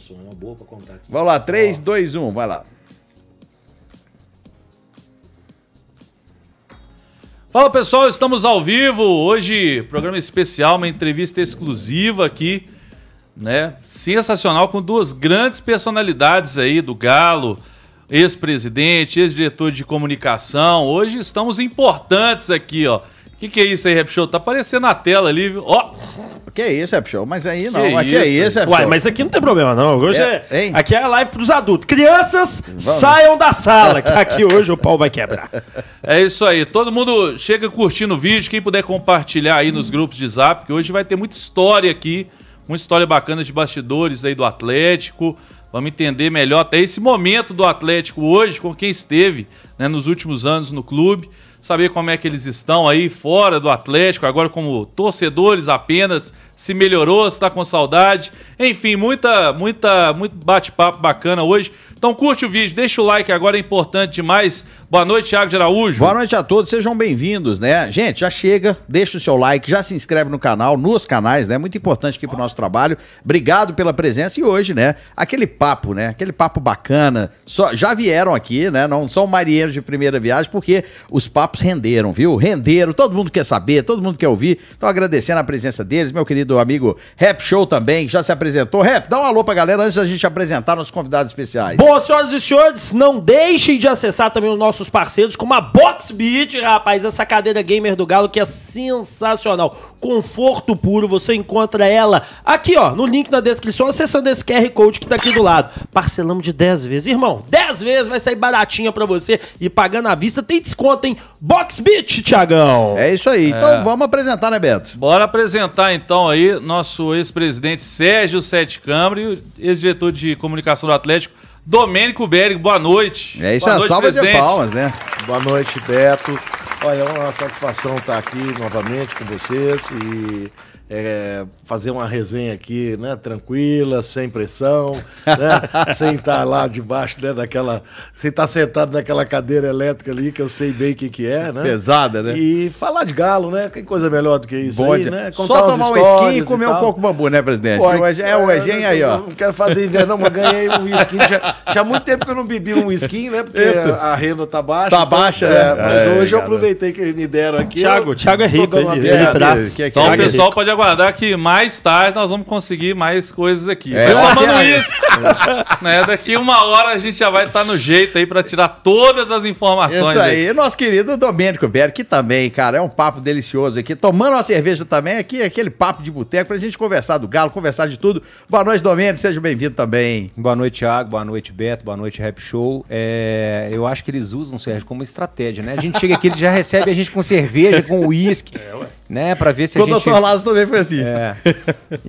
Anderson. É uma boa pra contar aqui. Vamos lá, 3, Ó. 2, 1, vai lá. Fala pessoal, estamos ao vivo. Hoje, programa especial, uma entrevista exclusiva aqui, né? Sensacional com duas grandes personalidades aí do Galo, ex-presidente, ex-diretor de comunicação. Hoje estamos importantes aqui, ó que, que é isso aí, Rap Show? Tá aparecendo na tela ali, viu? Ó! Oh. Que é isso, Rap Show? Mas aí não. Que aqui isso? é isso, Rap Show. Uai, mas aqui não tem problema, não. Hoje é. é aqui é a live pros adultos. Crianças, Vamos. saiam da sala, que aqui hoje o pau vai quebrar. É isso aí. Todo mundo chega curtindo o vídeo. Quem puder compartilhar aí nos grupos de zap, que hoje vai ter muita história aqui. Muita história bacana de bastidores aí do Atlético. Vamos entender melhor até esse momento do Atlético hoje, com quem esteve né, nos últimos anos no clube saber como é que eles estão aí fora do Atlético, agora como torcedores apenas, se melhorou, se está com saudade. Enfim, muita, muita, muito bate-papo bacana hoje. Então curte o vídeo, deixa o like agora, é importante demais. Boa noite, Thiago de Araújo. Boa noite a todos, sejam bem-vindos, né? Gente, já chega, deixa o seu like, já se inscreve no canal, nos canais, né? Muito importante aqui pro nosso trabalho. Obrigado pela presença e hoje, né? Aquele papo, né? Aquele papo bacana. Só, já vieram aqui, né? Não são marinheiros de primeira viagem, porque os papos renderam, viu? Renderam, todo mundo quer saber, todo mundo quer ouvir. Então agradecendo a presença deles, meu querido amigo Rap Show também, que já se apresentou. Rap, dá um alô pra galera antes da gente apresentar nossos convidados especiais. Bom Boa, senhoras e senhores, não deixem de acessar também os nossos parceiros com uma Box Beat, rapaz, essa cadeira gamer do Galo que é sensacional. Conforto puro, você encontra ela aqui, ó, no link na descrição, acessando esse QR Code que tá aqui do lado. Parcelamos de 10 vezes, irmão, 10 vezes vai sair baratinha para você e pagando à vista tem desconto, hein? Box Beat, Tiagão. É isso aí. É. Então vamos apresentar, né, Beto? Bora apresentar então aí nosso ex-presidente Sérgio Sete Câmara e ex-diretor de comunicação do Atlético Domênico Berg, boa noite. É isso, boa é noite, salva de palmas, né? Boa noite, Beto. Olha, é uma satisfação estar aqui novamente com vocês e é, fazer uma resenha aqui, né, tranquila, sem pressão, né, sem estar tá lá debaixo né, daquela, sem estar tá sentado naquela cadeira elétrica ali que eu sei bem o que, que é, né? Pesada, né? E falar de galo, né? Que coisa melhor do que isso aí, né? Contar Só tomar um esquinho e comer e um pouco bambu, né, presidente? Pô, é o é, Egem aí, ó. Não quero fazer inverno, não, mas ganhei um esquinho. Já, já há muito tempo que eu não bebi um esquinho, né? Porque Eita. a renda tá baixa. Tá então, baixa, então, né? mas é, hoje cara. eu aproveitei que me deram aqui. Thiago, eu, Thiago é rico, ele, é? Então o pessoal pode aguardar que mais tarde nós vamos conseguir mais coisas aqui. É, Vai tomando isso. né? Daqui uma hora a gente já vai estar tá no jeito aí para tirar todas as informações. Isso aí. aí. Nosso querido Domênico Berg, que também, cara, é um papo delicioso aqui. Tomando uma cerveja também aqui, aquele papo de boteco a gente conversar do Galo, conversar de tudo. Boa noite, Domênico. Seja bem-vindo também. Boa noite, Thiago. Boa noite, Beto. Boa noite, Rap Show. É... Eu acho que eles usam, Sérgio, como estratégia, né? A gente chega aqui, ele já recebe a gente com cerveja, com uísque. É, ué né? Para ver se Com a gente. O também foi assim. É.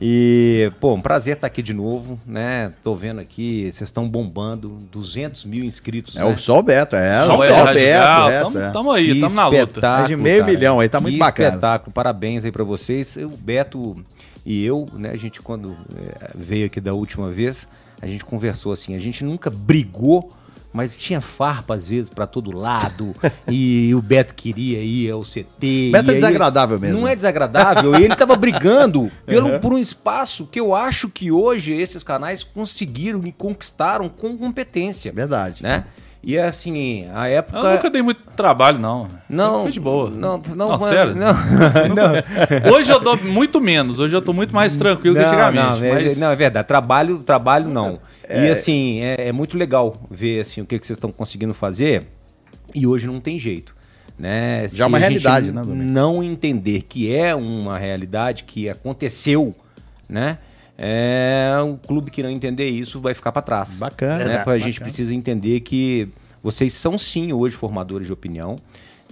E, pô, um prazer estar aqui de novo, né? Tô vendo aqui, vocês estão bombando, 200 mil inscritos. É né? só o Beto, é. Só, sol o Beto, estamos é. tamo, aí, estamos na luta. É de meio cara, milhão aí, tá muito bacana. espetáculo, parabéns aí para vocês. O Beto e eu, né? A gente, quando é, veio aqui da última vez, a gente conversou assim, a gente nunca brigou mas tinha farpa às vezes para todo lado e o Beto queria ir ao CT. Beto é desagradável mesmo. Não é desagradável. e ele estava brigando pelo, uhum. por um espaço que eu acho que hoje esses canais conseguiram e conquistaram com competência. Verdade. Né? E assim, a época. Eu nunca dei muito trabalho, não. Não. Foi de boa. Não, não, não sério? Não, não. Hoje eu dou muito menos, hoje eu tô muito mais tranquilo não, que antigamente. Não, é, mas... é, não, é verdade. Trabalho, trabalho não. É. É... E assim, é, é, muito legal ver assim, o que, que vocês estão conseguindo fazer e hoje não tem jeito. Né? Já é uma realidade, né, Domingo? Não entender que é uma realidade, que aconteceu, né? É, o clube que não entender isso vai ficar para trás. Bacana. Né? a gente precisa entender que vocês são sim hoje formadores de opinião.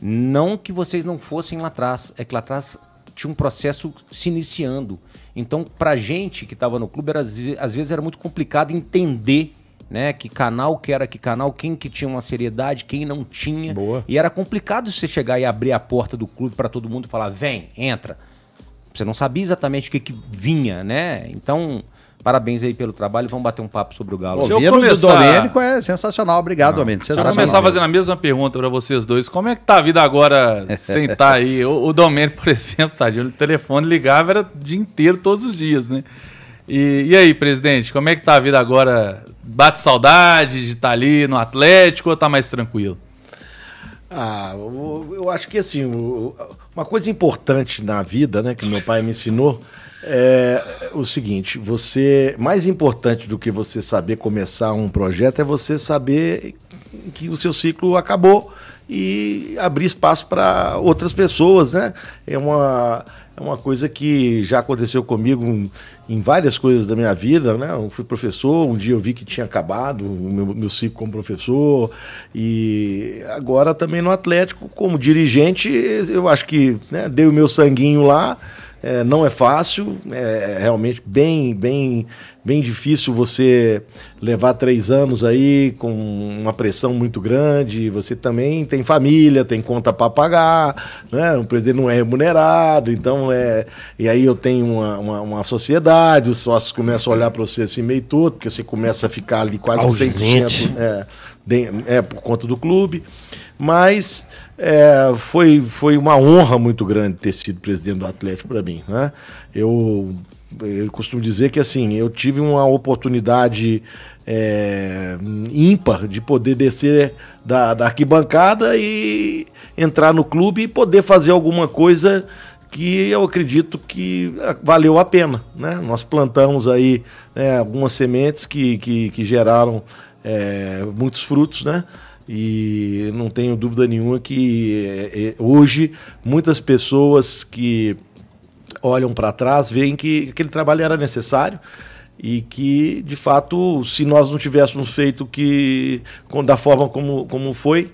Não que vocês não fossem lá atrás, é que lá atrás tinha um processo se iniciando. Então, para gente que estava no clube, era, às vezes era muito complicado entender né? Que canal que era que canal, quem que tinha uma seriedade, quem não tinha. Boa. E era complicado você chegar e abrir a porta do clube para todo mundo falar: vem, entra. Você não sabia exatamente o que, que vinha, né? Então, Parabéns aí pelo trabalho. Vamos bater um papo sobre o Galo. O vírus começar... do Domênico é sensacional. Obrigado, Domênico. Vou começar fazendo a mesma pergunta para vocês dois. Como é que tá a vida agora sem estar tá aí? O, o Domênico, por exemplo, o telefone ligava era o dia inteiro, todos os dias, né? E, e, aí, presidente, como é que tá a vida agora? Bate saudade de estar tá ali no Atlético ou tá mais tranquilo? Ah, eu, eu acho que assim, o, uma coisa importante na vida, né, que meu pai me ensinou, é o seguinte: você mais importante do que você saber começar um projeto é você saber que o seu ciclo acabou e abrir espaço para outras pessoas, né? É uma é uma coisa que já aconteceu comigo em várias coisas da minha vida, né? Eu fui professor, um dia eu vi que tinha acabado o meu, meu ciclo como professor e agora também no Atlético como dirigente, eu acho que né, dei o meu sanguinho lá é, não é fácil, é, é realmente bem, bem, bem difícil você levar três anos aí com uma pressão muito grande. Você também tem família, tem conta para pagar, né? O presidente não é remunerado, então é. E aí eu tenho uma, uma, uma sociedade, os sócios começam a olhar para você assim meio todo, porque você começa a ficar ali quase 100% é, é, por conta do clube. Mas é, foi, foi uma honra muito grande ter sido presidente do Atlético para mim. Né? Eu, eu costumo dizer que assim eu tive uma oportunidade é, ímpar de poder descer da, da arquibancada e entrar no clube e poder fazer alguma coisa que eu acredito que valeu a pena. Né? Nós plantamos aí né, algumas sementes que, que, que geraram é, muitos frutos, né? E não tenho dúvida nenhuma que é, é, hoje muitas pessoas que olham para trás veem que aquele trabalho era necessário e que, de fato, se nós não tivéssemos feito que da forma como, como foi,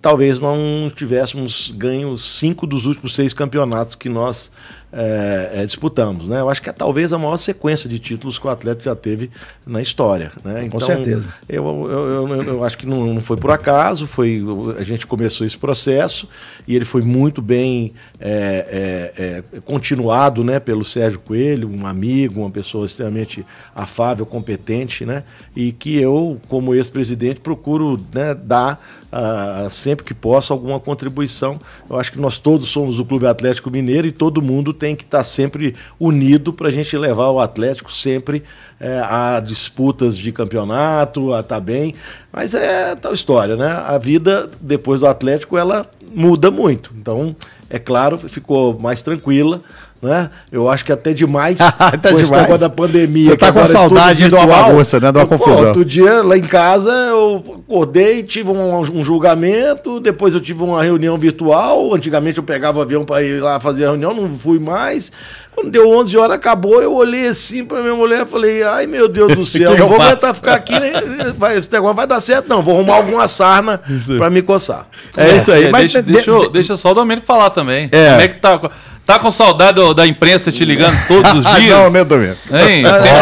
talvez não tivéssemos ganho cinco dos últimos seis campeonatos que nós é, é, disputamos. Né? Eu acho que é talvez a maior sequência de títulos que o Atlético já teve na história. Né? Então, Com certeza. Eu, eu, eu, eu acho que não, não, foi por acaso, foi, a gente começou esse processo e ele foi muito bem é, é, é continuado né, pelo Sérgio Coelho, um amigo, uma pessoa extremamente afável, competente, né? e que eu, como ex-presidente, procuro né, dar Uh, sempre que posso alguma contribuição. Eu acho que nós todos somos do Clube Atlético Mineiro e todo mundo tem tem que estar tá sempre unido para a gente levar o Atlético sempre é, a disputas de campeonato, a tá bem. Mas é tal história, né? A vida depois do Atlético ela muda muito. Então, é claro, ficou mais tranquila né? Eu acho que até demais tá com esse negócio da pandemia. Você tá com é saudade é de uma bagunça, né? De uma eu, confusão. Pô, outro dia, lá em casa, eu acordei, tive um, um, julgamento, depois eu tive uma reunião virtual. Antigamente eu pegava avião para ir lá fazer a reunião, não fui mais. Quando deu 11 horas, acabou, eu olhei assim pra minha mulher e falei, ai meu Deus do céu, não vou tentar aguentar ficar aqui, né? vai, esse negócio vai dar certo não, vou arrumar alguma sarna para pra me coçar. É, é isso aí, é, mas deixa, de, deixa, de, eu, deixa só o Domênico falar também. É. Como é que tá... Tá com saudade da imprensa te ligando todos os dias? não, meu também.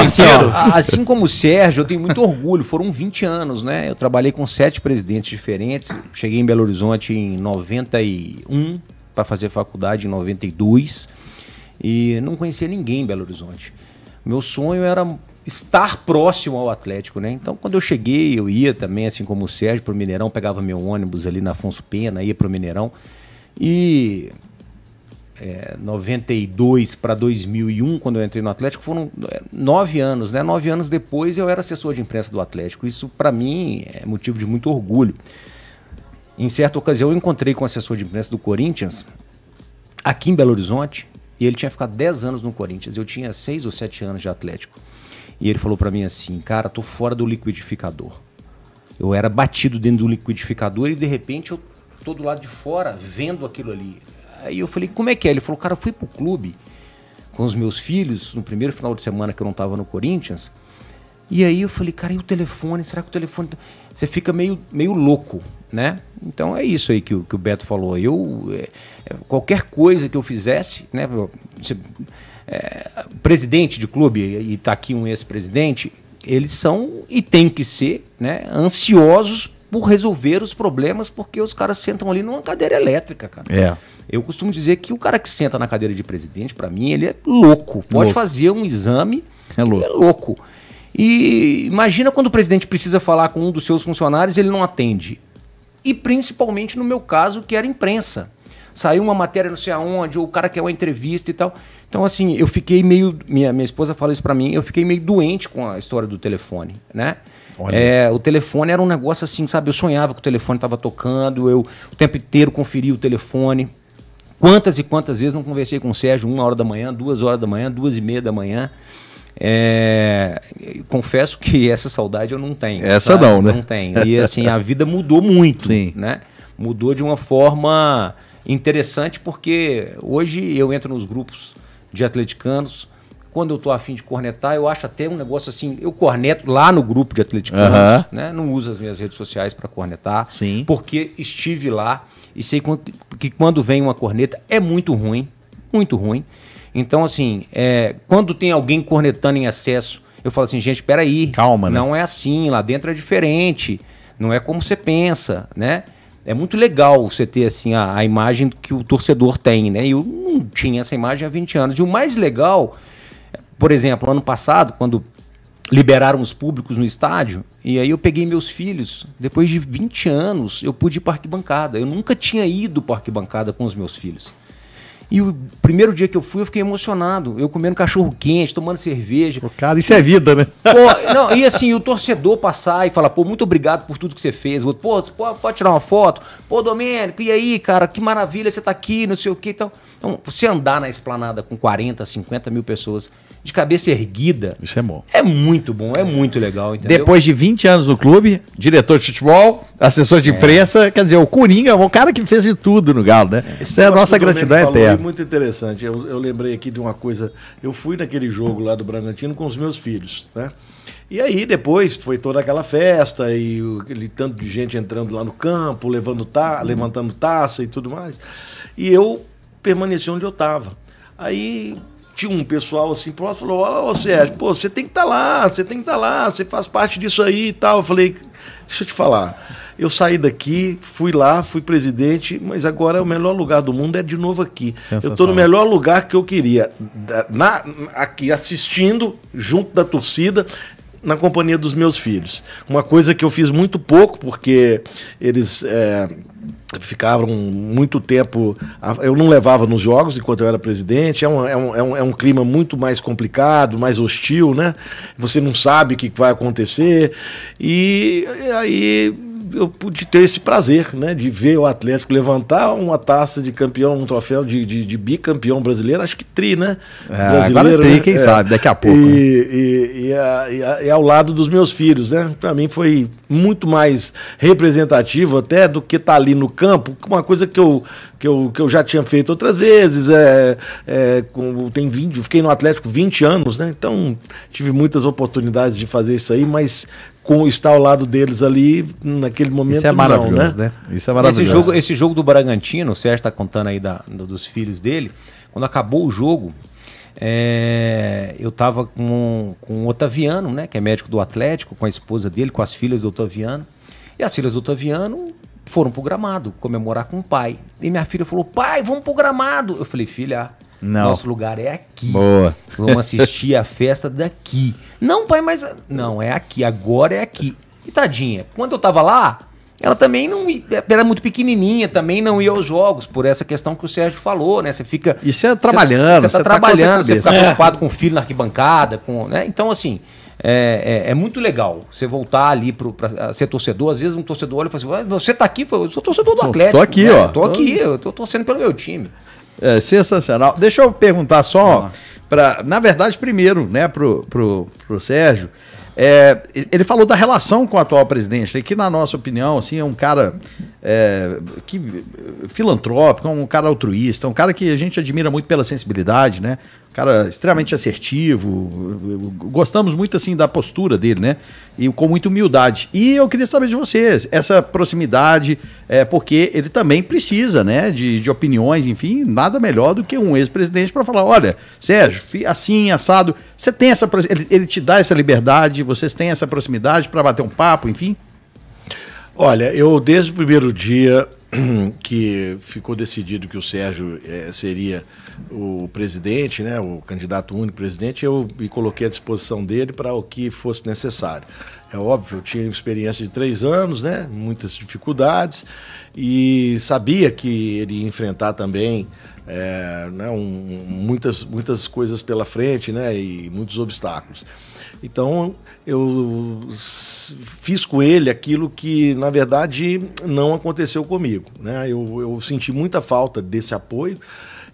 Assim, assim como o Sérgio, eu tenho muito orgulho. Foram 20 anos, né? Eu trabalhei com sete presidentes diferentes. Cheguei em Belo Horizonte em 91 para fazer faculdade em 92 e não conhecia ninguém em Belo Horizonte. Meu sonho era estar próximo ao Atlético, né? Então, quando eu cheguei, eu ia também, assim como o Sérgio, para o Mineirão, pegava meu ônibus ali na Afonso Pena, ia para o Mineirão. E é, 92 para 2001, quando eu entrei no Atlético, foram é, nove anos, né? Nove anos depois eu era assessor de imprensa do Atlético. Isso, para mim, é motivo de muito orgulho. Em certa ocasião, eu encontrei com o assessor de imprensa do Corinthians, aqui em Belo Horizonte, e ele tinha ficado 10 anos no Corinthians. Eu tinha 6 ou 7 anos de Atlético. E ele falou para mim assim: Cara, tô fora do liquidificador. Eu era batido dentro do liquidificador e de repente eu tô do lado de fora vendo aquilo ali. Aí eu falei, como é que é? Ele falou, cara, eu fui pro clube com os meus filhos no primeiro final de semana que eu não tava no Corinthians. E aí eu falei, cara, e o telefone? Será que o telefone. Tá? Você fica meio, meio louco, né? Então é isso aí que o, que o Beto falou. Eu. É, é qualquer coisa que eu fizesse, né? é, presidente de clube, e tá aqui um ex-presidente, eles são e tem que ser né, ansiosos por resolver os problemas, porque os caras sentam ali numa cadeira elétrica, cara. É. Eu costumo dizer que o cara que senta na cadeira de presidente, para mim, ele é louco. Pode louco. fazer um exame, é louco. é louco. E imagina quando o presidente precisa falar com um dos seus funcionários, ele não atende. E principalmente no meu caso, que era imprensa saiu uma matéria não sei aonde, ou o cara quer uma entrevista e tal. Então, assim, eu fiquei meio. Minha, minha esposa fala isso para mim, eu fiquei meio doente com a história do telefone, né? É, o telefone era um negócio assim, sabe? Eu sonhava que o telefone estava tocando, eu o tempo inteiro conferia o telefone. Quantas e quantas vezes não conversei com o Sérgio uma hora da manhã, duas horas da manhã, duas e meia da manhã. É, confesso que essa saudade eu não tenho. Essa sabe? não, né? Não tenho. E assim, a vida mudou muito, Sim. né? Mudou de uma forma interessante porque hoje eu entro nos grupos de atleticanos, quando eu tô afim de cornetar, eu acho até um negócio assim. Eu corneto lá no grupo de atleticanos, né? Não uso as minhas redes sociais para cornetar. Sim. Porque estive lá e sei que quando vem uma corneta é muito ruim. Muito ruim. Então, assim, é, quando tem alguém cornetando em excesso, eu falo assim, gente, peraí. Calma, né? Não é assim, lá dentro é diferente. Não é como você pensa, né? É muito legal você ter assim a, a imagem que o torcedor tem, né? Eu não tinha essa imagem há 20 anos. E o mais legal por exemplo, ano passado, quando liberaram os públicos no estádio, e aí eu peguei meus filhos. Depois de 20 anos, eu pude ir para arquibancada. Eu nunca tinha ido para arquibancada com os meus filhos. E o primeiro dia que eu fui, eu fiquei emocionado. Eu comendo cachorro quente, tomando cerveja. Pô, cara, isso é vida, né? Pô, não, e assim, o torcedor passar e falar, pô, muito obrigado por tudo que você fez. O outro, pô, você pode, pode tirar uma foto? Pô, Domênico, e aí, cara, que maravilha você tá aqui, não sei o quê. Então, então você andar na esplanada com 40, 50 mil pessoas de cabeça erguida. Isso é bom. É muito bom, é muito legal. Entendeu? Depois de 20 anos no clube, diretor de futebol, assessor de é. imprensa, quer dizer, o Coringa, o cara que fez de tudo no Galo, né? Isso é a nossa gratidão eterna. Falou, muito interessante. Eu, eu lembrei aqui de uma coisa. Eu fui naquele jogo lá do Bragantino com os meus filhos, né? E aí depois foi toda aquela festa e aquele tanto de gente entrando lá no campo, levando ta levantando taça e tudo mais. E eu permaneci onde eu estava. Aí tinha um pessoal assim próximo, falou, ó, oh, Sérgio, pô, você tem que estar tá lá, você tem que estar tá lá, você faz parte disso aí e tal. Eu falei, deixa eu te falar, eu saí daqui, fui lá, fui presidente, mas agora o melhor lugar do mundo é de novo aqui. Eu estou no melhor lugar que eu queria, na, aqui assistindo, junto da torcida, na companhia dos meus filhos. Uma coisa que eu fiz muito pouco, porque eles... É, ficaram muito tempo. Eu não levava nos jogos enquanto eu era presidente. É um, é um, é um, é um clima muito mais complicado, mais hostil, né? Você não sabe o que vai acontecer. E aí eu pude ter esse prazer, né? De ver o Atlético levantar uma taça de campeão, um troféu de, de, de bicampeão brasileiro, acho que tri, né? É, brasileiro, agora tri, né? quem é. sabe, daqui a pouco. E, né? e, e, a, a, e, ao lado dos meus filhos, né? Para mim foi muito mais representativo até do que estar tá ali no campo, uma coisa que eu, que eu, que eu já tinha feito outras vezes. É, é, com, tem 20, fiquei no Atlético 20 anos, né? Então tive muitas oportunidades de fazer isso aí, mas com estar ao lado deles ali naquele momento. Isso é maravilhoso, não, né? né? Isso é maravilhoso. Esse jogo, esse jogo do Bragantino, o Sérgio está contando aí da, dos filhos dele. Quando acabou o jogo, é, eu estava com, com o Otaviano, né? Que é médico do Atlético, com a esposa dele, com as filhas do Otaviano. E as filhas do Otaviano foram pro gramado comemorar com o pai. E minha filha falou: pai, vamos pro gramado. Eu falei: filha, não. Nosso lugar é aqui. Boa. Vamos assistir a festa daqui. Não, pai, mas. Não, é aqui. Agora é aqui. E tadinha, quando eu tava lá, ela também não era muito pequenininha, também não ia aos jogos, por essa questão que o Sérgio falou, né? Você fica. E você é trabalhando, você, tá, tá trabalhando, você fica preocupado com o filho na arquibancada, com, né? Então, assim. É, é, é, muito legal você voltar ali para ser torcedor. Às vezes um torcedor olha e fala assim: Você tá aqui? Eu sou torcedor do Atlético. Tô aqui, né? ó. Tô, tô aqui, eu tô torcendo pelo meu time. É sensacional. Deixa eu perguntar só, para na verdade, primeiro, né, pro, pro, pro Sérgio. É, ele falou da relação com o atual presidente, que na nossa opinião assim, é um cara é, que, filantrópico, um cara altruísta, um cara que a gente admira muito pela sensibilidade, né? Um cara extremamente assertivo, gostamos muito assim da postura dele, né? E com muita humildade. E eu queria saber de vocês, essa proximidade, é, porque ele também precisa, né, de, de opiniões, enfim, nada melhor do que um ex-presidente para falar, olha, Sérgio, assim, assado, você tem essa... Ele, ele te dá essa liberdade, amizade? Vocês têm essa proximidade para bater um papo, enfim? Olha, eu desde o primeiro dia que ficou decidido que o Sérgio eh, seria o presidente, né, o candidato único presidente, eu me coloquei à disposição dele para o que fosse necessário. É óbvio, eu tinha experiência de três anos, né, muitas dificuldades, e sabia que ele ia enfrentar também eh, né, um, muitas, muitas coisas pela frente né, e muitos obstáculos. Então eu fiz com ele aquilo que, na verdade, não aconteceu comigo. Né? Eu, eu senti muita falta desse apoio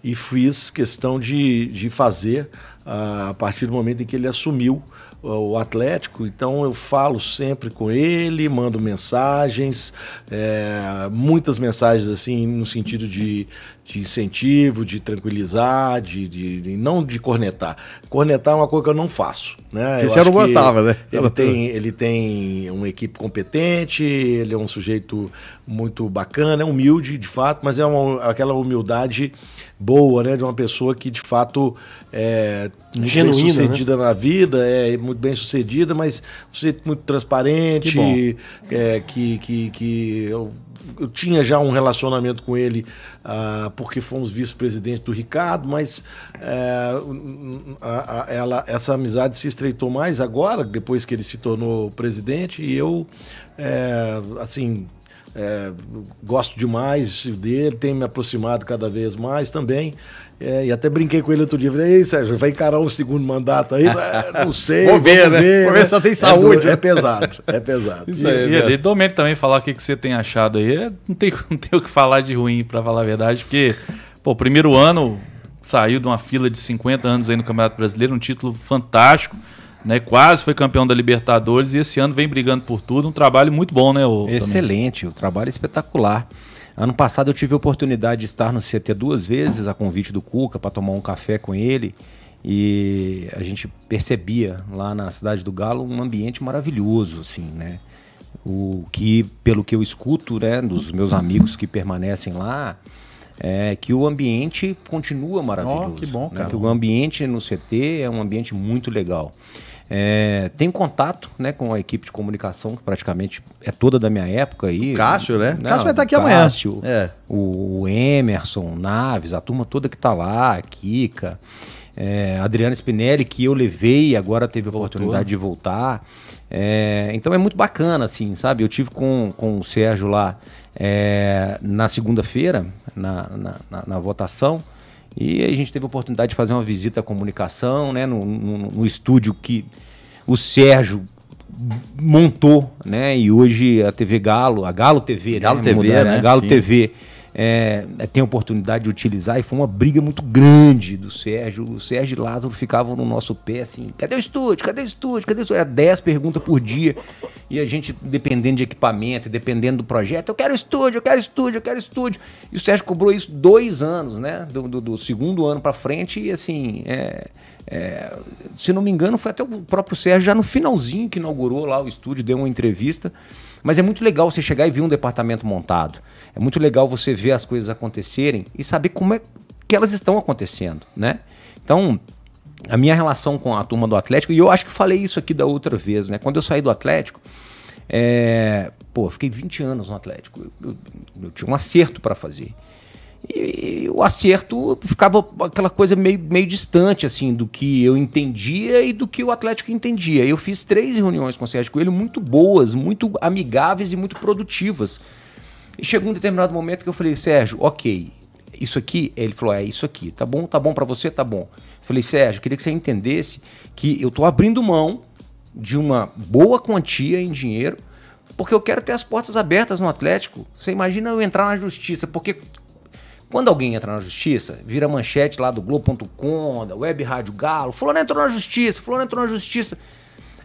e fiz questão de, de fazer ah, a partir do momento em que ele assumiu ah, o Atlético, então eu falo sempre com ele, mando mensagens, é, muitas mensagens assim no sentido de de incentivo, de tranquilizar, de, de, de, não de cornetar. Cornetar é uma coisa que eu não faço. Né? Você eu, não gostava, né? Ele tem, tá- ele tem uma equipe competente, ele é um sujeito muito bacana, é humilde de fato, mas é uma, aquela humildade boa, né? De uma pessoa que de fato é muito Genuína, bem né? sucedida né? na vida, é muito bem sucedida, mas um sujeito muito transparente, que, é, que, que, que eu eu tinha já um relacionamento com ele, uh, porque fomos vice-presidente do Ricardo, mas uh, a, a, ela, essa amizade se estreitou mais agora, depois que ele se tornou presidente, e eu, uh, assim, é, gosto demais dele, tenho me aproximado cada vez mais também. É, e até brinquei com ele outro dia. Falei, ei, Sérgio, vai encarar o segundo mandato aí? É, não sei. Vou ver, né? Ver, Vou ver né? só tem é saúde. É, é, pesado, é pesado. Isso aí, e, é, Domênico também falar o que, que você tem achado aí. É, não tem, não tem o que falar de ruim, para falar a verdade, porque, pô, primeiro ano saiu de uma fila de 50 anos aí no Campeonato Brasileiro, um título fantástico. Né, quase foi campeão da Libertadores e esse ano vem brigando por tudo. Um trabalho muito bom, né? O Excelente, o um trabalho espetacular. Ano passado eu tive a oportunidade de estar no CT duas vezes, a convite do Cuca, para tomar um café com ele. E a gente percebia lá na cidade do Galo um ambiente maravilhoso, assim, né? O que, pelo que eu escuto, né, dos meus amigos que permanecem lá, é que o ambiente continua maravilhoso. Oh, que bom, né? cara. Né? Que o ambiente no CT é um ambiente muito legal. É, tenho contato né, com a equipe de comunicação, que praticamente é toda da minha época. Aí, o Cássio, né? Não, Cássio vai estar tá aqui amanhã. Cássio, é. o Emerson, Naves, a turma toda que está lá, a Kika, é, Adriana Spinelli, que eu levei e agora teve a oportunidade de voltar. É, então é muito bacana, assim, sabe? Eu tive com, com o Sérgio lá é, na segunda-feira, na, na, na, na votação. E a gente teve a oportunidade de fazer uma visita à comunicação, né, no, no, no estúdio que o Sérgio montou, né? E hoje a TV Galo, a Galo TV, né, Galo né? TV, né? Galo Sim. TV é, tem a oportunidade de utilizar e foi uma briga muito grande do Sérgio. O Sérgio e Lázaro ficavam no nosso pé assim: cadê o estúdio? Cadê o estúdio? Cadê o estúdio? Era 10 perguntas por dia e a gente, dependendo de equipamento, dependendo do projeto, eu quero estúdio, eu quero estúdio, eu quero estúdio. E o Sérgio cobrou isso dois anos, né? Do, do, do segundo ano para frente e assim. É, é, se não me engano, foi até o próprio Sérgio já no finalzinho que inaugurou lá o estúdio, deu uma entrevista. Mas é muito legal você chegar e ver um departamento montado. É muito legal você ver as coisas acontecerem e saber como é que elas estão acontecendo, né? Então, a minha relação com a turma do Atlético, e eu acho que falei isso aqui da outra vez, né? Quando eu saí do Atlético, é... pô, fiquei 20 anos no Atlético. Eu, eu, eu tinha um acerto para fazer. E, e, o acerto ficava aquela coisa meio, meio distante, assim, do que eu entendia e do que o Atlético entendia. Eu fiz três reuniões com o Sérgio Coelho muito boas, muito amigáveis e muito produtivas. E chegou um determinado momento que eu falei, Sérgio, ok, isso aqui? Ele falou, é isso aqui, tá bom? Tá bom para você? Tá bom. Eu falei, Sérgio, queria que você entendesse que eu tô abrindo mão de uma boa quantia em dinheiro porque eu quero ter as portas abertas no Atlético. Você imagina eu entrar na justiça, porque quando alguém entra na justiça, vira manchete lá do Globo.com, da Web Rádio Galo, fulano entrou na justiça, fulano entrou na justiça.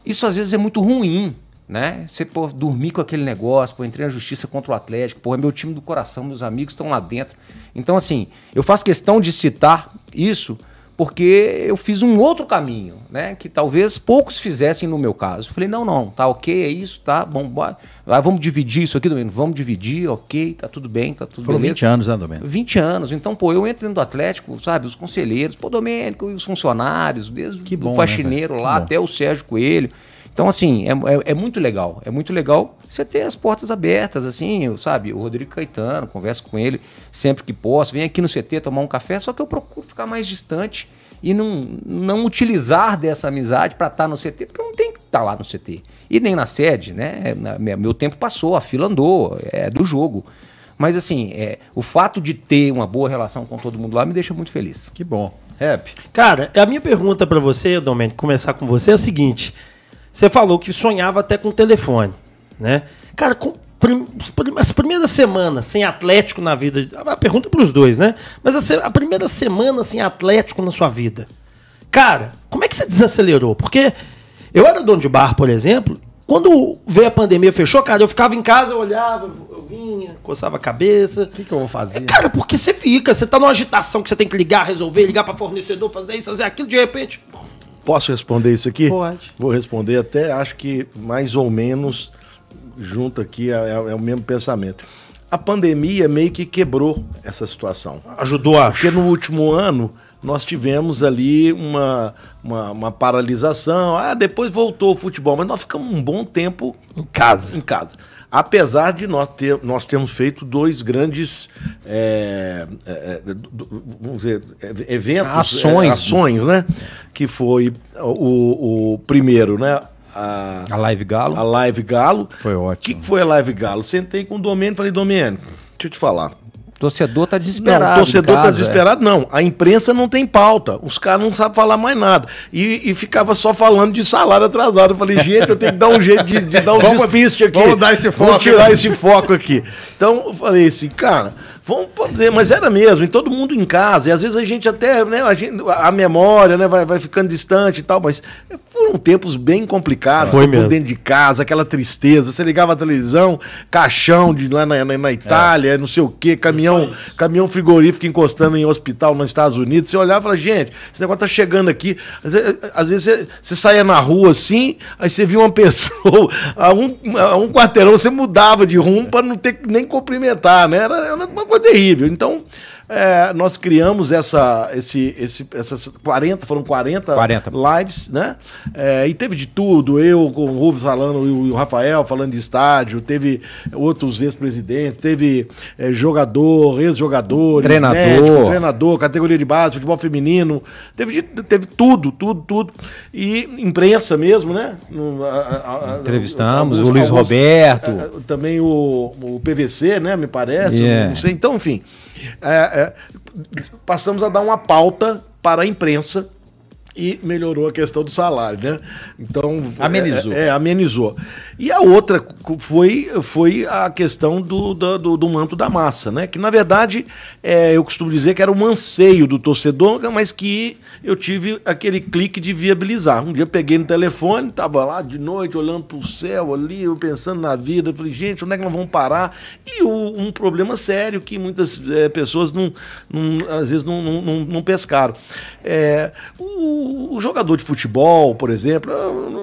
Isso às vezes é muito ruim, né? Você pô, dormir com aquele negócio, pô, entrei na justiça contra o Atlético, pô, é meu time do coração, meus amigos estão lá dentro. Então, assim, eu faço questão de citar isso porque eu fiz um outro caminho, né? Que talvez poucos fizessem no meu caso. Eu falei, não, não, tá ok, é isso, tá bom, bora. vamos dividir isso aqui, Domingos, vamos dividir, ok, tá tudo bem, tá tudo Foram beleza. 20 anos, né, Domingos? 20 anos, então, pô, eu entro dentro do Atlético, sabe, os conselheiros, pô, Domênico, os funcionários, desde bom, o né, faxineiro né, lá até o Sérgio Coelho, então, assim, é, é, é, muito legal. É muito legal você ter as portas abertas, assim, eu, sabe? O Rodrigo Caetano, converso com ele sempre que posso. Vem aqui no CT tomar um café, só que eu procuro ficar mais distante e não, não utilizar dessa amizade para estar tá no CT, porque não tem que estar tá lá no CT. E nem na sede, né? É, na, meu tempo passou, a fila andou, é do jogo. Mas assim, é, o fato de ter uma boa relação com todo mundo lá me deixa muito feliz. Que bom. Rap. Cara, a minha pergunta para você, Domênico, começar com você é a seguinte. Você falou que sonhava até com telefone, né? Cara, com prim as primeiras semanas sem Atlético na vida, é a pergunta para os dois, né? Mas a, a primeira semana sem Atlético na sua vida, cara, como é que você desacelerou? Porque eu era dono de bar, por exemplo, quando veio a pandemia, fechou, cara, eu ficava em casa, eu olhava, eu vinha, coçava a cabeça. O que, que, eu vou fazer? É, cara, porque você fica, você tá numa agitação que você tem que ligar, resolver, ligar para fornecedor, fazer isso, fazer aquilo, de repente, Posso responder isso aqui? Pode. Vou responder até, acho que mais ou menos junto aqui, é, é, é o mesmo pensamento. A pandemia meio que quebrou essa situação. Ajudou, acho. Porque no último ano nós tivemos ali uma, uma, uma, paralisação. Ah, depois voltou o futebol, mas nós ficamos um bom tempo em casa. Em casa apesar de nós, ter, nós termos feito dois grandes é, é, é vamos dizer, eventos, ações, é, ações né? que foi o, o primeiro, né? A, a, Live Galo. A Live Galo. Foi ótimo. O que, que foi a Live Galo? Sentei com o Domênio e falei, Domênio, deixa eu te falar. Torcedor tá desesperado. Não, torcedor tá é. desesperado, é. não. A imprensa não tem pauta. Os caras não sabem falar mais nada. E, e, ficava só falando de salário atrasado. Eu falei, gente, eu tenho que dar um jeito de, de dar um vamos, despiste aqui. Vamos dar esse foco. Vamos tirar esse foco aqui. Então, eu falei assim, cara Vamos dizer, mas era mesmo, e todo mundo em casa, e às vezes a gente até, né, a, gente, a memória né, vai, vai ficando distante e tal, mas foram tempos bem complicados, Foi mesmo. dentro de casa, aquela tristeza, você ligava a televisão, caixão de lá na, na, na Itália, é. não sei o quê, caminhão, caminhão frigorífico encostando em hospital nos Estados Unidos, você olhava e falava, gente, esse negócio tá chegando aqui, às vezes, às vezes você, você saía na rua assim, aí você via uma pessoa, a um, a um quarteirão você mudava de rumo para não ter nem cumprimentar, né, era, era uma coisa coisa terrível. Então, é, nós criamos essa, esse, esse, essas 40, foram 40, 40. lives, né? É, e teve de tudo, eu com o Rubens falando e o Rafael falando de estádio, teve outros ex-presidentes, teve é, jogador, ex-jogador, treinador. treinador, categoria de base, futebol feminino, teve, de, teve tudo, tudo, tudo. E imprensa mesmo, né? No, a, a, Entrevistamos alguns, o Luiz alguns, Roberto. A, é, também o, o PVC, né? Me parece, yeah. não sei. Então, enfim é, é, passamos a dar uma pauta para a imprensa e melhorou a questão do salário, né? Então amenizou. É, é, é amenizou. E a outra foi, foi a questão do, do, do manto da massa, né? Que na verdade é, eu costumo dizer que era um anseio do torcedor, mas que eu tive aquele clique de viabilizar. Um dia peguei no telefone, tava lá de noite olhando para o céu ali, pensando na vida, falei gente, onde é que nós vamos parar? E o, um problema sério que muitas é, pessoas não, não, às vezes não, não, não pescaram. É, o o, jogador de futebol, por exemplo,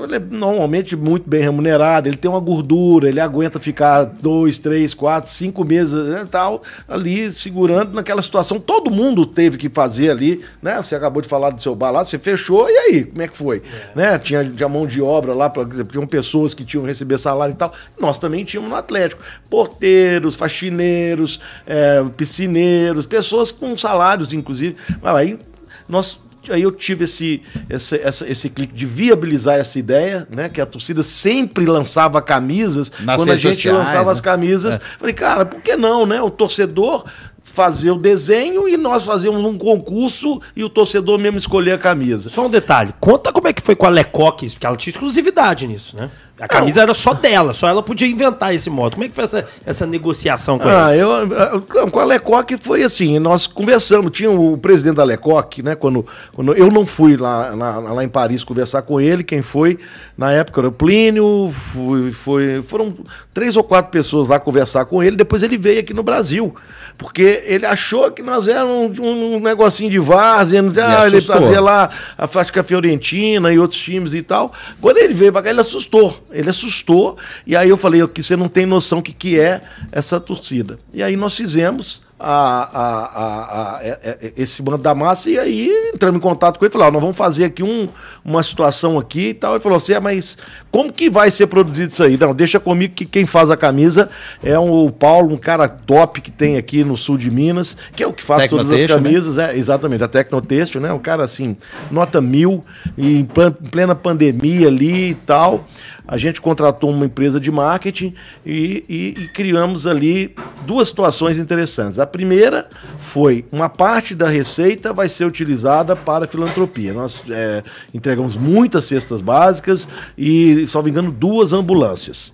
ele é normalmente muito bem remunerado, ele tem uma gordura, ele aguenta ficar dois, três, quatro, cinco meses né, tal, ali segurando naquela situação. Todo mundo teve que fazer ali, né? Você acabou de falar do seu bar lá, você fechou, e aí, como é que foi? É. Né? Tinha, tinha mão de obra lá, pra, tinham pessoas que tinham que receber salário e tal. Nós também tínhamos no Atlético. Porteiros, faxineiros, é, piscineiros, pessoas com salários, inclusive. Mas aí nós aí eu tive esse, esse, essa, esse clique de viabilizar essa ideia, né? Que a torcida sempre lançava camisas. Nas quando a gente sociais, lançava né? as camisas, é. falei, cara, por que não, né? O torcedor fazer o desenho e nós fazemos um concurso e o torcedor mesmo escolher a camisa. Só um detalhe, conta como é que foi com a isso porque ela tinha exclusividade nisso, né? A camisa era só dela, só ela podia inventar esse modo. Como é que foi essa, essa negociação com ah, eu, eu, com a Lecoque foi assim, nós conversamos, tinha o presidente da Lecoque, né, quando, quando eu não fui lá, lá, lá, em Paris conversar com ele, quem foi, na época era o Plínio, foi, foi, foram três ou quatro pessoas lá conversar com ele, depois ele veio aqui no Brasil, porque ele achou que nós éramos um, um negocinho de várzea, ah, ele fazia lá a Fática Fiorentina e outros times e tal, quando ele veio para cá ele assustou, ele assustou, e aí eu falei que você não tem noção do que, que é essa torcida. E aí nós fizemos a, a, a, é, é, é, esse bando da massa e aí entramos em contato com ele e falamos, nós vamos fazer aqui um, uma situação aqui e tal. Ele falou assim, mas como que vai ser produzido isso aí? Não, deixa comigo que quem faz a camisa é um, o Paulo, um cara top que tem aqui no sul de Minas, que é o que faz todas as né? camisas, né? É, exatamente, a Tecnotexto, né? Um cara assim, nota mil, em plena pandemia ali e tal a gente contratou uma empresa de marketing e, e, e criamos ali duas situações interessantes. A primeira foi uma parte da receita vai ser utilizada para filantropia. Nós é, entregamos muitas cestas básicas e, salvo engano, duas ambulâncias.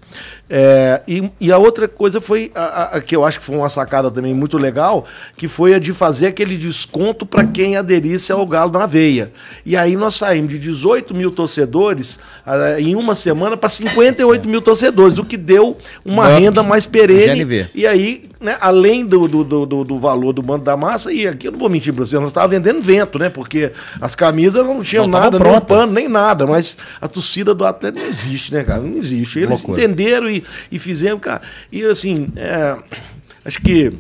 É, e, e, a outra coisa foi, a, a, que eu acho que foi uma sacada também muito legal, que foi a de fazer aquele desconto para quem aderisse ao Galo na veia. E aí nós saímos de 18 mil torcedores a, ah, em uma semana para 58 mil torcedores, o que deu uma renda mais perene. E aí né, além do, do, do, do, valor do bando da massa, e aqui eu não vou mentir para você, nós estávamos vendendo vento, né? Porque as camisas não tinham não, nada, nem pano, nem nada, mas a torcida do atleta não existe, né, cara? Não existe. Eles Loucura. entenderam e, e fizeram, cara. E assim, é, acho que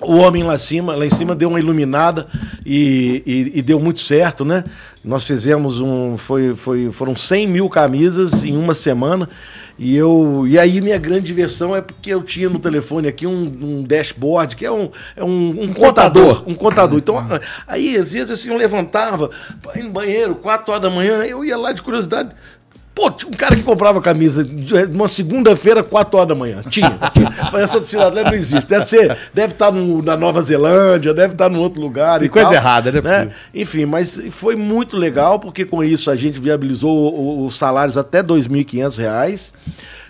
o homem lá, cima, lá em cima deu uma iluminada e, e, e, deu muito certo, né? Nós fizemos um. Foi, foi, foram 100 mil camisas em uma semana. E, eu, e aí minha grande diversão é porque eu tinha no telefone aqui um, um dashboard, que é um, é um, um contador, contador, Um contador. Então, aí às vezes assim, eu levantava, ir no banheiro, quatro horas da manhã, eu ia lá de curiosidade, Pô, tinha um cara que comprava camisa numa segunda-feira, 4 horas da manhã. Tinha. tinha. Essa cidade não existe. Deve, ser, deve estar tá no, na Nova Zelândia, deve estar tá em outro lugar. E, e coisa tal, errada, né? né? Enfim, mas foi muito legal, porque com isso a gente viabilizou os salários até R$ 2.500.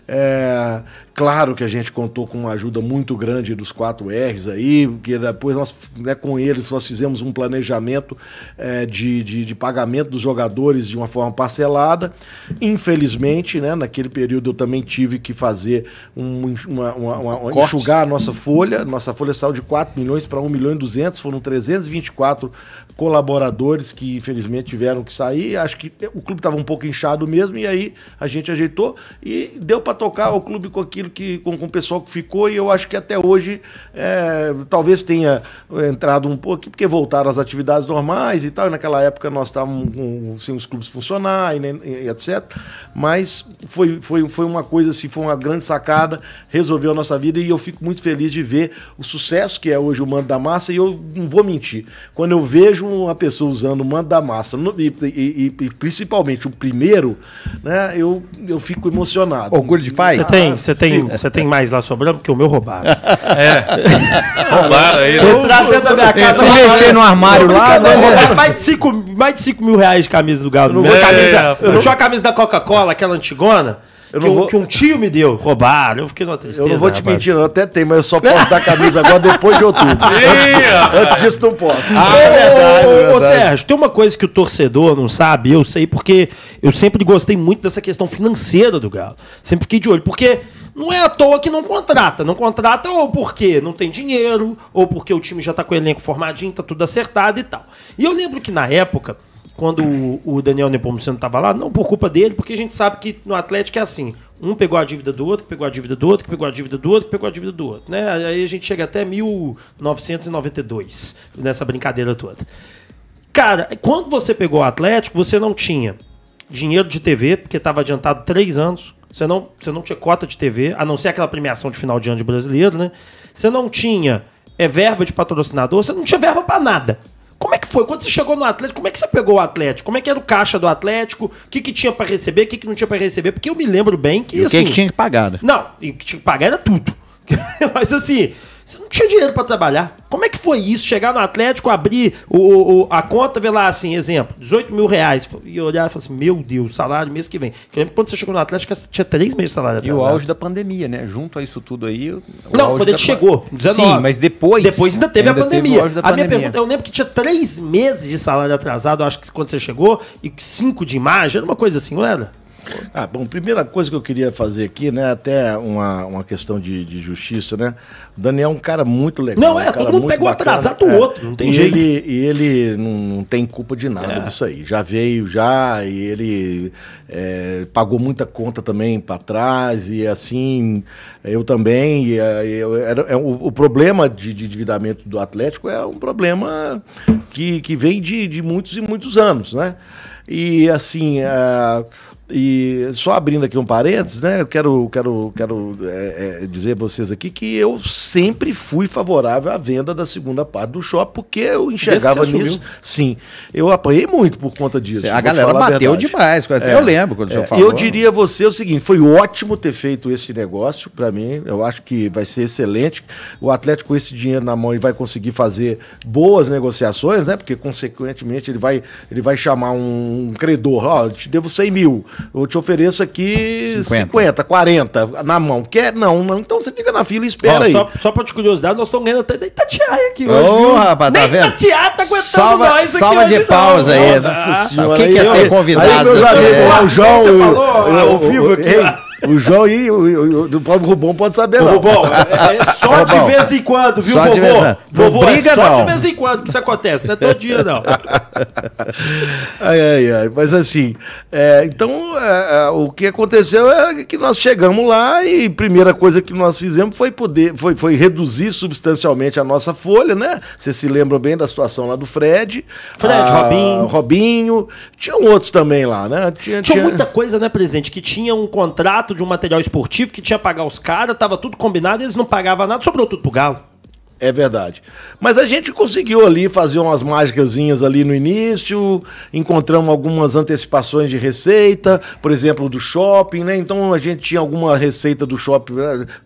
É, Claro que a gente contou com uma ajuda muito grande dos 4Rs aí, porque depois nós, né, com eles, nós fizemos um planejamento é, de, de, de, pagamento dos jogadores de uma forma parcelada. Infelizmente, né, naquele período eu também tive que fazer um, uma, uma, uma enxugar a nossa folha. Nossa folha saiu de 4 milhões para 1 milhão e 200, foram 324 colaboradores que infelizmente tiveram que sair. Acho que o clube estava um pouco inchado mesmo, e aí a gente ajeitou e deu para tocar o clube com aquilo aquilo que com, com o pessoal que ficou e eu acho que até hoje é, talvez tenha é, entrado um pouco porque voltaram às atividades normais e tal. E naquela época nós estávamos com, sem os clubes funcionar né, e, e, etc. Mas foi, foi, foi uma coisa assim, foi uma grande sacada, resolveu a nossa vida e eu fico muito feliz de ver o sucesso que é hoje o Mando da Massa e eu não vou mentir. Quando eu vejo uma pessoa usando o Mando da Massa e, e, e principalmente o primeiro, né, eu, eu fico emocionado. Orgulho de pai? Você tem, ah, você tem tem, você tem mais lá sobrando? Porque o meu roubaram. É. roubaram aí. Né? Eu, trazendo da minha casa. Se mexer no armário lá. né? roubaram mais de 5 mais de cinco mil reais de camisa do Galo. Não, eu não tinha uma camisa da Coca-Cola, aquela antigona. Que, vou... que, um tio me deu. Roubaram, eu fiquei numa tristeza. Eu não vou te rapaz. mentir, eu até tenho, mas eu só posso dar camisa agora depois de outubro. antes, antes, disso não posso. Ah, é verdade, é verdade. Ô, Sérgio, tem uma coisa que o torcedor não sabe, eu sei, porque eu sempre gostei muito dessa questão financeira do Galo. Sempre fiquei de olho, porque não é à toa que não contrata. Não contrata ou porque não tem dinheiro, ou porque o time já tá com o elenco formadinho, tá tudo acertado e tal. E eu lembro que na época, quando o, Daniel Nepomuceno tava lá, não por culpa dele, porque a gente sabe que no Atlético é assim. Um pegou a dívida do outro, pegou a dívida do outro, pegou a dívida do outro, pegou a dívida do outro, né? Aí a gente chega até 1992 nessa brincadeira toda. Cara, quando você pegou o Atlético, você não tinha dinheiro de TV, porque estava adiantado três anos. Você não, você não tinha cota de TV, a não ser aquela premiação de final de ano de brasileiro, né? Você não tinha é, verba de patrocinador, você não tinha verba para nada. Como é que foi? Quando você chegou no Atlético, como é que você pegou o Atlético? Como é que era o caixa do Atlético? O que, que tinha para receber? O que, que não tinha para receber? Porque eu me lembro bem que. E o que, que assim, tinha que pagar, né? Não, o que tinha que pagar era tudo. Mas assim, você não tinha dinheiro para trabalhar. Como é que foi isso? Chegar no Atlético, abrir o, o a conta, ver lá assim, exemplo, 18 mil reais. E olhar e falar assim, meu Deus, salário mês que vem. Eu lembro quando você chegou no Atlético, você tinha três meses de salário atrasado. E o auge da pandemia, né? Junto a isso tudo aí. não, quando ele da... chegou, 19. Sim, mas depois. Depois ainda teve ainda a pandemia. Teve a pandemia. minha pergunta, eu lembro que tinha três meses de salário atrasado, acho que quando você chegou, e cinco de imagem, era uma coisa assim, não era? Ah, bom, primeira coisa que eu queria fazer aqui, né? Até uma, uma questão de, de justiça, né? O Daniel é um cara muito legal. Não, é, um todo mundo pegou bacana, atrasado é, o outro. Não tem e jeito. Ele, e ele não, não tem culpa de nada é. disso aí. Já veio, já, e ele é, pagou muita conta também para trás, e assim, eu também. E, é, eu, era, é, o, o, problema de, de endividamento do Atlético é um problema que, que vem de, de muitos e muitos anos, né? E assim. Uh, e só abrindo aqui um parênteses, né? Eu quero, quero, quero é, é, dizer a vocês aqui que eu sempre fui favorável à venda da segunda parte do shopping, porque eu enxergava nisso. Assumiu. Sim, eu apanhei muito por conta disso. a galera bateu a demais, até é, eu lembro quando é, o falou. Eu diria a você o seguinte: foi ótimo ter feito esse negócio para mim. Eu acho que vai ser excelente. O Atlético, com esse dinheiro na mão, e vai conseguir fazer boas negociações, né? Porque, consequentemente, ele vai, ele vai chamar um, um credor, ó, oh, te devo 100 mil eu te ofereço aqui 50, 50 40 na mão. Quer? Não, não. Então você fica na fila e espera Ó, aí. Só, só pra te curiosidade, nós estamos ganhando até da Itatiaia aqui hoje. Ô, rapaz, tá Nem vendo? Itatiaia tá aguentando salva, nós aqui Salva de pausa aí. Nossa, Nossa senhora, o que, aí, que é ter convidado? Aí, meus amigos, é. o João, você falou, eu, eu, vivo aqui. Ei, o João e o, o, o Rubão pode saber não. Rubão, é, é só Rubão. de vez em quando, viu, só vovô? De vez em... Vovô, é briga, é só não. de vez em quando que isso acontece, não é todo dia, não. ai, ai, ai. Mas assim, é, então é, é, o que aconteceu é que nós chegamos lá e a primeira coisa que nós fizemos foi poder, foi, foi reduzir substancialmente a nossa folha, né? Vocês se lembram bem da situação lá do Fred. Fred, a, ah, Robinho. Robinho. Tinham outros também lá, né? Tinha, tinha, tinha muita coisa, né, presidente, que tinha um contrato contrato de um material esportivo que tinha que pagar os caras, tava tudo combinado, eles não pagavam nada, sobrou tudo pro Galo. É verdade. Mas a gente conseguiu ali fazer umas mágicas ali no início, encontramos algumas antecipações de receita, por exemplo, do shopping, né? Então a gente tinha alguma receita do shopping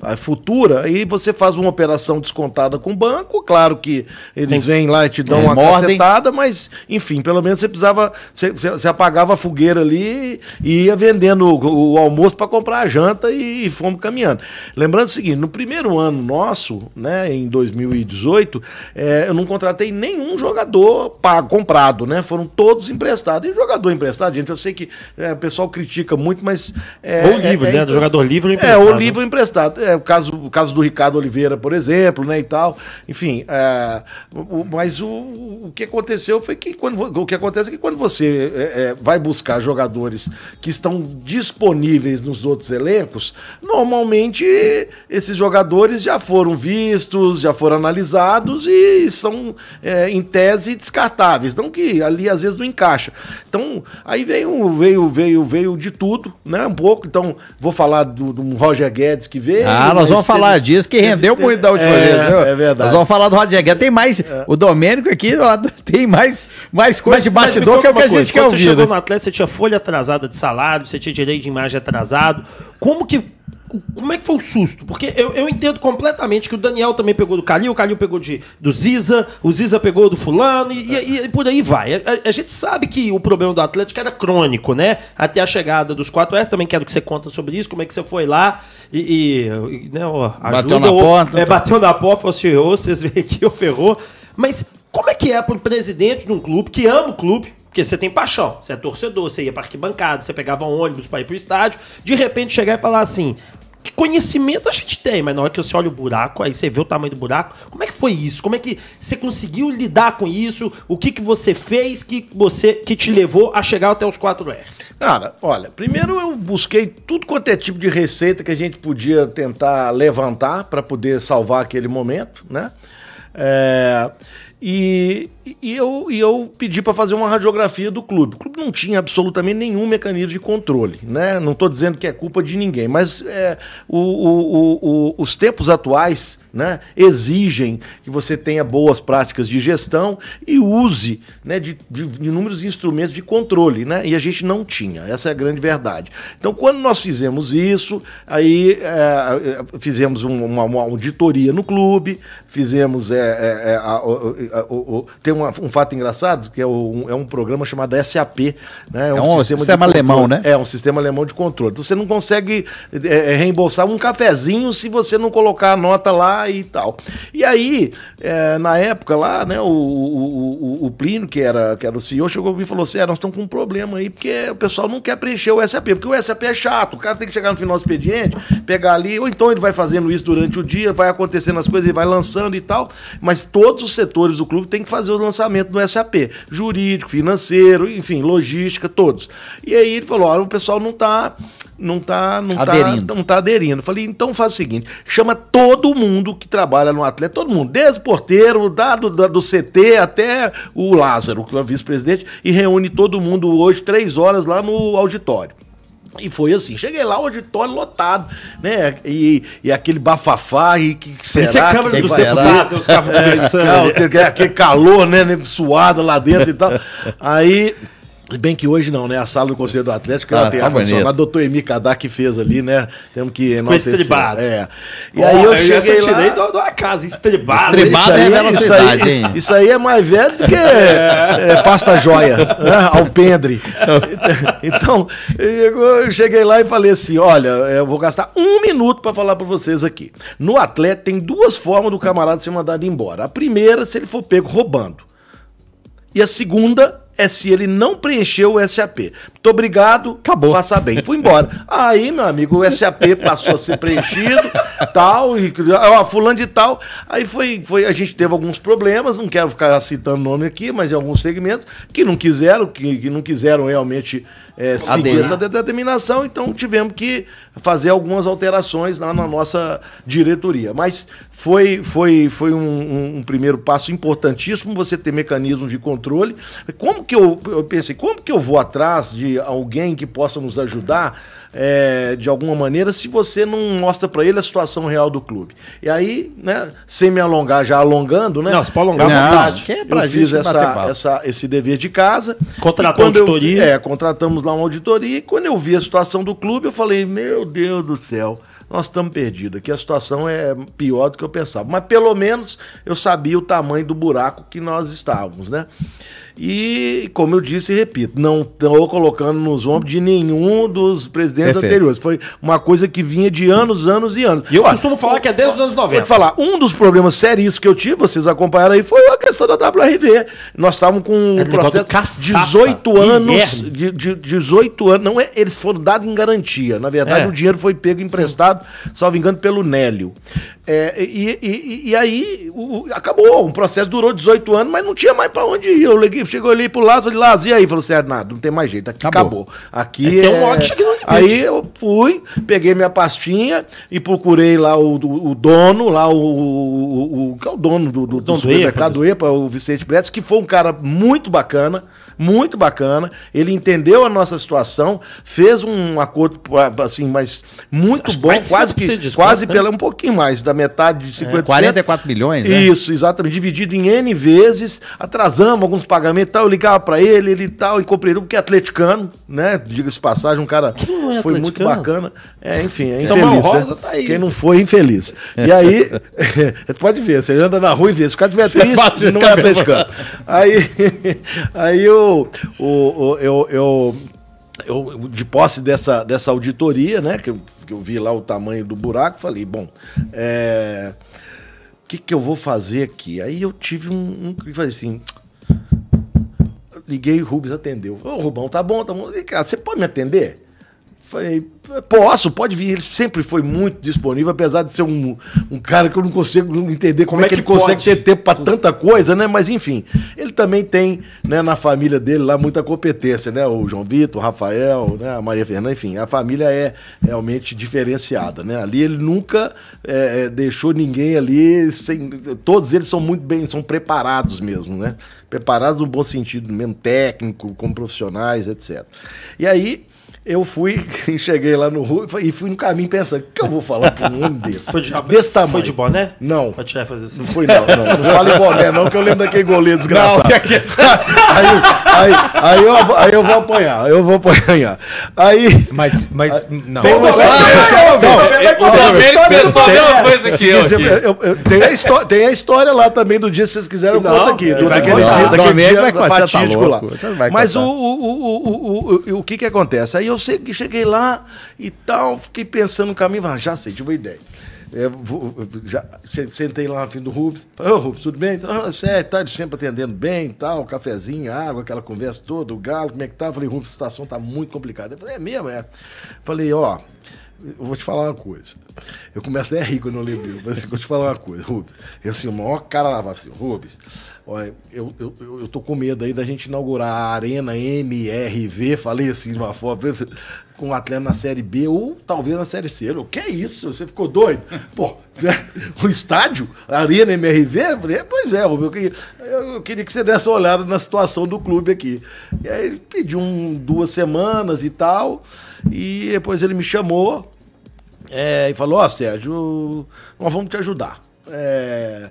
eh, futura, aí você faz uma operação descontada com o banco, claro que eles vêm lá e te dão é, uma mordem. cacetada, mas enfim, pelo menos você precisava, você, você apagava a fogueira ali e ia vendendo o, o almoço para comprar a janta e, e fomos caminhando. Lembrando o seguinte, no primeiro ano nosso, né, em 2000 2018, é, eu não contratei nenhum jogador pago, comprado, né? Foram todos emprestados. E jogador emprestado, gente, eu sei que é, o pessoal critica muito, mas. É, ou livre, é, é né? Do jogador livre ou emprestado. É, ou livre ou emprestado. É, o, caso, o caso do Ricardo Oliveira, por exemplo, né? E tal. Enfim, é, o, mas o, o que aconteceu foi que quando, o que acontece é que quando você vai buscar jogadores que estão disponíveis nos outros elencos, normalmente esses jogadores já foram vistos, já foram foram analisados e são, é, em tese, descartáveis. Então, que ali às vezes não encaixa. Então, aí veio, veio, veio, veio de tudo, né? Um pouco. Então, vou falar do, do Roger Guedes que veio. Ah, nós vamos falar disso, que rendeu teve, muito da última é, vez, viu? É verdade. Nós vamos falar do Roger Guedes. Tem mais. É. O Domênico aqui ó, tem mais, mais coisa mas, de bastidor que é o que a gente coisa. quer ouvir. Você né? chegou no Atlético, você tinha folha atrasada de salário, você tinha direito de imagem atrasado. Como que como é que foi o susto? Porque eu, eu, entendo completamente que o Daniel também pegou do Calil, o Calil pegou de, do Ziza, o Ziza pegou do fulano e, e, e por aí vai. A, a, gente sabe que o problema do Atlético era crônico, né? Até a chegada dos quatro r é, também quero que você conta sobre isso, como é que você foi lá e, e né, ó, ajuda, bateu na ou, porta. É, bateu na porta, falou assim, oh, vocês veem aqui, eu ferrou. Mas como é que é para o presidente de um clube, que ama o clube, porque você tem paixão, você é torcedor, você ia para arquibancada, você pegava um ônibus para ir para o estádio, de repente chegar e falar assim: que conhecimento a gente tem, mas na hora que você olha o buraco, aí você vê o tamanho do buraco. Como é que foi isso? Como é que você conseguiu lidar com isso? O que, que você fez que você que te levou a chegar até os 4 R's? Cara, olha, primeiro eu busquei tudo quanto é tipo de receita que a gente podia tentar levantar para poder salvar aquele momento, né? É, e e eu, e eu pedi para fazer uma radiografia do clube. O clube não tinha absolutamente nenhum mecanismo de controle. Né? Não estou dizendo que é culpa de ninguém, mas é, o, o, o, os tempos atuais né, exigem que você tenha boas práticas de gestão e use né, de, de, de inúmeros instrumentos de controle. Né? E a gente não tinha. Essa é a grande verdade. Então, quando nós fizemos isso, aí é, é fizemos uma, uma, auditoria no clube, fizemos. É, é, é a, a, a, tem uma, um fato engraçado, que é um, é um programa chamado SAP. Né? É um, é um sistema, sistema alemão, né? É um sistema alemão de controle. Então, você não consegue é, é, reembolsar um cafezinho se você não colocar a nota lá e tal. E aí, é, na época lá, né, o, o, o, o, Plínio, que era, que era o CEO, chegou e falou assim, é, nós estamos com um problema aí, porque o pessoal não quer preencher o SAP, porque o SAP é chato, o cara tem que chegar no final do expediente, pegar ali, ou então ele vai fazendo isso durante o dia, vai acontecendo as coisas, e vai lançando e tal, mas todos os setores do clube têm que fazer os lançamento do SAP, jurídico, financeiro, enfim, logística, todos. E aí ele falou: olha, o pessoal não está não tá, não tá aderindo. Tá, não tá aderindo. Eu falei, então faz o seguinte, chama todo mundo que trabalha no atleta, todo mundo, desde o porteiro, da, do, da, do CT até o Lázaro, que é o vice-presidente, e reúne todo mundo hoje, três horas, lá no auditório. E foi assim, cheguei lá, o auditório lotado, né? E, e aquele bafafá, e que, que será? Isso é do Câmara os caras conversando. É, aquele calor, né? Suado lá dentro e tal. Aí Bem que hoje não, né? A sala do Conselho do Atlético, ah, ela tem tá ar-condicionado, doutor Emi Kadá que fez ali, né? Temos que enaltecer. É. E aí eu, eu cheguei lá... tirei de uma casa, estribado. Estribado isso é aí, é isso, cidade, isso, aí é mais velho do que é, é, pasta joia, né? alpendre. Então, eu cheguei lá e falei assim, olha, eu vou gastar um minuto para falar para vocês aqui. No Atlético tem duas formas do camarada ser mandado embora. A primeira, se ele for pego roubando. E a segunda, é se ele não preencheu o SAP. Muito obrigado, acabou. Passa bem. Fui embora. Aí, meu amigo, o SAP passou a ser preenchido, tal, e, ó, fulano de tal. Aí foi, foi, a gente teve alguns problemas, não quero ficar citando nome aqui, mas em alguns segmentos, que não quiseram, que, que não quiseram realmente é, seguir essa determinação, então tivemos que fazer algumas alterações na, na nossa diretoria. Mas foi, foi, foi um, um, primeiro passo importantíssimo você ter mecanismos de controle. Como que eu, eu pensei, como que eu vou atrás de alguém que possa nos ajudar? é, de alguma maneira se você não mostra para ele a situação real do clube. E aí, né, sem me alongar, já alongando, né? Não, você pode alongar, não, vontade. Quem é pra eu fiz essa, essa, esse dever de casa. Contratou auditoria. Eu, é, contratamos lá uma auditoria e quando eu vi a situação do clube, eu falei, meu Deus do céu nós estamos perdidos, que a situação é pior do que eu pensava. Mas pelo menos eu sabia o tamanho do buraco que nós estávamos, né? E, como eu disse e repito, não estou colocando nos ombros de nenhum dos presidentes Perfeito. anteriores. Foi uma coisa que vinha de anos, anos e anos. E eu costumo falar que é desde os anos 90. Vou falar, um dos problemas sérios que eu tive, vocês acompanharam aí, foi a questão da WRV. Nós estávamos com é, um é processo caçapa, 18 anos. De, de, 18 anos. Não é, eles foram dados em garantia. Na verdade, é. o dinheiro foi pego emprestado, Sim. salvo engano, pelo Nélio. É, e, e, e, aí o, acabou. O processo durou 18 anos, mas não tinha mais para onde ir. Eu liguei, chegou ali pro Lázaro de Lázaro, e aí? Falou assim, ah, nada, não tem mais jeito, aqui acabou. acabou. Aqui é, é... Um aí eu fui, peguei minha pastinha e procurei lá o, o, o dono, lá o, o, o, que é o dono do, do, do supermercado do EPA, o Vicente Bretes, que foi um cara muito bacana, muito bacana. Ele entendeu a nossa situação, fez um acordo, assim, mas muito Acho bom, quase que. Desconto, quase né? pela um pouquinho mais, da metade de 50%. É, 44 milhões, né? Isso, exatamente. Dividido em N vezes, atrasamos alguns pagamentos e tal. Eu ligava para ele, ele tal, e compreendeu, porque é atleticano, né? Diga-se passagem, um cara é foi muito bacana. É, enfim, é infeliz. Né? Rosa, né? tá Quem não foi, infeliz. E aí, é, pode ver, você anda na rua e vê. Se o cara tiver triste, não é atleticano. Aí, aí eu eu, o, o, eu, eu eu, de posse dessa, dessa auditoria, né? Que eu, que eu vi lá o tamanho do buraco, falei, bom, é. O que, que eu vou fazer aqui? Aí eu tive um. um falei assim. Liguei, o Rubens atendeu. Ô, Rubão, tá bom, tá bom. E, cara, você pode me atender? Falei, posso, pode vir. Ele sempre foi muito disponível, apesar de ser um, um cara que eu não consigo entender como, como é, é que, ele pode? consegue ter tempo para tanta coisa, né? Mas enfim, ele também tem né, na família dele lá muita competência, né? O João Vitor, o Rafael, né? a Maria Fernanda, enfim, a família é realmente diferenciada, né? Ali ele nunca é, é deixou ninguém ali sem. Todos eles são muito bem, são preparados mesmo, né? Preparados no bom sentido, mesmo técnico, como profissionais, etc. E aí eu fui, cheguei lá no rua e fui no caminho pensando, o que eu vou falar pra um homem desse? Foi de, desse tamanho. Foi de boné? Não. Pra tirar fazer assim. Não foi não, não. Não fale boné não, que eu lembro daquele goleiro desgraçado. Não, que... aí, aí, aí, eu, aí eu vou apanhar, eu vou apanhar. Aí... Mas, mas, não. Tem uma história... Ah, pensou a mesma coisa que eu. Tem tem a história lá também do dia, se vocês quiserem, eu conto aqui. daquele dia, daquele dia fatídico lá. Mas o, o, o, o que que acontece? Aí eu eu sei que cheguei lá e tal, fiquei pensando no caminho, ah, já sei, tive uma ideia. É, já sentei lá no fim do Rubens, falei, ô Rubens, tudo bem? então ah, você é, tá sempre atendendo bem tal, cafezinho, água, aquela conversa toda, o galo, como é que tá? falei, Rubens, a situação tá muito complicada. Eu falei, é mesmo, é. Falei, ó, eu vou te falar uma coisa. Eu começo até a rir quando eu lembro. Mas assim, vou te falar uma coisa, Rubens. Eu, assim, o maior cara lá, assim, Rubens, Olha, eu, eu, eu tô com medo aí da gente inaugurar a Arena MRV, falei assim de uma forma, com o atleta na Série B ou talvez na Série C. O que é isso? Você ficou doido? Pô, o estádio, a Arena MRV? É, pois é, Rubio, eu queria que você desse uma olhada na situação do clube aqui. E aí ele pediu um, duas semanas e tal, e depois ele me chamou é, e falou, ó oh, Sérgio, nós vamos te ajudar. É,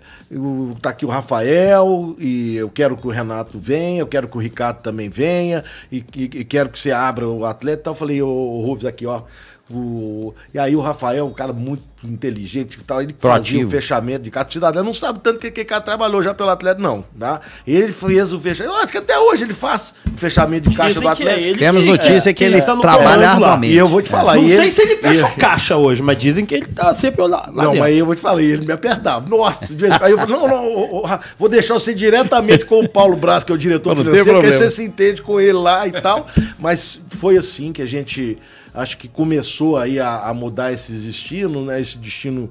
tá aqui o Rafael, e eu quero que o Renato venha, eu quero que o Ricardo também venha, e, e, e quero que você abra o atleta. Então eu falei, ô, ô Rubens, aqui, ó. O, e aí o Rafael, um cara muito inteligente e tal, ele Proativo. fazia o fechamento de cada cidadão. Não sabe tanto que, que cara trabalhou já pelo atleta, não. Tá? Ele fez o fechamento. Eu acho que até hoje ele faz o fechamento de caixa do é atleta. É Temos notícia é, que ele, ele tá trabalha arduamente. E eu vou te falar. Não sei se ele fecha ele, caixa hoje, mas dizem que ele tá sempre lá. lá não, dentro. mas eu vou te falar, ele me apertava. Nossa, aí eu falei, não, não, vou deixar você diretamente com o Paulo Braz, que é o diretor não financeiro, porque você se entende com ele lá e tal. Mas foi assim que a gente acho que começou aí a, a mudar esses destinos, né? Esse destino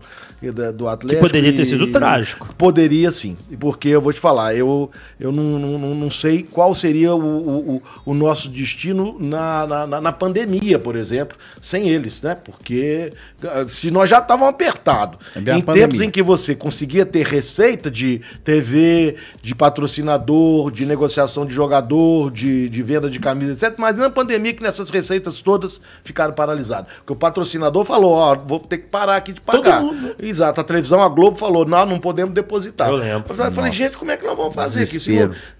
do Atlético. Que poderia ter sido e, trágico. Poderia sim, porque eu vou te falar, eu, eu não, não, não sei qual seria o, o, o nosso destino na, na, na, pandemia, por exemplo, sem eles, né? Porque ah, se nós já estávamos apertados, é em pandemia. tempos em que você conseguia ter receita de TV, de patrocinador, de negociação de jogador, de, de venda de camisa, etc. Mas na pandemia que nessas receitas todas ficaram paralisadas. Porque o patrocinador falou, ó, oh, vou ter que parar aqui de pagar. Todo mundo. Exato, a televisão, a Globo falou, não, não podemos depositar. Eu lembro. Eu falei, Nossa. gente, como é que nós vamos fazer? isso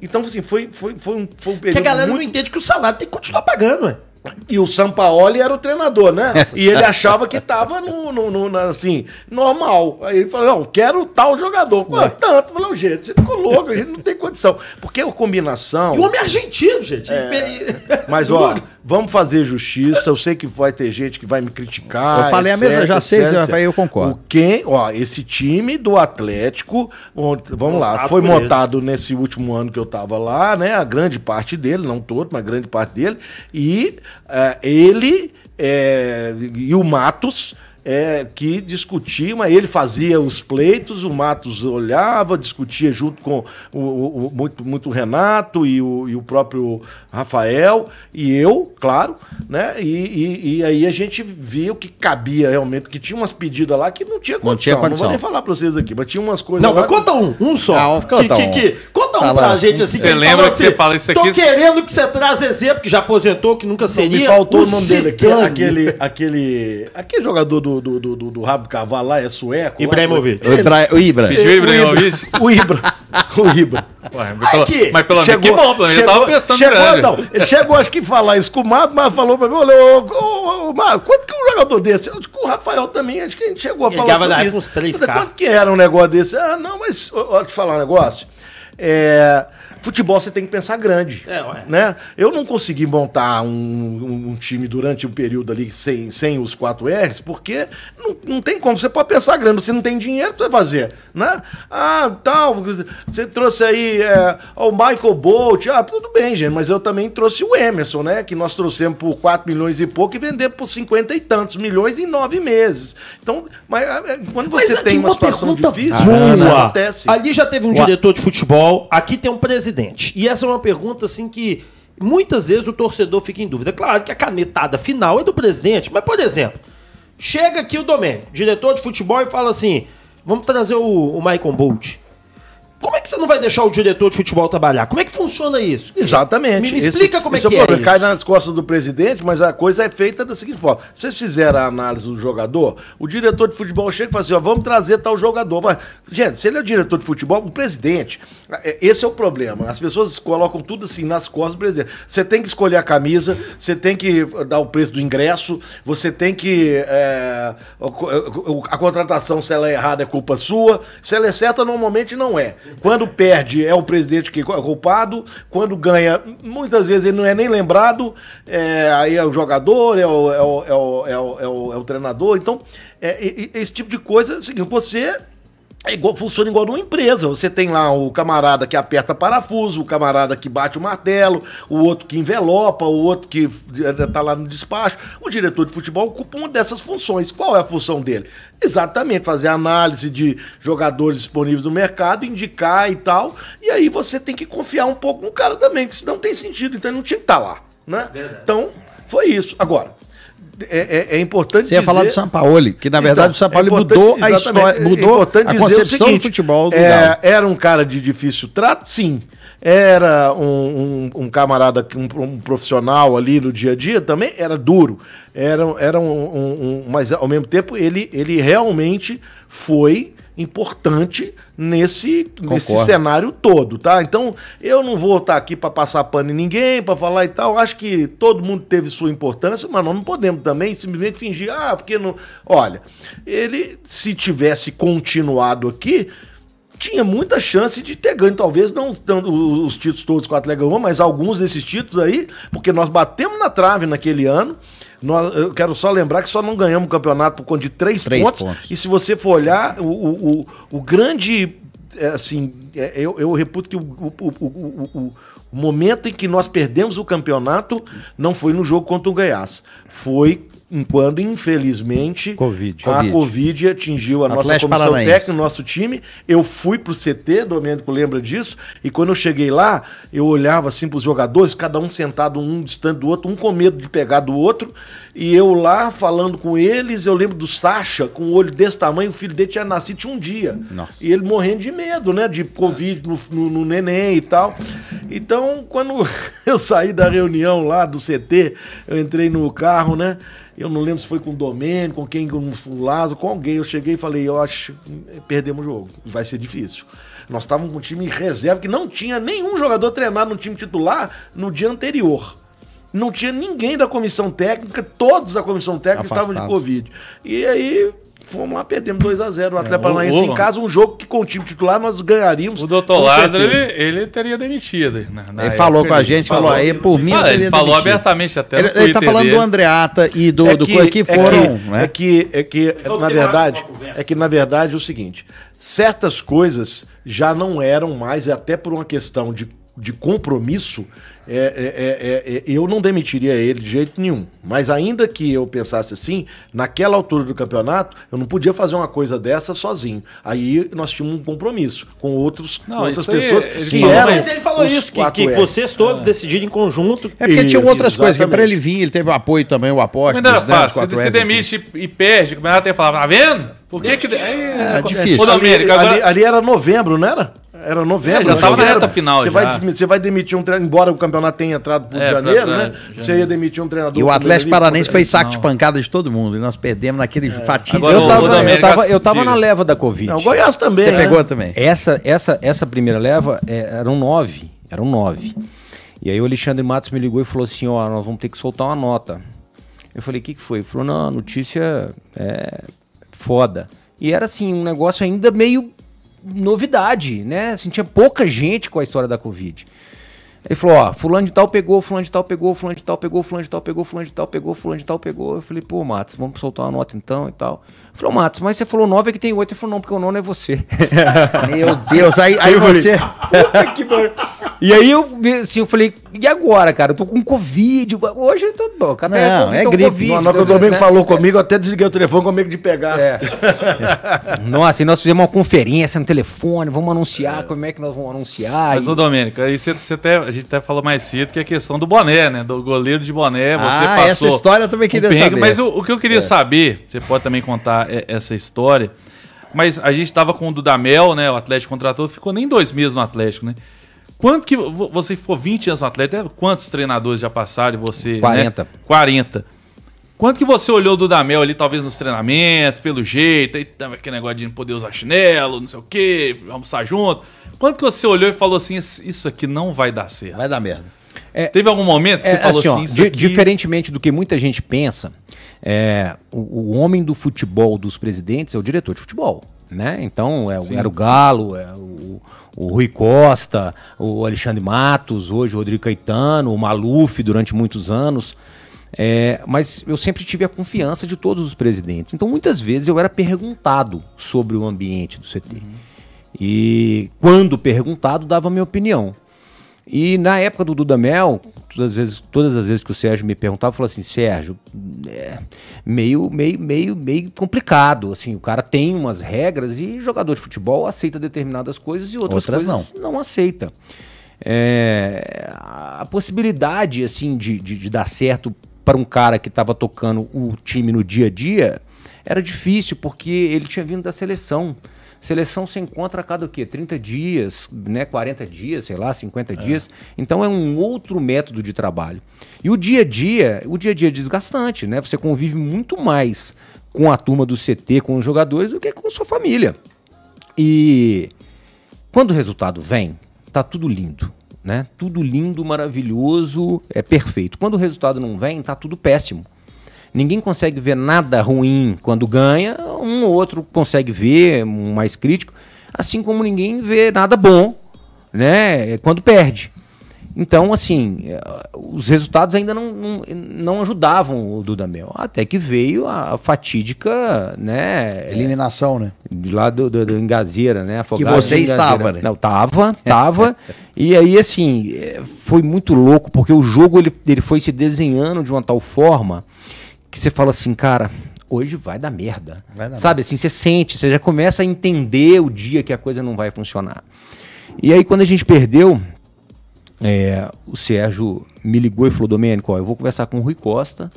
então, assim, foi, foi, foi, um, foi um período. Que a galera muito... não entende que o salário tem que continuar pagando, ué. E o Sampaoli era o treinador, né? E ele achava que tava no, no, no, assim, normal. Aí ele falou: não, quero tal jogador. Pô, tanto. Eu falei, gente, você ficou louco, a gente não tem condição. Porque a combinação. E o homem é argentino, gente. É... Mas, ó, Vamos fazer justiça. Eu sei que vai ter gente que vai me criticar. Eu falei etc, a mesma, já sei, etc. eu concordo. O quem, ó, esse time do Atlético, vamos lá, tá foi montado nesse último ano que eu tava lá, né? A grande parte dele, não todo, mas a grande parte dele. E uh, ele é, e o Matos é, que discutiam, ele fazia os pleitos, o Matos olhava, discutia junto com o, o, o muito, muito Renato e o, e o, próprio Rafael e eu, claro, né? E, e, e, aí a gente viu que cabia realmente, que tinha umas pedidas lá que não tinha condição. Não, tinha condição. não vou nem falar pra vocês aqui, mas tinha umas coisas. Não, mas conta um, um só. Não, conta, que, um. Que, conta um fala, pra gente assim. Você lembra que você assim, fala isso aqui? Tô querendo que você traz exemplo, que já aposentou, que nunca seria. Não, me faltou o, nome Zidane. dele aqui, aquele, aquele, aquele jogador do do, do, do, do, rabo cavalo lá é sueco. Ibrahimovic. Lá, Ibra... O Ibra. Pediu o Ibrahimovic? O Ibra. O Ibra. Ué, pelo, aqui, mas pelo chegou, que bom, pelo eu tava pensando chegou, grande. Ele chegou, acho que falar isso com o Mato, mas falou pra mim, olha, ô, ô, Mato, quanto que um jogador desse? Eu, com o Rafael também, acho que a gente chegou a falar Chegava sobre isso. Uns três mas, quanto que era um negócio desse? Ah, não, mas, deixa eu te falar um negócio. É... Futebol você tem que pensar grande. É, ué. Né? Eu não consegui montar um, um, um, time durante um período ali sem, sem os quatro R's, porque não, não tem como. Você pode pensar grande, você não tem dinheiro pra fazer. Né? Ah, tal, você trouxe aí é, o Michael Bolt. Ah, tudo bem, gente, mas eu também trouxe o Emerson, né? Que nós trouxemos por 4 milhões e pouco e vendemos por 50 e tantos milhões em nove meses. Então, mas, ah, é, quando você mas tem uma, uma situação difícil, isso acontece. Ali já teve um diretor de futebol, aqui tem um presidente presidente? E essa é uma pergunta assim que muitas vezes o torcedor fica em dúvida. É claro que a canetada final é do presidente, mas por exemplo, chega aqui o Domênico, diretor de futebol, e fala assim: vamos trazer o, o Michael Bolt. Como é que você não vai deixar o diretor de futebol trabalhar? Como é que funciona isso? Exatamente. Me, me explica esse, como é que é, problema, é Cai nas costas do presidente, mas a coisa é feita da seguinte forma. Se vocês fizeram a análise do jogador, o diretor de futebol chega e fala assim, ó, vamos trazer tal jogador. Mas, gente, se ele é o diretor de futebol, o presidente, é, é, esse é o problema. As pessoas colocam tudo assim nas costas do presidente. Você tem que escolher a camisa, você tem que eh, dar o preço do ingresso, você tem que... É, a contratação, se ela é errada, é culpa sua. Se ela é certa, normalmente não é. Quando perde, é o presidente que é culpado. Quando ganha, muitas vezes ele não é nem lembrado. É, aí é o jogador, é o, é o, é o, é o, é o, é o treinador. Então, é, esse tipo de coisa, assim, você é igual, funciona igual numa empresa. Você tem lá o camarada que aperta parafuso, o camarada que bate o martelo, o outro que envelopa, o outro que está eh, lá no despacho. O diretor de futebol ocupa uma dessas funções. Qual é a função dele? Exatamente, fazer análise de jogadores disponíveis no mercado, indicar e tal. E aí você tem que confiar um pouco no cara também, que senão não tem sentido, então ele não tinha que estar tá lá. Né? Então, foi isso. Agora, é, é, é, importante Você dizer... ia falar do Sampaoli, que na verdade então, o Sampaoli é mudou a história, é mudou é a concepção seguinte, do futebol do é, Era um cara de difícil trato? Sim. Era um, um, um camarada, um, um, profissional ali no dia a dia também? Era duro. Era, era um, um, um... Mas ao mesmo tempo ele, ele realmente foi importante nesse, nesse cenário todo, tá? Então, eu não vou estar aqui para passar pano em ninguém, para falar e tal. Acho que todo mundo teve sua importância, mas nós não podemos também simplesmente fingir, ah, porque não. Olha, ele se tivesse continuado aqui, tinha muita chance de ter ganho, talvez não tanto os títulos todos com o Atlético mas alguns desses títulos aí, porque nós batemos na trave naquele ano. Nós, eu quero só lembrar que só não ganhamos o campeonato por conta de três, três pontos, pontos, E se você for olhar, o, o, o, o grande. É, assim, é, eu, eu reputo que o, o o momento em que nós perdemos o campeonato não foi no jogo contra o Goiás, foi enquanto, infelizmente, COVID. a COVID. Covid atingiu a Atlético nossa comissão Paranaense. técnica, o nosso time. Eu fui pro CT, Domênico lembra disso, e quando eu cheguei lá, eu olhava assim pros jogadores, cada um sentado um distante do outro, um com medo de pegar do outro, e eu lá falando com eles, eu lembro do Sacha, com o um olho desse tamanho, o filho dele tinha nascido tinha um dia. Nossa. E ele morrendo de medo, né, de Covid no, no, no neném e tal. Então, quando eu saí da reunião lá do CT, eu entrei no carro, né, eu não lembro se foi com o Domênio, com quem, com o Lazo, com alguém. Eu cheguei e falei, eu acho perdemos o jogo. Vai ser difícil. Nós estávamos com um time em reserva que não tinha nenhum jogador treinado no time titular no dia anterior não tinha ninguém da comissão técnica, todos da comissão técnica Afastado. estavam de Covid. E aí Fomos lá, perdemos 2x0. O é, Atlético é, Paranaense em casa, um jogo que com o time titular nós ganharíamos. O doutor Lázaro, ele, ele, teria demitido. Na, né? na ele falou com a gente, falou, falou aí, é, por mim, ele falou abertamente até. Ele, ele tá falando dele. do Andreata e do, é que, do que é foram. É, né? é que, é que, na verdade, é que, na verdade, é o seguinte: certas coisas já não eram mais, até por uma questão de de compromisso, é é, é, é, é, eu não demitiria ele de jeito nenhum. Mas ainda que eu pensasse assim, naquela altura do campeonato, eu não podia fazer uma coisa dessa sozinho. Aí nós tínhamos um compromisso com outros, não, outras pessoas aí, que eram. Mas ele falou isso, que, que vocês todos é. decidiram em conjunto. É porque tinha outras coisas, que para ele vir, ele teve o apoio também, o aporte. Não era fácil, se, você demite e, e perde, o campeonato ia falar, tá vendo? Por que que... É, é, difícil. Ali, ali, ali era novembro, não era? Era novembro. É, já estava né? na reta final. Você, já. Vai, você vai demitir um treinador, embora o campeonato tenha entrado por é, janeiro, pra, pra, né? Janeiro. Você ia demitir um treinador. E o Atlético Paranense foi saco de pancada de todo mundo. E nós perdemos naquele é. fatídico. Eu estava eu tava, eu tava na leva da Covid. Não, o Goiás também. Você né? pegou também. Essa, essa, essa primeira leva é, eram nove. Eram nove. E aí o Alexandre Matos me ligou e falou assim: ó, nós vamos ter que soltar uma nota. Eu falei, o que, que foi? Ele falou, não, a notícia é foda. E era assim, um negócio ainda meio novidade, né? Assim, tinha pouca gente com a história da Covid. Ele falou, ó, fulano de tal pegou, fulano de tal pegou, fulano de tal pegou, fulano de tal pegou, fulano de tal pegou, fulano de tal pegou. Eu falei, pô, Matos, vamos soltar uma nota então e tal. Falou, Matos, mas você falou nove é que tem oito. Ele falou, não, porque o nono é você. Meu Deus, aí, aí, você. Falei, e aí eu, assim, eu falei, e agora, cara? Eu tô com Covid. Hoje eu tô louco. Até não, é gripe. COVID, o Domingo né? falou comigo, eu até desliguei o telefone com medo de pegar. É. Nossa, e nós fizemos uma conferência no telefone, vamos anunciar, é. como é que nós vamos anunciar. Mas, e... ô Domênico, aí você, você até, a gente até falou mais cedo que a é questão do boné, né? Do goleiro de boné, você ah, passou... essa história eu também queria um pengue, saber. Mas o, o que eu queria é. saber, você pode também contar essa história. Mas a gente estava com o Dudamel, né? O Atlético contratou, ficou nem dois meses no Atlético, né? Quanto que você ficou 20 anos no Atlético? Né? Quantos treinadores já passaram você? 40. Né? 40. Quanto que você olhou do Dudamel ali, talvez nos treinamentos, pelo jeito, aí aquele negócio de não poder usar chinelo, não sei o quê, almoçar junto. Quanto que você olhou e falou assim, isso aqui não vai dar certo? Vai dar merda. É, Teve algum momento que é, você falou assim, assim ó, isso aqui... Diferentemente do que muita gente pensa, é, o, o, homem do futebol dos presidentes é o diretor de futebol. Né? Então, é, era o Galo, é, o, o Rui Costa, o Alexandre Matos, hoje o Rodrigo Caetano, o Maluf durante muitos anos. É, mas eu sempre tive a confiança de todos os presidentes. Então, muitas vezes eu era perguntado sobre o ambiente do CT. Uhum. E quando perguntado, dava a minha opinião. E na época do Dudamel, todas as vezes, todas as vezes que o Sérgio me perguntava, eu falava assim, Sérgio, é meio, meio, meio, meio complicado. Assim, o cara tem umas regras e jogador de futebol aceita determinadas coisas e outras, outras coisas não, não aceita. É, a possibilidade assim de, de, de dar certo para um cara que estava tocando o time no dia a dia era difícil porque ele tinha vindo da seleção. Seleção se encontra a cada o quê? 30 dias, né? 40 dias, sei lá, 50 é. dias. Então é um outro método de trabalho. E o dia a dia, o dia a dia é desgastante, né? Você convive muito mais com a turma do CT, com os jogadores, do que com sua família. E quando o resultado vem, tá tudo lindo. Né? Tudo lindo, maravilhoso, é perfeito. Quando o resultado não vem, tá tudo péssimo. Ninguém consegue ver nada ruim quando ganha, um ou outro consegue ver, um mais crítico, assim como ninguém vê nada bom, né, quando perde. Então, assim, eh, os resultados ainda não, não, não, ajudavam o Dudamel. Até que veio a fatídica, né? Eliminação, né? de Lá do, do, do Engazeira, né? Afogado, que você estava, né? Não, tava, tava. e aí, assim, eh, foi muito louco, porque o jogo ele, ele foi se desenhando de uma tal forma que você fala assim, cara, hoje vai dar merda. Vai dar Sabe merda. assim, você sente, você já começa a entender o dia que a coisa não vai funcionar. E aí, quando a gente perdeu, é, o Sérgio me ligou e falou: Domênico, ó, eu vou conversar com o Rui Costa,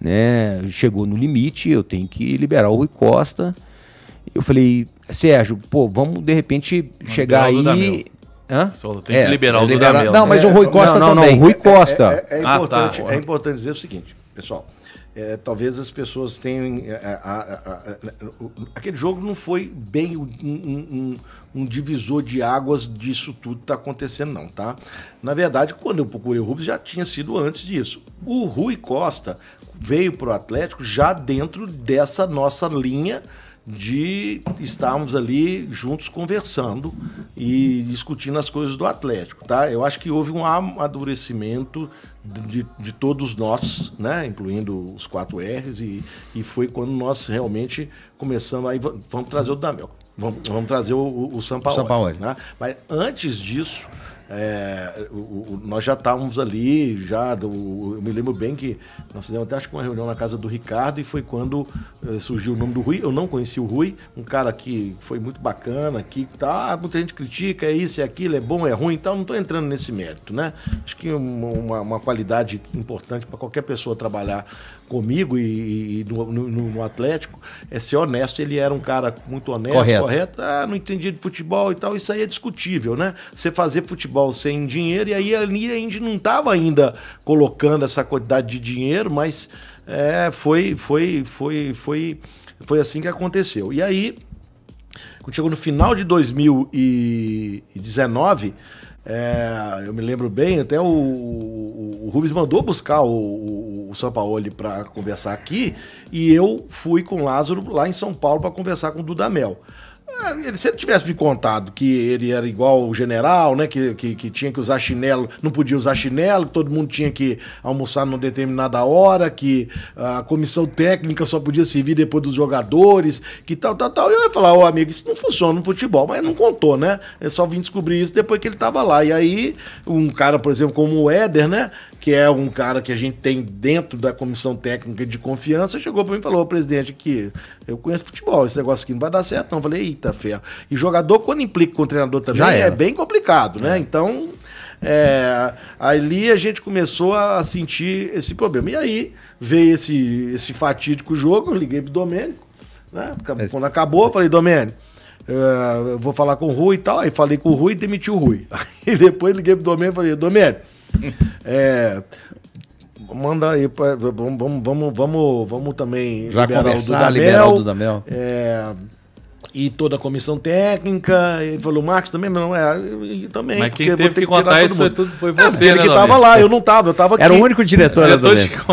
né? Chegou no limite, eu tenho que liberar o Rui Costa. Eu falei, Sérgio, pô, vamos de repente chegar aí. Hã? Tem é, que liberar o liberar... Não, mas o Rui Costa não, não, também. Não, Rui Costa. É, é, é importante, é ah, tá. é importante dizer o seguinte, pessoal é, talvez as pessoas tenham. É, é, a, a, a, é, aquele jogo não foi bem um, um, um, divisor de águas disso tudo que está acontecendo, não, tá? Na verdade, quando eu procurei o Rubens, já tinha sido antes disso. O Rui Costa veio para o Atlético já dentro dessa nossa linha de estarmos ali juntos conversando e discutindo as coisas do Atlético, tá? Eu acho que houve um amadurecimento de, de todos nós, né? Incluindo os quatro R's e, e foi quando nós realmente começamos aí vamos trazer o Damel, vamos, vamos trazer o, o, o Sampaoli, o Né? Mas antes disso é, o, o, nós já estávamos ali, já do, eu me lembro bem que nós fizemos até acho que uma reunião na casa do Ricardo e foi quando eh, surgiu o nome do Rui. Eu não conheci o Rui, um cara que foi muito bacana, que tá, ah, muita gente critica, é isso, é aquilo, é bom, é ruim e tal. Não estou entrando nesse mérito, né? Acho que é uma, uma, uma qualidade importante para qualquer pessoa trabalhar comigo e, e no, no, no, Atlético é ser honesto. Ele era um cara muito honesto, correto. correto. Ah, não entendia de futebol e tal. Isso aí é discutível, né? Você fazer futebol sem dinheiro, e aí a a gente não estava ainda colocando essa quantidade de dinheiro, mas é, foi, foi, foi, foi, foi assim que aconteceu. E aí, quando chegou no final de 2019, é, eu me lembro bem, até o, o, o Rubens mandou buscar o, o, o Sampaoli para conversar aqui e eu fui com o Lázaro lá em São Paulo para conversar com o Dudamel. É, se ele tivesse me contado que ele era igual o general, né? Que, que, que, tinha que usar chinelo, não podia usar chinelo, que todo mundo tinha que almoçar numa determinada hora, que a comissão técnica só podia servir depois dos jogadores, que tal, tal, tal. Eu ia falar, ô oh, amigo, isso não funciona no futebol, mas não contou, né? Eu só vim descobrir isso depois que ele estava lá. E aí, um cara, por exemplo, como o Éder, né? que é um cara que a gente tem dentro da comissão técnica de confiança, chegou para mim e falou: presidente, aqui, eu conheço futebol, esse negócio aqui não vai dar certo, não. Eu falei: eita, ferro. E jogador, quando implica com o treinador também, é bem complicado, né? É. Então, é, ali a gente começou a sentir esse problema. E aí veio esse, esse fatídico jogo, eu liguei pro Domênico, né? É. Quando acabou, eu falei: Domênico. Eh, vou falar com o Rui e tal. Aí falei com o Rui e demiti o Rui. Aí depois liguei pro Domênico e falei: Domênico, É, manda aí, pra, vamos, vamos, vamos, vamos também Já liberar o Dudamel. Liberar o Dudamel. É, e toda a comissão técnica. Ele falou, Marcos também, não é, também. Mas quem teve que contar isso foi tudo foi você, Ele né, que estava lá, eu não estava, eu estava Era o único diretor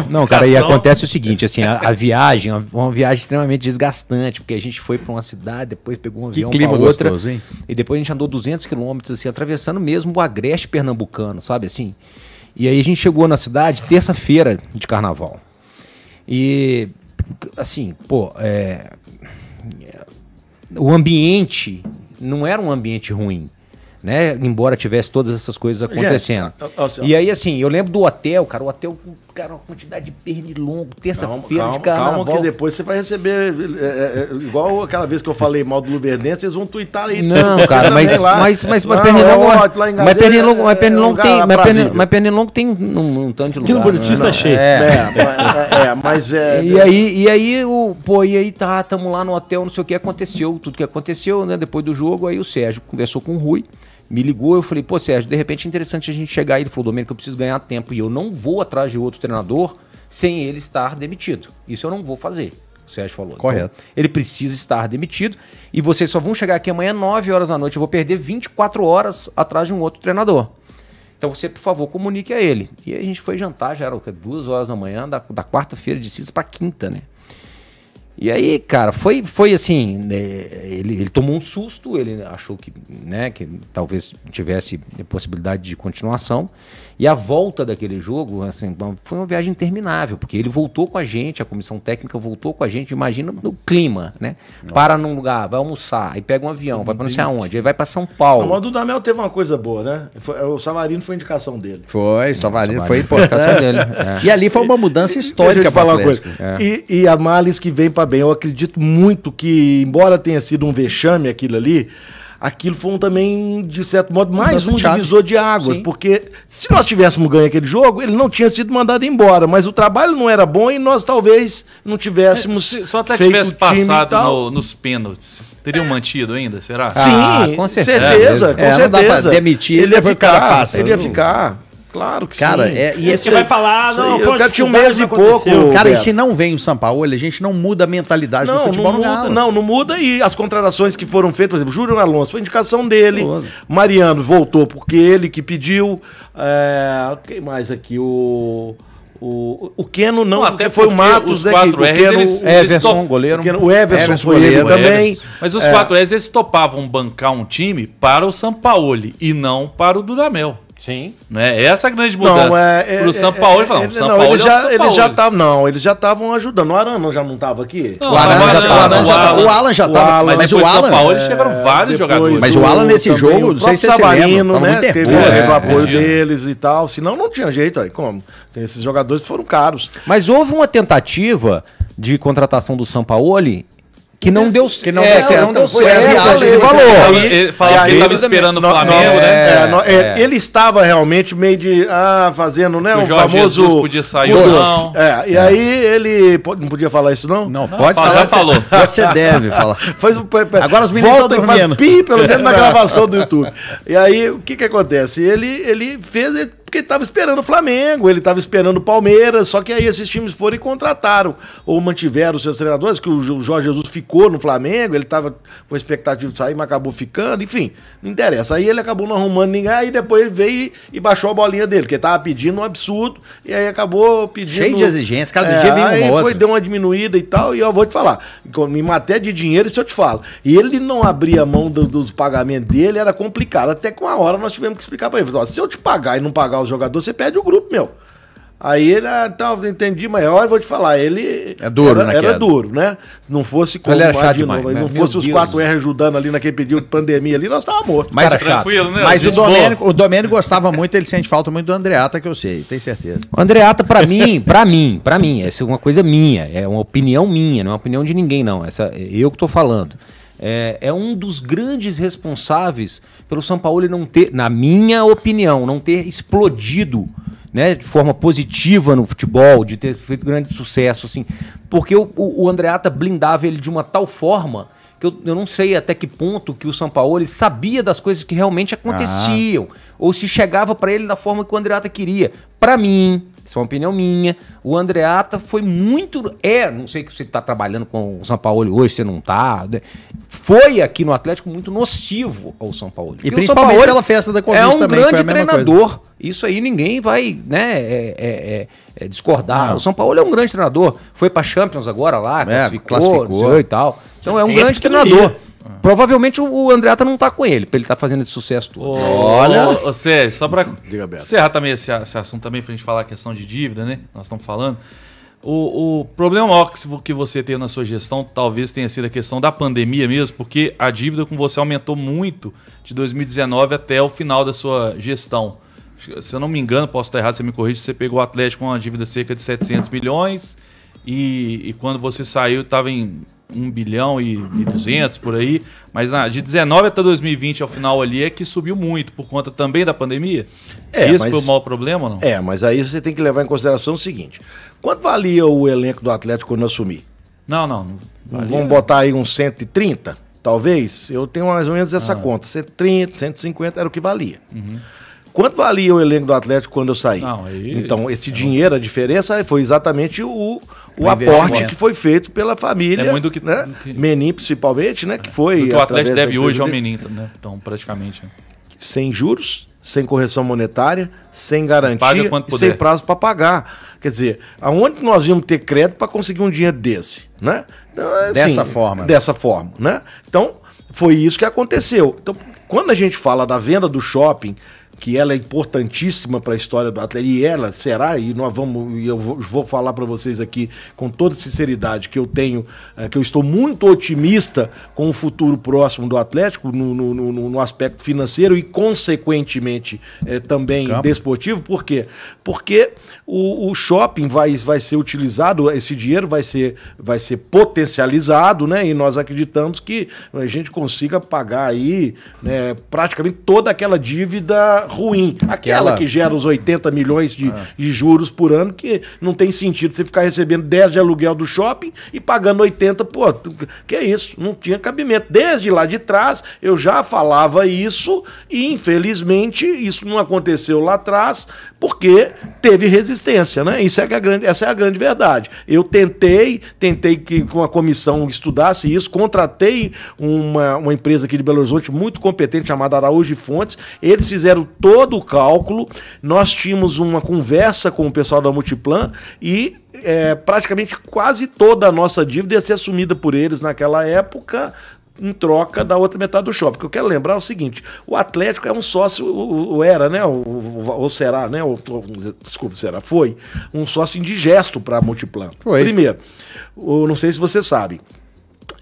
Não, cara, e acontece o seguinte, assim, a, a viagem, uma, uma viagem extremamente desgastante, porque a gente foi para uma cidade, depois pegou um avião para outra. Gostoso, hein? E depois a gente andou 200 quilômetros, assim, atravessando mesmo o agreste pernambucano, sabe, assim. E aí a gente chegou na cidade terça-feira de carnaval. E, assim, pô, é, o ambiente não era um ambiente ruim né? Embora tivesse todas essas coisas acontecendo. Gente, assim, e aí, assim, eu lembro do hotel, cara, o hotel com cara, uma quantidade de pernilongo, terça-feira de carnaval. Calma que depois você vai receber, é, é, é, igual aquela vez que eu falei mal do Luverdense, eles vão tuitar aí. Não, cara, mas, mas, é é- mas, mas, pernilongo, mas pernilongo, mas pernilongo tem, mas pernilongo, tem um, um tanto de lugar. Aqui no né? Buriti está cheio. É, mas é... E aí, e aí, o, pô, e aí tá, tamo lá no hotel, não sei o que aconteceu, tudo que aconteceu, né, depois do jogo, aí o Sérgio conversou com o Rui, me ligou, eu falei, pô, Sérgio, de repente é interessante a gente chegar aí. Ele falou, Domênico, eu preciso ganhar tempo e eu não vou atrás de outro treinador sem ele estar demitido. Isso eu não vou fazer. O Sérgio falou. Então, Correto. Então, ele precisa estar demitido. E vocês só vão chegar aqui amanhã, 9 horas da noite. Eu vou perder 24 horas atrás de um outro treinador. Então você, por favor, comunique a ele. E aí a gente foi jantar, já era duas horas da manhã, da, da quarta-feira de cinza para quinta, né? E aí, cara, foi, foi assim, né, ele, ele tomou um susto, ele achou que, né, que talvez tivesse possibilidade de continuação. E a volta daquele jogo, assim, foi uma viagem interminável, porque ele voltou com a gente, a comissão técnica voltou com a gente, imagina o clima, né? Nossa. Para num lugar, vai almoçar, aí pega um avião, vai para não sei aonde, aí vai para São Paulo. O modo do Damel teve uma coisa boa, né? o Savarino foi indicação dele. Foi, o é, Savarino, Savarino foi indicação dele. É. E ali foi uma mudança histórica para falar uma coisa. É. E, e, a males que vem para bem, eu acredito muito que, embora tenha sido um vexame aquilo ali, aquilo foi um, também, de certo modo, mais um divisor de águas, Sim. porque se nós tivéssemos ganho aquele jogo, ele não tinha sido mandado embora, mas o trabalho não era bom e nós talvez não tivéssemos. É, se, só até feito tivesse passado no, nos pênaltis, teriam mantido ainda, será? Sim, ah, com certeza. certeza é, com certeza. não dá pra demitir, ele ia ficar. Ele ia ficar. Claro que cara, sim. É, e esse, você vai falar, não, aí, o cara, tinha um mês e pouco. Cara, Beto. e se não vem o São Paulo, a gente não muda a mentalidade não, do futebol não muda, Não, não muda e as contratações que foram feitas, por exemplo, Júlio Alonso foi indicação dele. Nossa. Mariano voltou porque ele que pediu. É, quem mais aqui? O. O, o Keno não, não até foi o Matos, né? Quatro o Keno, eles, Everson, goleiro. O, Keno, o Everson, Everson foi goleiro, também. Mas os é. quatro R's, eles topavam bancar um time para o Sampaoli e não para o Dudamel. Sim. Né? É essa é a grande mudança. Não, é, é, Pro é, São Paulo, é, falam, São Paulo eles é já, tá, eles já tavam, não, eles já estavam ajudando. O Arana já não estava aqui? Não, o Arana, já estava. O Alan já estava. Mas, mas o Alan. São Paulo eles chegaram vários jogadores. Mas o Alan nesse jogo, não sei se você lembra, né? Teve o tipo, né? apoio deles e tal. Senão não tinha jeito aí. Como? Esses jogadores foram caros. Mas houve uma tentativa de contratação do São Paulo que não deu é, que não, é, deu certo. foi a viagem ele falou. Ele falou que ele estava esperando o Flamengo, né? É é, é, é. Ele estava realmente meio de ah, fazendo, né, o, o famoso Jesus podia sair ou não. É, e aí ele não podia falar isso não? Não, não pode falar, já falou. Você deve falar. Faz Agora os meninos estão dormindo. pi, pelo menos na gravação do YouTube. E aí o que que acontece? Ele ele fez porque ele estava esperando o Flamengo, ele estava esperando o Palmeiras, só que aí esses times foram e contrataram ou mantiveram seus treinadores, que o Jorge Jesus ficou no Flamengo, ele estava com a expectativa de sair, mas acabou ficando, enfim, não interessa. Aí ele acabou não arrumando ninguém, aí depois ele veio e baixou a bolinha dele, que ele estava pedindo um absurdo, e aí acabou pedindo... Cheio de exigência, cada é, dia vem um aí foi, deu uma diminuída e tal, e eu vou te falar, em matéria de dinheiro, isso eu te falo, e ele não abria mão do, dos pagamentos dele, era complicado, até com a hora nós tivemos que explicar para ele, se eu te pagar e não pagar os jogadores, você perde o grupo, meu. Aí ele, ah, tal, tá, entendi, mas olha, vou te falar, ele. É duro, era, né? Era duro, né? Se não fosse como ele era é de novo, demais, né? não fosse os quatro 4R ajudando ali naquele período de pandemia ali, nós estávamos mortos. Mas, Cara, tranquilo, né? Mas o Domênico, o Domênico gostava muito, ele sente falta muito do Andreata, que eu sei, tenho certeza. O Andreata, para mim, para mim, para mim, essa é uma coisa minha, é uma opinião minha, não é uma opinião de ninguém, não. Essa, eu que estou falando é, é um dos grandes responsáveis pelo São Paulo não ter, na minha opinião, não ter explodido né, de forma positiva no futebol, de ter feito grande sucesso, assim, porque o, o Andreata blindava ele de uma tal forma que eu, eu não sei até que ponto que o Sampaoli sabia das coisas que realmente ah. aconteciam, ah. ou se chegava para ele da forma que o Andreata queria. Para mim, isso é uma opinião minha. O Andreata foi muito. É, não sei se você está trabalhando com o São Paulo hoje, você não está. Foi aqui no Atlético muito nocivo ao São Paulo. E principalmente Paulo pela festa da Covid É um também, grande treinador. Isso aí ninguém vai né, é, é, é, discordar. Não. O São Paulo é um grande treinador. Foi para Champions agora lá, classificou, classificou. e tal. Então é um grande treinador. Provavelmente o, Andreata não tá com ele, pra ele tá fazendo esse sucesso todo. Olha! Ô, Sérgio, só pra Diga encerrar também esse, esse, assunto também, pra gente falar a questão de dívida, né? Nós estamos falando. O, o problema maior que você tem na sua gestão talvez tenha sido a questão da pandemia mesmo, porque a dívida com você aumentou muito de 2019 até o final da sua gestão. Se eu não me engano, posso estar errado, você me corrige, você pegou o Atlético com uma dívida de cerca de 700 milhões e, e quando você saiu estava em 1 bilhão e, 200 por aí, mas na, de 19 até 2020 ao final ali é que subiu muito por conta também da pandemia? É, Esse mas, foi o maior problema não? É, mas aí você tem que levar em consideração o seguinte, quanto valia o elenco do Atlético quando eu assumi? Não, não. não valia, Vamos botar aí uns 130, talvez? Eu tenho mais ou menos essa ah. conta, 130, 150 era o que valia. Uhum. Quanto valia o elenco do Atlético quando eu saí? Não, aí... Então, esse é dinheiro, a diferença foi exatamente o, o aporte que foi feito pela família. É muito do que, né? que... Menin, principalmente, né? É. Que foi. Que o Atlético deve hoje ao Menin, né? Então, praticamente. Sem juros, sem correção monetária, sem garantia e sem prazo para pagar. Quer dizer, aonde nós íamos ter crédito para conseguir um dinheiro desse, né? Então, é assim, dessa forma. Dessa forma, né? Então, foi isso que aconteceu. Então, quando a gente fala da venda do shopping, que ela é importantíssima para a história do atleta e ela será e nós vamos e eu vou, falar para vocês aqui com toda sinceridade que eu tenho eh, que eu estou muito otimista com o futuro próximo do Atlético no, no, no, no aspecto financeiro e consequentemente é, também Calma. desportivo porque porque o, o, shopping vai, vai ser utilizado, esse dinheiro vai ser, vai ser potencializado, né? E nós acreditamos que a gente consiga pagar aí né, praticamente toda aquela dívida ruim, aquela, aquela que gera os 80 milhões de, ah. de juros por ano, que não tem sentido você ficar recebendo 10 de aluguel do shopping e pagando 80, pô, que é isso? Não tinha cabimento. Desde lá de trás eu já falava isso e infelizmente isso não aconteceu lá atrás, porque teve resistência, né? Isso é, é a grande, essa é a grande verdade. Eu tentei, tentei que uma comissão estudasse isso, contratei uma, uma empresa aqui de Belo Horizonte muito competente chamada Araújo Fontes. Eles fizeram todo o cálculo. Nós tínhamos uma conversa com o pessoal da Multiplan e é, praticamente quase toda a nossa dívida ia ser assumida por eles naquela época, em troca da outra metade do shopping. Eu quero lembrar é o seguinte: o Atlético é um sócio, o, era, né? Ou será, né? O, desculpa, será, foi um sócio indigesto para a Multiplan. Foi. Primeiro, eu não sei se você sabe.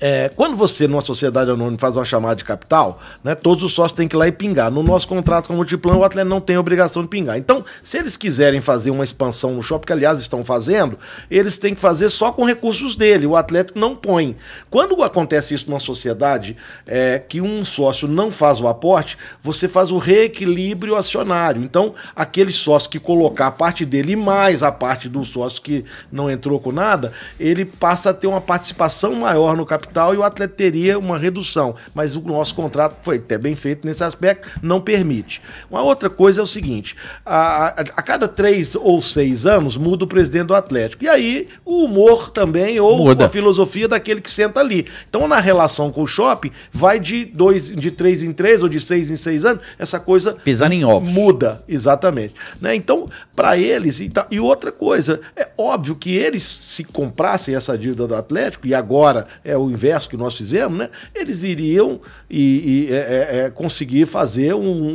É, quando você, numa sociedade anônima, faz uma chamada de capital, né, todos os sócios têm que ir lá e pingar. No nosso contrato com o Multiplan, o atleta não tem obrigação de pingar. Então, se eles quiserem fazer uma expansão no shopping, que aliás estão fazendo, eles têm que fazer só com recursos dele. O Atlético não põe. Quando acontece isso numa sociedade é, que um sócio não faz o aporte, você faz o reequilíbrio acionário. Então, aquele sócio que colocar a parte dele e mais a parte do sócio que não entrou com nada, ele passa a ter uma participação maior no capital capital e o atleta teria uma redução. Mas o nosso contrato foi até bem feito nesse aspecto, não permite. Uma outra coisa é o seguinte: a, a, a cada três ou seis anos muda o presidente do Atlético. E aí o humor também, ou muda. a filosofia daquele que senta ali. Então, na relação com o shopping, vai de dois, de três em três ou de seis em seis anos, essa coisa. Pisando em ovos. Muda, exatamente. Né? Então, para eles. E, tá, e outra coisa, é óbvio que eles se comprassem essa dívida do Atlético, e agora é o inverso que nós fizemos, né? Eles iriam e, e é, é, é conseguir fazer um, um,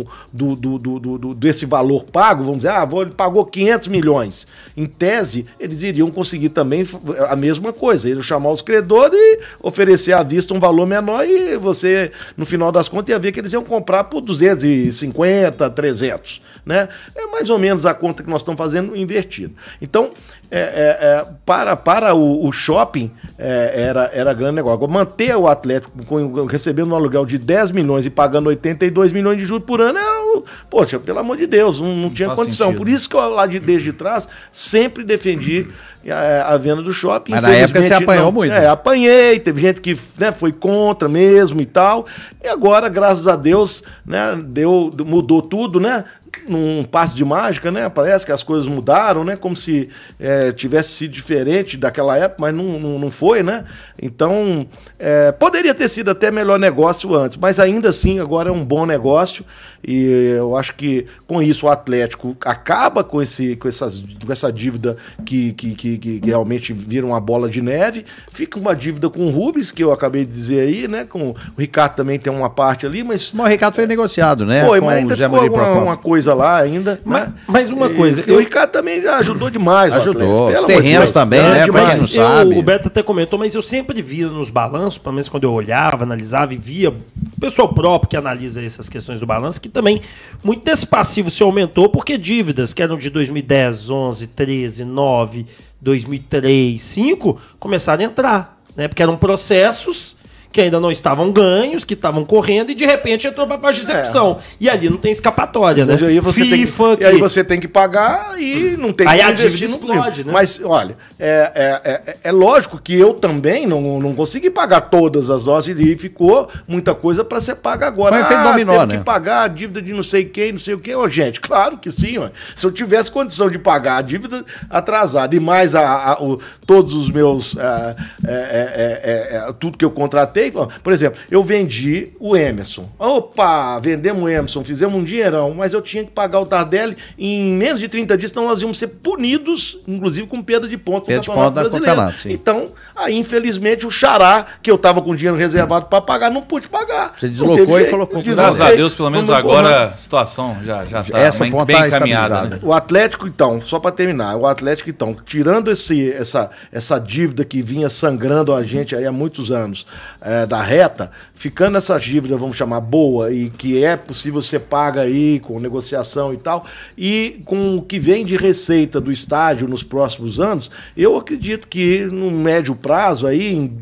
um do, do, do, do, desse valor pago, vamos dizer, ah, vou, ele pagou 500 milhões. Em tese, eles iriam conseguir também a mesma coisa, eles chamar os credores e oferecer à vista um valor menor e você, no final das contas, ia ver que eles iam comprar por 250, 300, né? É mais ou menos a conta que nós estamos fazendo invertida. Então, é, é, é, para, para o, o shopping é, era, era grande negócio. Manter o Atlético com, recebendo um aluguel de 10 milhões e pagando 82 milhões de juros por ano era um, poxa, pelo amor de Deus, não, não tinha condição. Sentido. Por isso que eu lá de desde trás sempre defendi a, uhum. é, a venda do shopping. Mas na época você apanhou não, muito. É, apanhei, teve gente que né, foi contra mesmo e tal. E agora, graças a Deus, né, deu, mudou tudo, né? num passe de mágica, né? Parece que as coisas mudaram, né? Como se é, tivesse sido diferente daquela época, mas não, não, não foi, né? Então, é, poderia ter sido até melhor negócio antes, mas ainda assim agora é um bom negócio e eu acho que com isso o Atlético acaba com, esse, com, essas, com essa dívida que, que, que, que realmente vira uma bola de neve, fica uma dívida com o Rubens, que eu acabei de dizer aí, né? Com, o Ricardo também tem uma parte ali, mas... Mas o Ricardo foi negociado, né? Foi, mas ainda ficou uma, uma coisa coisa lá ainda. Né? Mas, né? mas uma e, coisa. O Ricardo também ajudou demais. Ajudou. Atleta, Os terrenos Deus, também, né? Pra quem não eu, O Beto até comentou, mas eu sempre vi nos balanços, pelo menos quando eu olhava, analisava e via o pessoal próprio que analisa essas questões do balanço, que também muito desse passivo se aumentou porque dívidas que eram de 2010, 11, 13, 9, 2003, 5 começaram a entrar, né? Porque eram processos que ainda não estavam ganhos, que estavam correndo e de repente entrou para a é. execução. É. E ali não tem escapatória, né? E aí você, FIFA, tem, que... e aí você tem que pagar e não tem aí que a dívida explode, né? Mas olha, é é, é, é, é, lógico que eu também não, não consegui pagar todas as doses e ficou muita coisa para ser paga agora. Mas ah, dominó, né? que pagar a dívida de não sei quem, não sei o quê. gente, claro que sim. Mano. Se eu tivesse condição de pagar a dívida atrasada e mais a, a o, todos os meus... A, ah, a, tudo que eu contratei, por exemplo, eu vendi o Emerson. Opa, vendemos o Emerson, fizemos um dinheirão, mas eu tinha que pagar o Tardelli em menos de 30 dias, senão nós íamos ser punidos, inclusive com perda de pontos perda de campeonato ponto brasileiro. Campeonato, então, aí infelizmente o xará, que eu estava com dinheiro reservado para pagar, não pude pagar. Você deslocou e colocou. Graças a Deus, pelo menos agora a situação já já tá bem, encaminhada. Né? O Atlético então, só para terminar, o Atlético então, tirando esse essa essa dívida que vinha sangrando a gente aí há muitos anos, é, é, da reta, ficando essa dívida, vamos chamar, boa, e que é possível ser paga aí com negociação e tal, e com o que vem de receita do estádio nos próximos anos, eu acredito que no médio prazo, aí, em,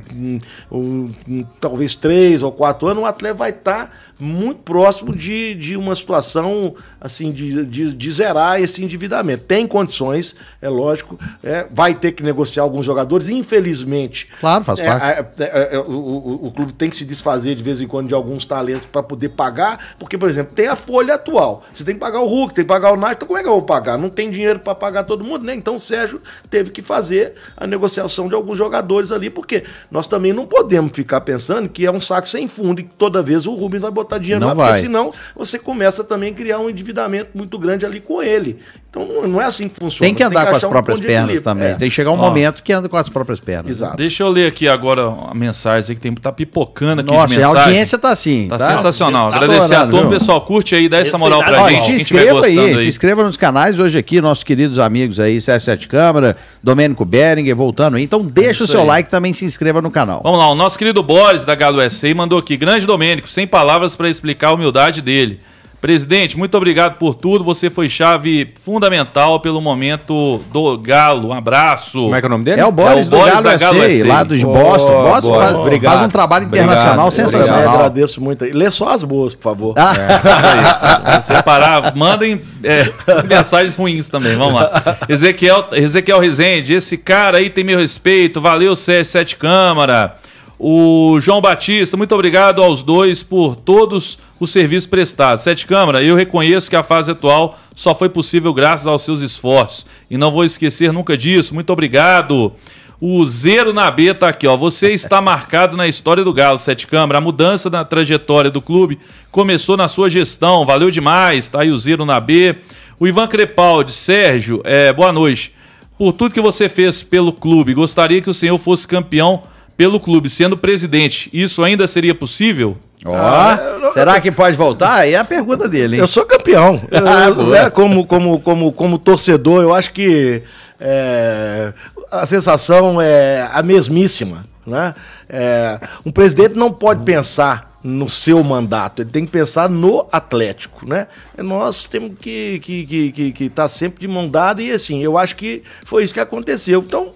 em, em, talvez três ou quatro anos, o atleta vai estar. Tá muito próximo de, de uma situação assim de, de, de, zerar esse endividamento. Tem condições, é lógico, é, vai ter que negociar alguns jogadores, infelizmente. Claro, faz é, parte. É, é, é, é o, o, o, clube tem que se desfazer de vez em quando de alguns talentos para poder pagar, porque, por exemplo, tem a folha atual. Você tem que pagar o Hulk, tem que pagar o Nath, então como é que eu vou pagar? Não tem dinheiro para pagar todo mundo, né? Então o Sérgio teve que fazer a negociação de alguns jogadores ali, porque nós também não podemos ficar pensando que é um saco sem fundo e que toda vez o Rubens vai botar botar dinheiro não lá, vai. porque senão você começa também a criar um endividamento muito grande ali com ele. Então não é assim que funciona. Tem que andar tem que com as próprias um pernas também. É. Tem que chegar um Ó, momento que anda com as próprias pernas. Exato. Deixa eu ler aqui agora a mensagem que tem, tá pipocando aqui. Nossa, a audiência tá assim. Tá, tá sensacional. Tá Agradecer adorando, a todos, pessoal. Curte aí, dá essa moral pra Olha, gente. Se inscreva aí, aí, se inscreva nos canais hoje aqui, nossos queridos amigos aí, CF7 Câmara, Domênico Beringer, voltando aí. Então é deixa é o seu aí. like também se inscreva no canal. Vamos lá, o nosso querido Boris da Galo SA mandou aqui. Grande Domênico, sem palavras para explicar a humildade dele. Presidente, muito obrigado por tudo. Você foi chave fundamental pelo momento do Galo. Um abraço. Como é que é o nome dele? É o Boris, é o Boris do Galo, da Galo lá dos Boston. Oh, Boston faz, obrigado. faz um trabalho internacional obrigado, sensacional. agradeço muito. Lê só as boas, por favor. Ah. É, é Separar, mandem é, mensagens ruins também. Vamos lá. Ezequiel, Ezequiel Rezende, esse cara aí tem meu respeito. Valeu, Sérgio Sete Câmara. O João Batista, muito obrigado aos dois por todos os serviços prestados. Sete Câmara, eu reconheço que a fase atual só foi possível graças aos seus esforços. E não vou esquecer nunca disso. Muito obrigado. O Zero na B tá aqui, ó. Você está marcado na história do Galo, Sete Câmara. A mudança na trajetória do clube começou na sua gestão. Valeu demais, tá aí o Zero na B. O Ivan Crepaldi, Sérgio, é, boa noite. Por tudo que você fez pelo clube, gostaria que o senhor fosse campeão pelo clube sendo presidente, isso ainda seria possível? oh, ah, será que pode voltar? É a pergunta dele, hein? Eu sou campeão. Ah, eu, né, como, como, como, como torcedor, eu acho que é, a sensação é a mesmíssima. Né? É, um presidente não pode pensar no seu mandato, ele tem que pensar no Atlético, né? Nós temos que estar que, que, que, que tá sempre de mão dada e assim, eu acho que foi isso que aconteceu. Então,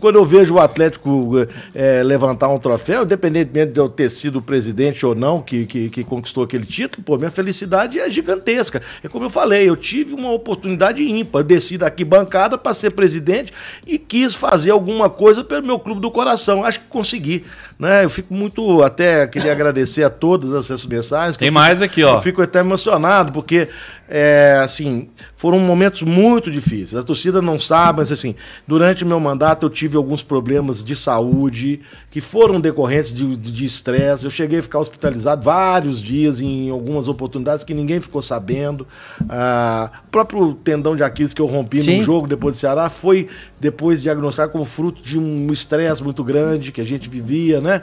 quando eu vejo o Atlético é, levantar um troféu, independentemente de eu ter sido presidente ou não que, que, que conquistou aquele título, pô, minha felicidade é gigantesca. É como eu falei, eu tive uma oportunidade ímpar, eu desci daqui bancada para ser presidente e quis fazer alguma coisa pelo meu clube do coração. Acho que consegui, né? Eu fico muito, até queria agradecer agradecer a todas essas mensagens. Tem mais aqui, ó. Eu fico até emocionado, porque é, assim, foram momentos muito difíceis. A torcida não sabe, mas assim, durante meu mandato eu tive alguns problemas de saúde que foram decorrentes de estresse. eu cheguei a ficar hospitalizado vários dias em algumas oportunidades que ninguém ficou sabendo. Ah, o próprio tendão de Aquiles que eu rompi Sim. num jogo depois do Ceará foi depois diagnosticado como fruto de um estresse muito grande que a gente vivia, né?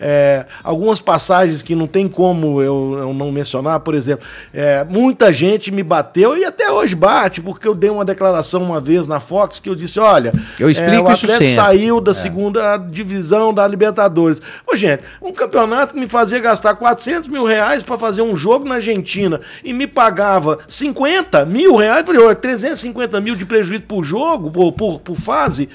É, algumas passagens que não tem como eu, eu não mencionar, por exemplo, é, muita gente me bateu e até hoje bate, porque eu dei uma declaração uma vez na Fox que eu disse: olha, eu explico é, o Atlético saiu da é. segunda divisão da Libertadores. Pô, gente, um campeonato que me fazia gastar 400 mil reais para fazer um jogo na Argentina e me pagava 50 mil reais, falei, olha, 350 mil de prejuízo por jogo, por, por, por fase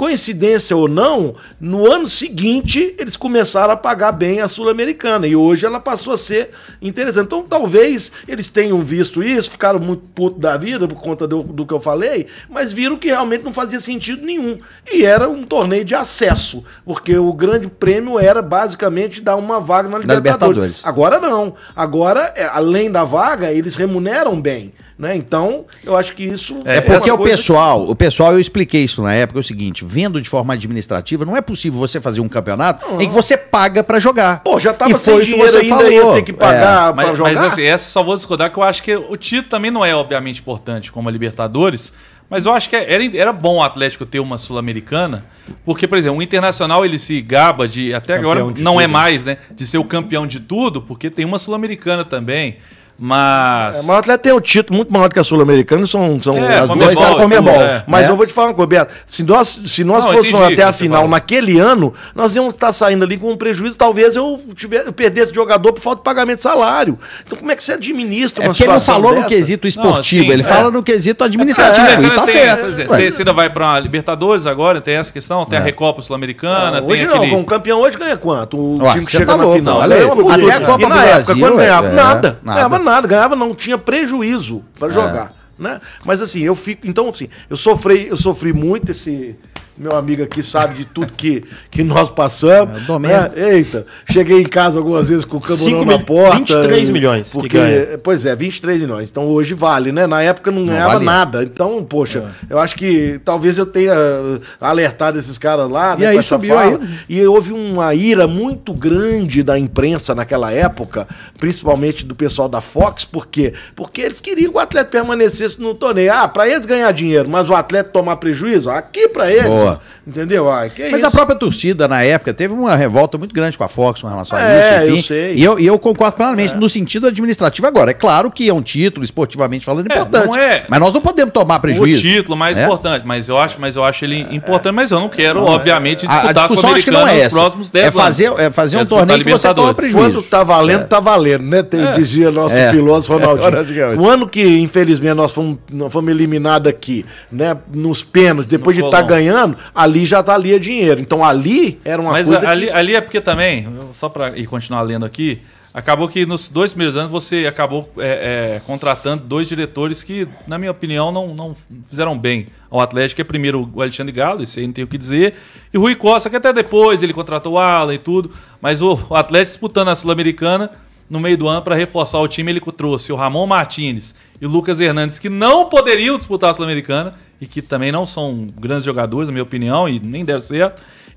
coincidência ou não, no ano seguinte eles começaram a pagar bem a Sul-Americana e hoje ela passou a ser interessante. Então talvez eles tenham visto isso, ficaram muito puto da vida por conta do, do que eu falei, mas viram que realmente não fazia sentido nenhum. E era um torneio de acesso, porque o grande prêmio era basicamente dar uma vaga na Libertadores. Na Libertadores. Agora não. Agora, é, além da vaga, eles remuneram bem. Né? Então, eu acho que isso. É, é porque assim, o pessoal, que... o pessoal, eu expliquei isso na época, é o seguinte: vendo de forma administrativa, não é possível você fazer um campeonato não. em que você paga para jogar. Pô, já tava e sem dinheiro ainda, falou. ia ter que pagar é. pra jogar. Mas assim, essa só vou discordar que eu acho que o título também não é, obviamente, importante como a Libertadores. Mas eu acho que era, era bom o Atlético ter uma Sul-Americana, porque, por exemplo, o Internacional ele se gaba de, até campeão agora de não é tudo. é mais, né? De ser o campeão de tudo, porque tem uma Sul-Americana também. Mas. É, mas o atleta tem um título muito maior do que a Sul-Americana, são, são é, as duas da Comebol. É. mas é. eu vou te falar uma coisa, Beto. Se nós, se nós não, fôssemos até a tá final naquele ano, nós íamos estar tá saindo ali com um prejuízo. Talvez eu, tivesse, eu perdesse jogador por falta de pagamento de salário. Então, como é que você administra é uma é porque ele não falou dessa? no quesito esportivo, não, ele é. fala no quesito administrativo. e tá tem, certo. você, ainda vai pra Libertadores agora, tem essa questão, tem a Recopa Sul-Americana. hoje não, aquele... com o campeão hoje ganha quanto? O Ué, time que chega tá na final. Até a Copa do Brasil. Quando ganhava, nada. nada nada, ganhava não, tinha prejuízo para é. jogar, né? Mas assim, eu fico, então assim, eu sofri, eu sofri muito esse meu amigo aqui sabe de tudo que, que nós passamos. É, né? Eita, cheguei em casa algumas vezes com o camburão na mil... porta. 23 e... milhões. Porque, Pois é, 23 milhões. Então hoje vale, né? Na época não, não ganhava valia. nada. Então, poxa, é. eu acho que talvez eu tenha eh, alertado esses caras lá. Né, e aí subiu aí. E houve uma ira muito grande da imprensa naquela época, principalmente do pessoal da Fox, por quê? Porque eles queriam que o atleta permanecesse no torneio. Ah, para eles ganhar dinheiro, mas o atleta tomar prejuízo? Aqui para eles. Boa. Entendeu? Ah, mas isso? a própria torcida, na época, teve uma revolta muito grande com a Fox com relação a é, isso. Enfim. Eu sei. E eu, e eu concordo plenamente é. no sentido administrativo agora. É claro que é um título, esportivamente falando, é, importante. É, mas nós não podemos tomar prejuízo. O título mais né? importante, mas eu acho, mas eu acho ele importante, mas eu não quero, não, é. obviamente, disputar a, discussão acho que não é essa. próximos 10 é fazer, É fazer um torneio que você toma prejuízo. Quando tá valendo, tá valendo, né? Tem, Dizia nosso filósofo Ronaldinho. O ano que, infelizmente, nós fomos, fomos eliminados aqui, né? Nos pênaltis, depois de estar tá ganhando, ano, ali já valia dinheiro. Então ali era uma Mas coisa. Mas ali, que... ali é porque também, só para ir continuar lendo aqui, acabou que nos dois primeiros anos você acabou é, é, contratando dois diretores que, na minha opinião, não, não fizeram bem ao Atlético. É primeiro o Alexandre Galo, isso aí não tem o que dizer, e o Rui Costa, que até depois ele contratou o Alan e tudo, mas o, o Atlético disputando a Sul-Americana no meio do ano para reforçar o time, ele trouxe o Ramon Martinez e Lucas Hernandes, que não poderiam disputar a Sul-Americana e que também não são grandes jogadores, na minha opinião, e nem deve ser.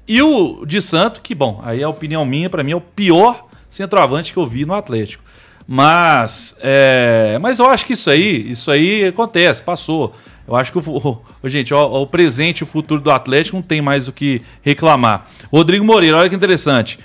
E o de Santo, que, bom, aí é a opinião minha, para mim é o pior centroavante que eu vi no Atlético. Mas, é, mas eu acho que isso aí, isso aí acontece, passou. Eu acho que o, o gente, o presente e o futuro do Atlético não tem mais o que reclamar. Rodrigo Moreira, olha que interessante.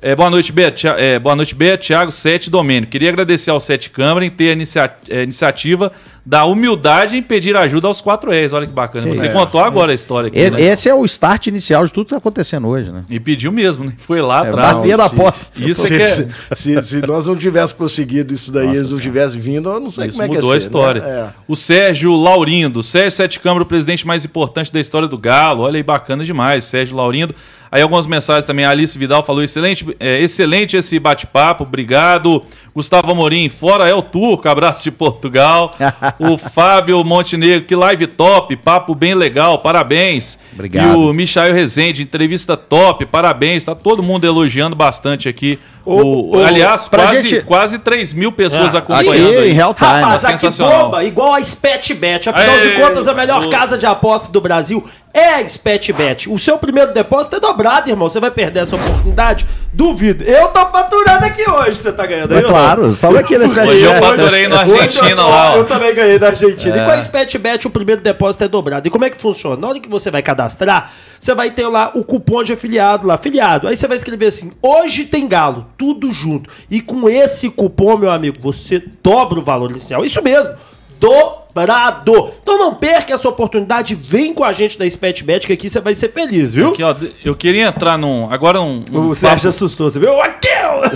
É, boa noite, Bia. é, boa noite, Bia, Thiago, Sete Domênio. Queria agradecer ao Sete Câmara em ter a inicia, é, iniciativa da humildade em pedir ajuda aos quatro R's. Olha que bacana. Você é, contou agora a história aqui. Né? Esse é o start inicial de tudo que está acontecendo hoje, né? E pediu mesmo, né? Foi lá é, atrás. Bater na porta. Isso se, é- se, se, se, nós não tivéssemos conseguido isso daí, Nossa, eles não tivessem vindo, eu não sei isso como é que mudou a né? história. Né? O Sérgio Laurindo. Sérgio Sete Câmara, o presidente mais importante da história do Galo. Olha aí, bacana demais. Sérgio Laurindo. Aí algumas mensagens também. A Alice Vidal falou: excelente, é, excelente esse bate-papo, obrigado. Gustavo Amorim, fora é o Turco, abraço de Portugal. o Fábio Montenegro, que live top, papo bem legal, parabéns. Obrigado. E o Michael Rezende, entrevista top, parabéns. Tá todo mundo elogiando bastante aqui o, o, aliás, quase, gente... quase 3 mil pessoas ah, acompanhando. Aí, em real time. Rapaz, é sensacional. bomba, igual a SpetBet. Afinal Aê, de contas, a melhor o... casa de apostas do Brasil é a SpetBet. O seu primeiro depósito é dobrado, irmão. Você vai perder essa oportunidade? Duvido. Eu tô faturando aqui hoje, você tá ganhando. É claro, você tava aqui na SpetBet. Eu faturei na Argentina lá. Eu também ganhei na Argentina. É. E com a é. SpetBet, o primeiro depósito é dobrado. E como é que funciona? Na hora que você vai cadastrar, você vai ter lá o cupom de afiliado lá. Afiliado. Aí você vai escrever assim, hoje tem galo tudo junto. E com esse cupom, meu amigo, você dobra o valor inicial. Isso mesmo, do dobrado. Então não perca essa oportunidade, vem com a gente da Spetbet que aqui você vai ser feliz, viu? Aqui, ó, eu queria entrar num. Agora um. um o Sérgio papo... assustou, você viu? Aqui!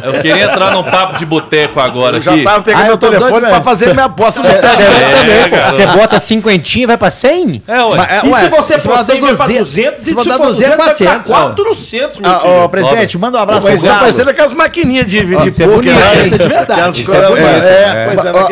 Eu queria entrar num papo de boteco agora. Eu aqui. já tava pegando ah, meu telefone pra fazer minha aposta no também, pô. Você bota cinquentinha e vai pra cem? É, ué. É, e ué, se você se botar vai pra duzentos se botar 200, 400. 400, meu filho. Ô, presidente, manda um abraço pro Tá parecendo aquelas maquininhas de poker. Isso é de verdade.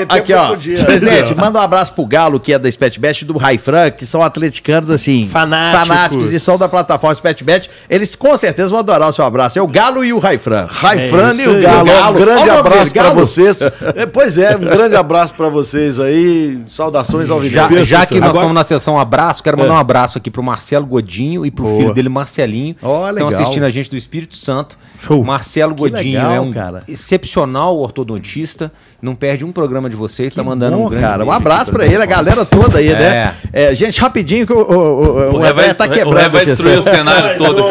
Aqui, ó. Presidente, manda um abraço abraço pro Galo, que é da Spetbet, do Raifran, que são atleticanos, assim, fanáticos. fanáticos e são da plataforma Spetbet. Eles com certeza vão adorar o seu abraço. É o Galo e o Raifran. Raifran é e o Galo. Galo. Um grande abraço para vocês. É, pois é, um grande abraço para vocês aí. Saudações ao Vidal. Já, já, que nós estamos na sessão abraço, quero mandar é. um abraço aqui pro Marcelo Godinho e pro Boa. filho dele, Marcelinho. Oh, legal. Estão assistindo a gente do Espírito Santo. Show. Marcelo Godinho legal, é um cara. excepcional ortodontista não perde um programa de vocês, tá que tá mandando bom, um grande. Cara, um abraço para ele, a galera toda aí, né? É. é. gente, rapidinho que o, o, o, o André tá quebrando. O vai destruir o cenário todo.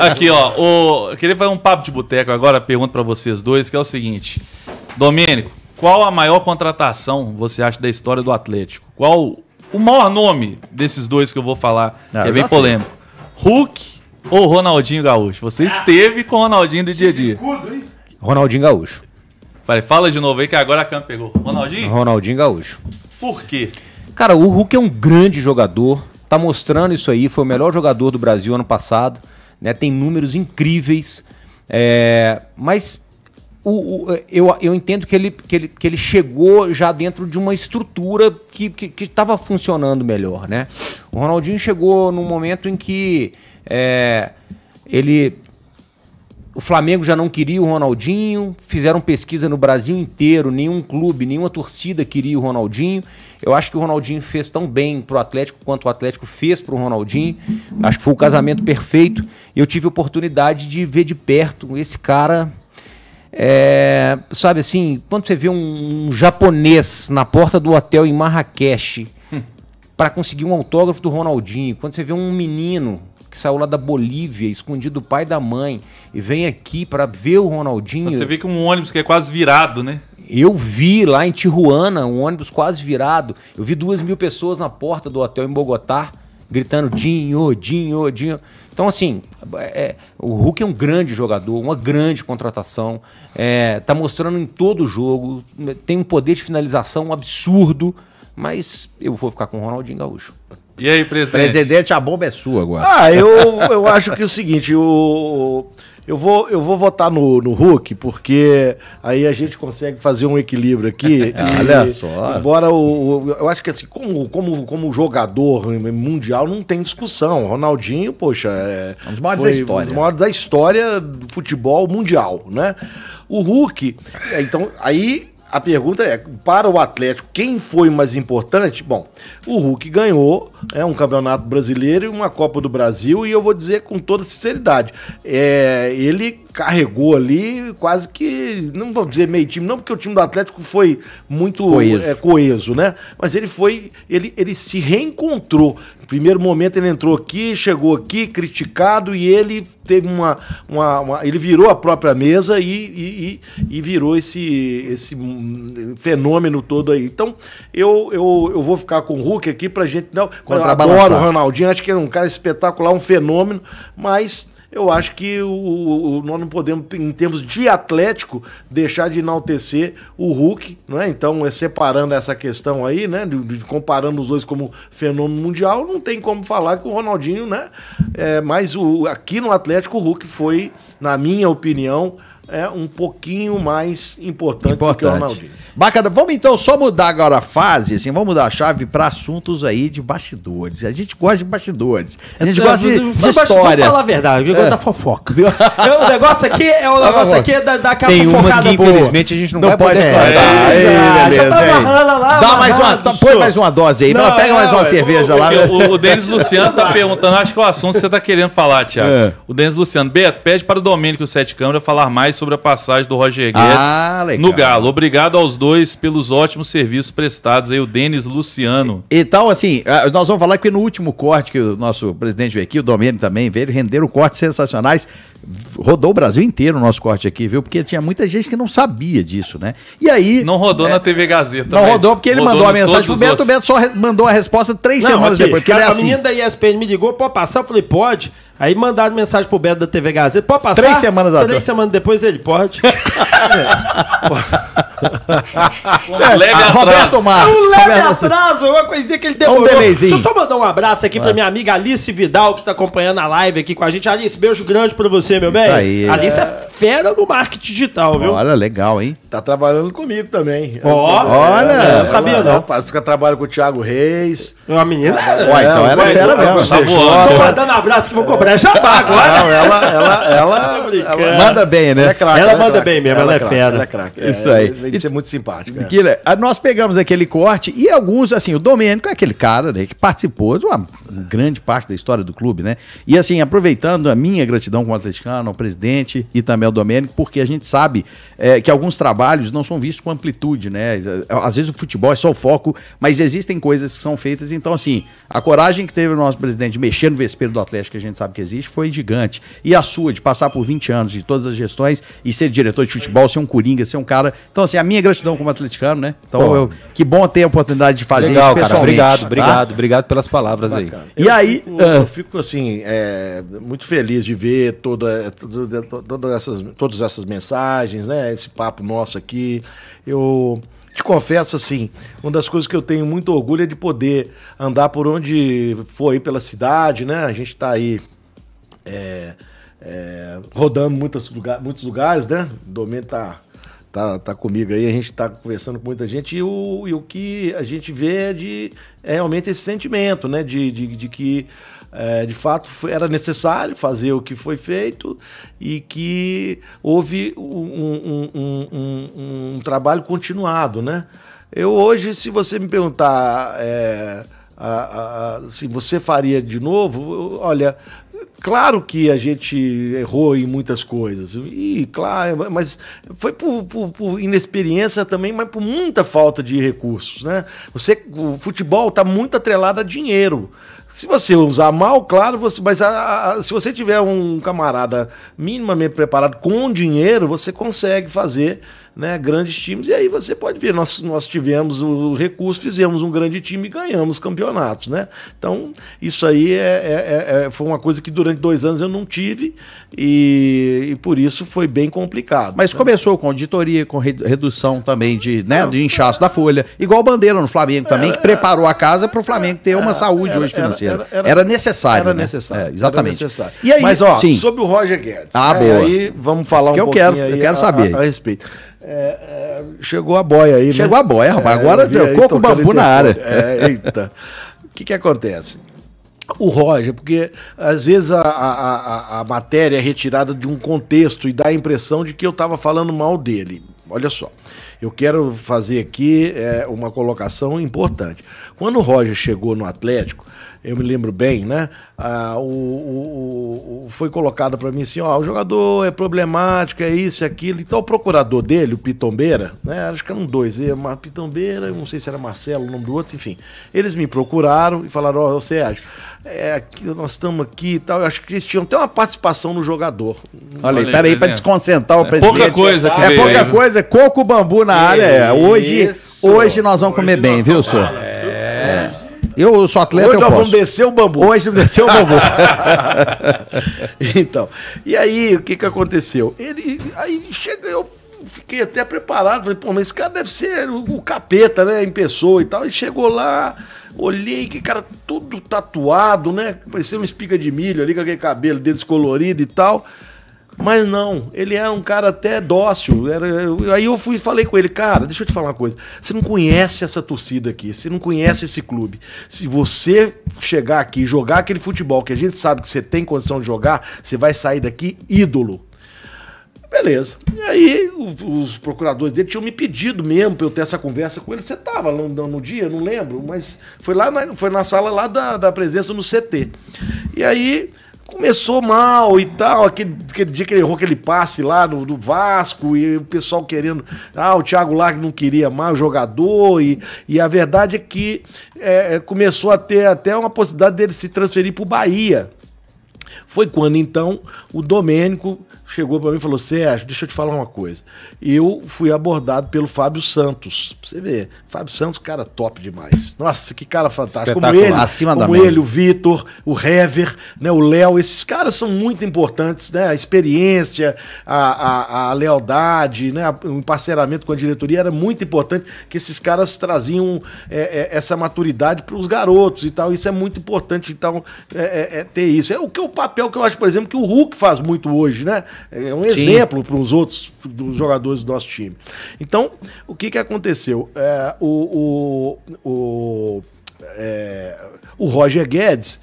Aqui, ó. O, eu queria fazer um papo de boteco agora, pergunta para vocês dois, que é o seguinte. Domênico, qual a maior contratação você acha da história do Atlético? Qual o maior nome desses dois que eu vou falar, ah, que é bem polêmico? Sei. Hulk ou Ronaldinho Gaúcho? Você ah. esteve com o Ronaldinho do dia a dia. Ronaldinho Gaúcho. Falei, fala de novo aí que agora a câmera pegou. Ronaldinho? Ronaldinho Gaúcho. Por quê? Cara, o Hulk é um grande jogador, tá mostrando isso aí, foi o melhor jogador do Brasil ano passado, né? Tem números incríveis. É... Mas o, o, eu, eu entendo que ele, que, ele, que ele chegou já dentro de uma estrutura que estava que, que funcionando melhor, né? O Ronaldinho chegou num momento em que é, ele o Flamengo já não queria o Ronaldinho, fizeram pesquisa no Brasil inteiro, nenhum clube, nenhuma torcida queria o Ronaldinho. Eu acho que o Ronaldinho fez tão bem pro Atlético quanto o Atlético fez pro Ronaldinho. Acho que foi o casamento perfeito. Eu tive oportunidade de ver de perto esse cara. É, sabe assim, quando você vê um, um japonês na porta do hotel em Marrakech hum. para conseguir um autógrafo do Ronaldinho, quando você vê um menino que saiu lá da Bolívia, escondido do pai da mãe, e vem aqui para ver o Ronaldinho. Você vê que um ônibus que é quase virado, né? Eu vi lá em Tijuana um ônibus quase virado. Eu vi duas mil pessoas na porta do hotel em Bogotá gritando Dinho, Dinho, Dinho. Então, assim, é, o Hulk é um grande jogador, uma grande contratação. É, tá mostrando em todo jogo, tem um poder de finalização absurdo. Mas eu vou ficar com o Ronaldinho Gaúcho. E aí, presidente? Presidente, a bomba é sua agora. Ah, eu, eu acho que é o seguinte, o, eu vou, eu vou votar no, no Hulk, porque aí a gente consegue fazer um equilíbrio aqui. Ah, e, Olha só. Embora o, o, eu acho que assim, como, como, como jogador mundial, não tem discussão. Ronaldinho, poxa, é um dos maiores da história. Um dos maiores da história do futebol mundial, né? O Hulk, é, então, aí a pergunta é, para o Atlético, quem foi mais importante? Bom, o Hulk ganhou é, um campeonato brasileiro e uma Copa do Brasil, e eu vou dizer com toda sinceridade, é, ele carregou ali, quase que, não vou dizer meio time, não, porque o time do Atlético foi muito coeso, é, coeso né? Mas ele foi, ele, ele se reencontrou. No primeiro momento ele entrou aqui, chegou aqui, criticado, e ele teve uma. uma, uma ele virou a própria mesa e, e, e, e, virou esse, esse hum, fenômeno todo aí. Então, eu, eu, eu vou ficar com o Hulk aqui pra gente. Não, eu adoro o Ronaldinho, acho que ele é um cara espetacular, um fenômeno, mas eu acho que o, o, nós não podemos, em termos de Atlético, deixar de enaltecer o Hulk, é? Então, é, separando essa questão aí, né? De, de, comparando os dois como fenômeno mundial, não tem como falar que o Ronaldinho, né? É, mas o, aqui no Atlético, o Hulk foi, na minha opinião, é um pouquinho mais importante, importante. do que o Ronaldinho. Bacana. Vamos então só mudar agora a fase, assim, vamos mudar a chave para assuntos aí de bastidores. A gente gosta de bastidores. A gente é, gosta de, de, de histórias. Vamos falar a verdade, eu gosto é. da tá fofoca. o negócio aqui é o negócio aqui é da, da capa Tem umas que boa. infelizmente a gente não, não pode poder. É, beleza, tá lá, Dá mais uma, do põe do mais uma dose aí, não, pega não, mais uma é. cerveja lá. Né? O, o Denis Luciano tá, tá. perguntando, acho que é o assunto você tá querendo falar, Tiago. É. O Denis Luciano, Beto, pede para o Domênico Sete Câmara falar mais sobre a passagem do Roger Guedes ah, no Galo. Obrigado aos dois pelos ótimos serviços prestados aí, o Denis Luciano. Então, assim, ah, nós vamos falar que no último corte que o nosso presidente veio aqui, o Domênio também veio, renderam cortes sensacionais rodou o Brasil inteiro o nosso corte aqui, viu? Porque tinha muita gente que não sabia disso, né? E aí. Não rodou é, na TV Gazeta. Não rodou porque ele rodou mandou a mensagem pro Beto, o Beto só mandou a resposta três não, semanas depois. Porque cara, ele é assim. A menina da ESPN me ligou, pode passar? Eu falei, pode. Aí mandaram mensagem pro Beto da TV Gazeta, pode passar? Três semanas atrás. Três semanas depois ele, pode. é. um leve atraso. Ah, Roberto Marcos. Um leve abraço é uma coisinha que ele demorou. Um Deixa eu só mandar um abraço aqui para pra minha amiga Alice Vidal, que tá acompanhando a live aqui com a gente. Alice, beijo grande pra você, meu Isso bem. Aí. Alice é fera do marketing digital, viu? Olha, legal, hein? Tá trabalhando comigo também. oh, olha. É, não sabia, não. fica trabalho com o Thiago Reis. É uma menina. Ó, então, então ela é, é fera mesmo. Tá voando. Tô né? mandando abraço que vou cobrar jabá agora. Não, ela, ela, ela, ela, é manda bem, né? Ela, é ela manda bem mesmo, ela, é, fera. Ela é craque. Isso aí. Tem que ser muito simpático. É. nós pegamos aquele corte e alguns, assim, o Domênico é aquele cara né, que participou de uma grande parte da história do clube, né? E assim, aproveitando a minha gratidão como atleticano, ao presidente e também ao Domênico, porque a gente sabe é, que alguns trabalhos não são vistos com amplitude, né? Às vezes o futebol é só o foco, mas existem coisas que são feitas. Então, assim, a coragem que teve o nosso presidente de mexer no vespeiro do Atlético, que a gente sabe que existe, foi gigante. E a sua, de passar por 20 anos de todas as gestões e ser diretor de futebol, ser um coringa, ser um cara. Então, assim, a minha gratidão como atleticano, né? Então, eu, que bom ter a oportunidade de fazer Legal, isso pessoalmente. Cara, obrigado, tá? obrigado, obrigado pelas palavras Bacana. aí. E eu aí. Fico, eu ah. fico, assim, é, muito feliz de ver toda, toda, toda essas, todas essas mensagens, né? Esse papo nosso aqui. Eu te confesso assim, uma das coisas que eu tenho muito orgulho é de poder andar por onde for aí pela cidade, né? A gente está aí. É, é, rodando muitos, muitos lugares, né? O Domênio tá tá, tá comigo aí, a gente está conversando com muita gente e o, e o que a gente vê é, de, é realmente esse sentimento, né? De, de, de que é, de fato era necessário fazer o que foi feito e que houve um, um, um, um trabalho continuado, né? Eu hoje, se você me perguntar é, a, a, se você faria de novo, olha, Claro que a gente errou em muitas coisas, e claro, mas foi por, por, por inexperiência também, mas por muita falta de recursos, né? Você, o futebol está muito atrelado a dinheiro. Se você usar mal, claro, você, mas a, a, se você tiver um camarada minimamente preparado com dinheiro, você consegue fazer né, grandes times. E aí você pode ver, nós, nós tivemos o recurso, fizemos um grande time e ganhamos campeonatos. Né? Então, isso aí é, é, é, é foi uma coisa que durante dois anos eu não tive e, e por isso foi bem complicado. Mas né? começou com auditoria, com redução também de, né, do inchaço da folha, igual Bandeira no Flamengo é, também, era, que preparou a casa para o Flamengo ter uma é, saúde era, hoje financeira. Era, era, necessário. Era né? necessário. É, exatamente. Necessário. E aí, Mas, ó, sim. sobre o Roger Guedes. Ah, né? boa. Aí vamos falar Isso um que eu quero, eu quero saber. a, a, a respeito. É, é, chegou a boia aí, né? Chegou né? a boia, rapaz. É, Agora é coco bambu na área. É, eita. O que, que acontece? O Roger, porque às vezes a, a, a, matéria é retirada de um contexto e dá a impressão de que eu estava falando mal dele. Olha só, eu quero fazer aqui é, uma colocação importante. Quando o Roger chegou no Atlético, eu me lembro bem, né? Ah, o, o, o, foi colocado para mim assim, ó, o jogador é problemático, é isso, é aquilo. Então o procurador dele, o Pitombeira, né? Acho que eram dois, uma é, Pitombeira, não sei se era Marcelo, o nome do outro, enfim. Eles me procuraram e falaram, ó, oh, Sérgio, é, aqui, nós estamos aqui e tal. Eu acho que eles tinham até uma participação no jogador. Olha aí, peraí, tá para desconcentrar o é presidente. Pouca coisa que É pouca coisa. coisa, é coco bambu na área. É. Hoje, hoje nós vamos hoje comer nós bem, viu, senhor? É. Eu sou atleta, Hoje eu posso. Hoje vamos descer o bambu. Hoje descer o bambu. então, e aí, o que que aconteceu? Ele, aí chega, eu fiquei até preparado, falei, pô, mas esse cara deve ser o, capeta, né, em pessoa e tal. E chegou lá, olhei, que cara tudo tatuado, né, parecia uma espiga de milho ali, com aquele cabelo descolorido e tal... Mas não, ele era um cara até dócil. Era... Aí eu fui falei com ele, cara, deixa eu te falar uma coisa. Você não conhece essa torcida aqui, você não conhece esse clube. Se você chegar aqui e jogar aquele futebol que a gente sabe que você tem condição de jogar, você vai sair daqui ídolo. Beleza. E aí, os procuradores dele tinham me pedido mesmo pra eu ter essa conversa com ele. Você tava no, no dia, não lembro, mas foi lá na, foi na sala lá da, da presença no CT. E aí, começou mal e tal, aquele, aquele dia que ele errou aquele passe lá no, do Vasco e o pessoal querendo, ah, o Thiago Largue não queria mais o jogador e, e a verdade é que é, é começou a ter até uma possibilidade dele se transferir para o Bahia. Foi quando então o Domênico chegou para mim e falou: Sérgio, deixa eu te falar uma coisa. Eu fui abordado pelo Fábio Santos. Pra você ver, Fábio Santos, cara top demais. Nossa, que cara fantástico. Como ele, Acima como da ele o Vitor, o Hever, né, o Léo, esses caras são muito importantes, né? A experiência, a, a, a lealdade, né? o emparceramento com a diretoria era muito importante, que esses caras traziam é, é, essa maturidade para os garotos e tal. Isso é muito importante, então, é, é, é, ter isso. É o que o papel que eu acho, por exemplo, que o Hulk faz muito hoje, né? É, é um exemplo para os outros dos jogadores do nosso time. Então, o que, que aconteceu? É, o, o, o, é, o Roger Guedes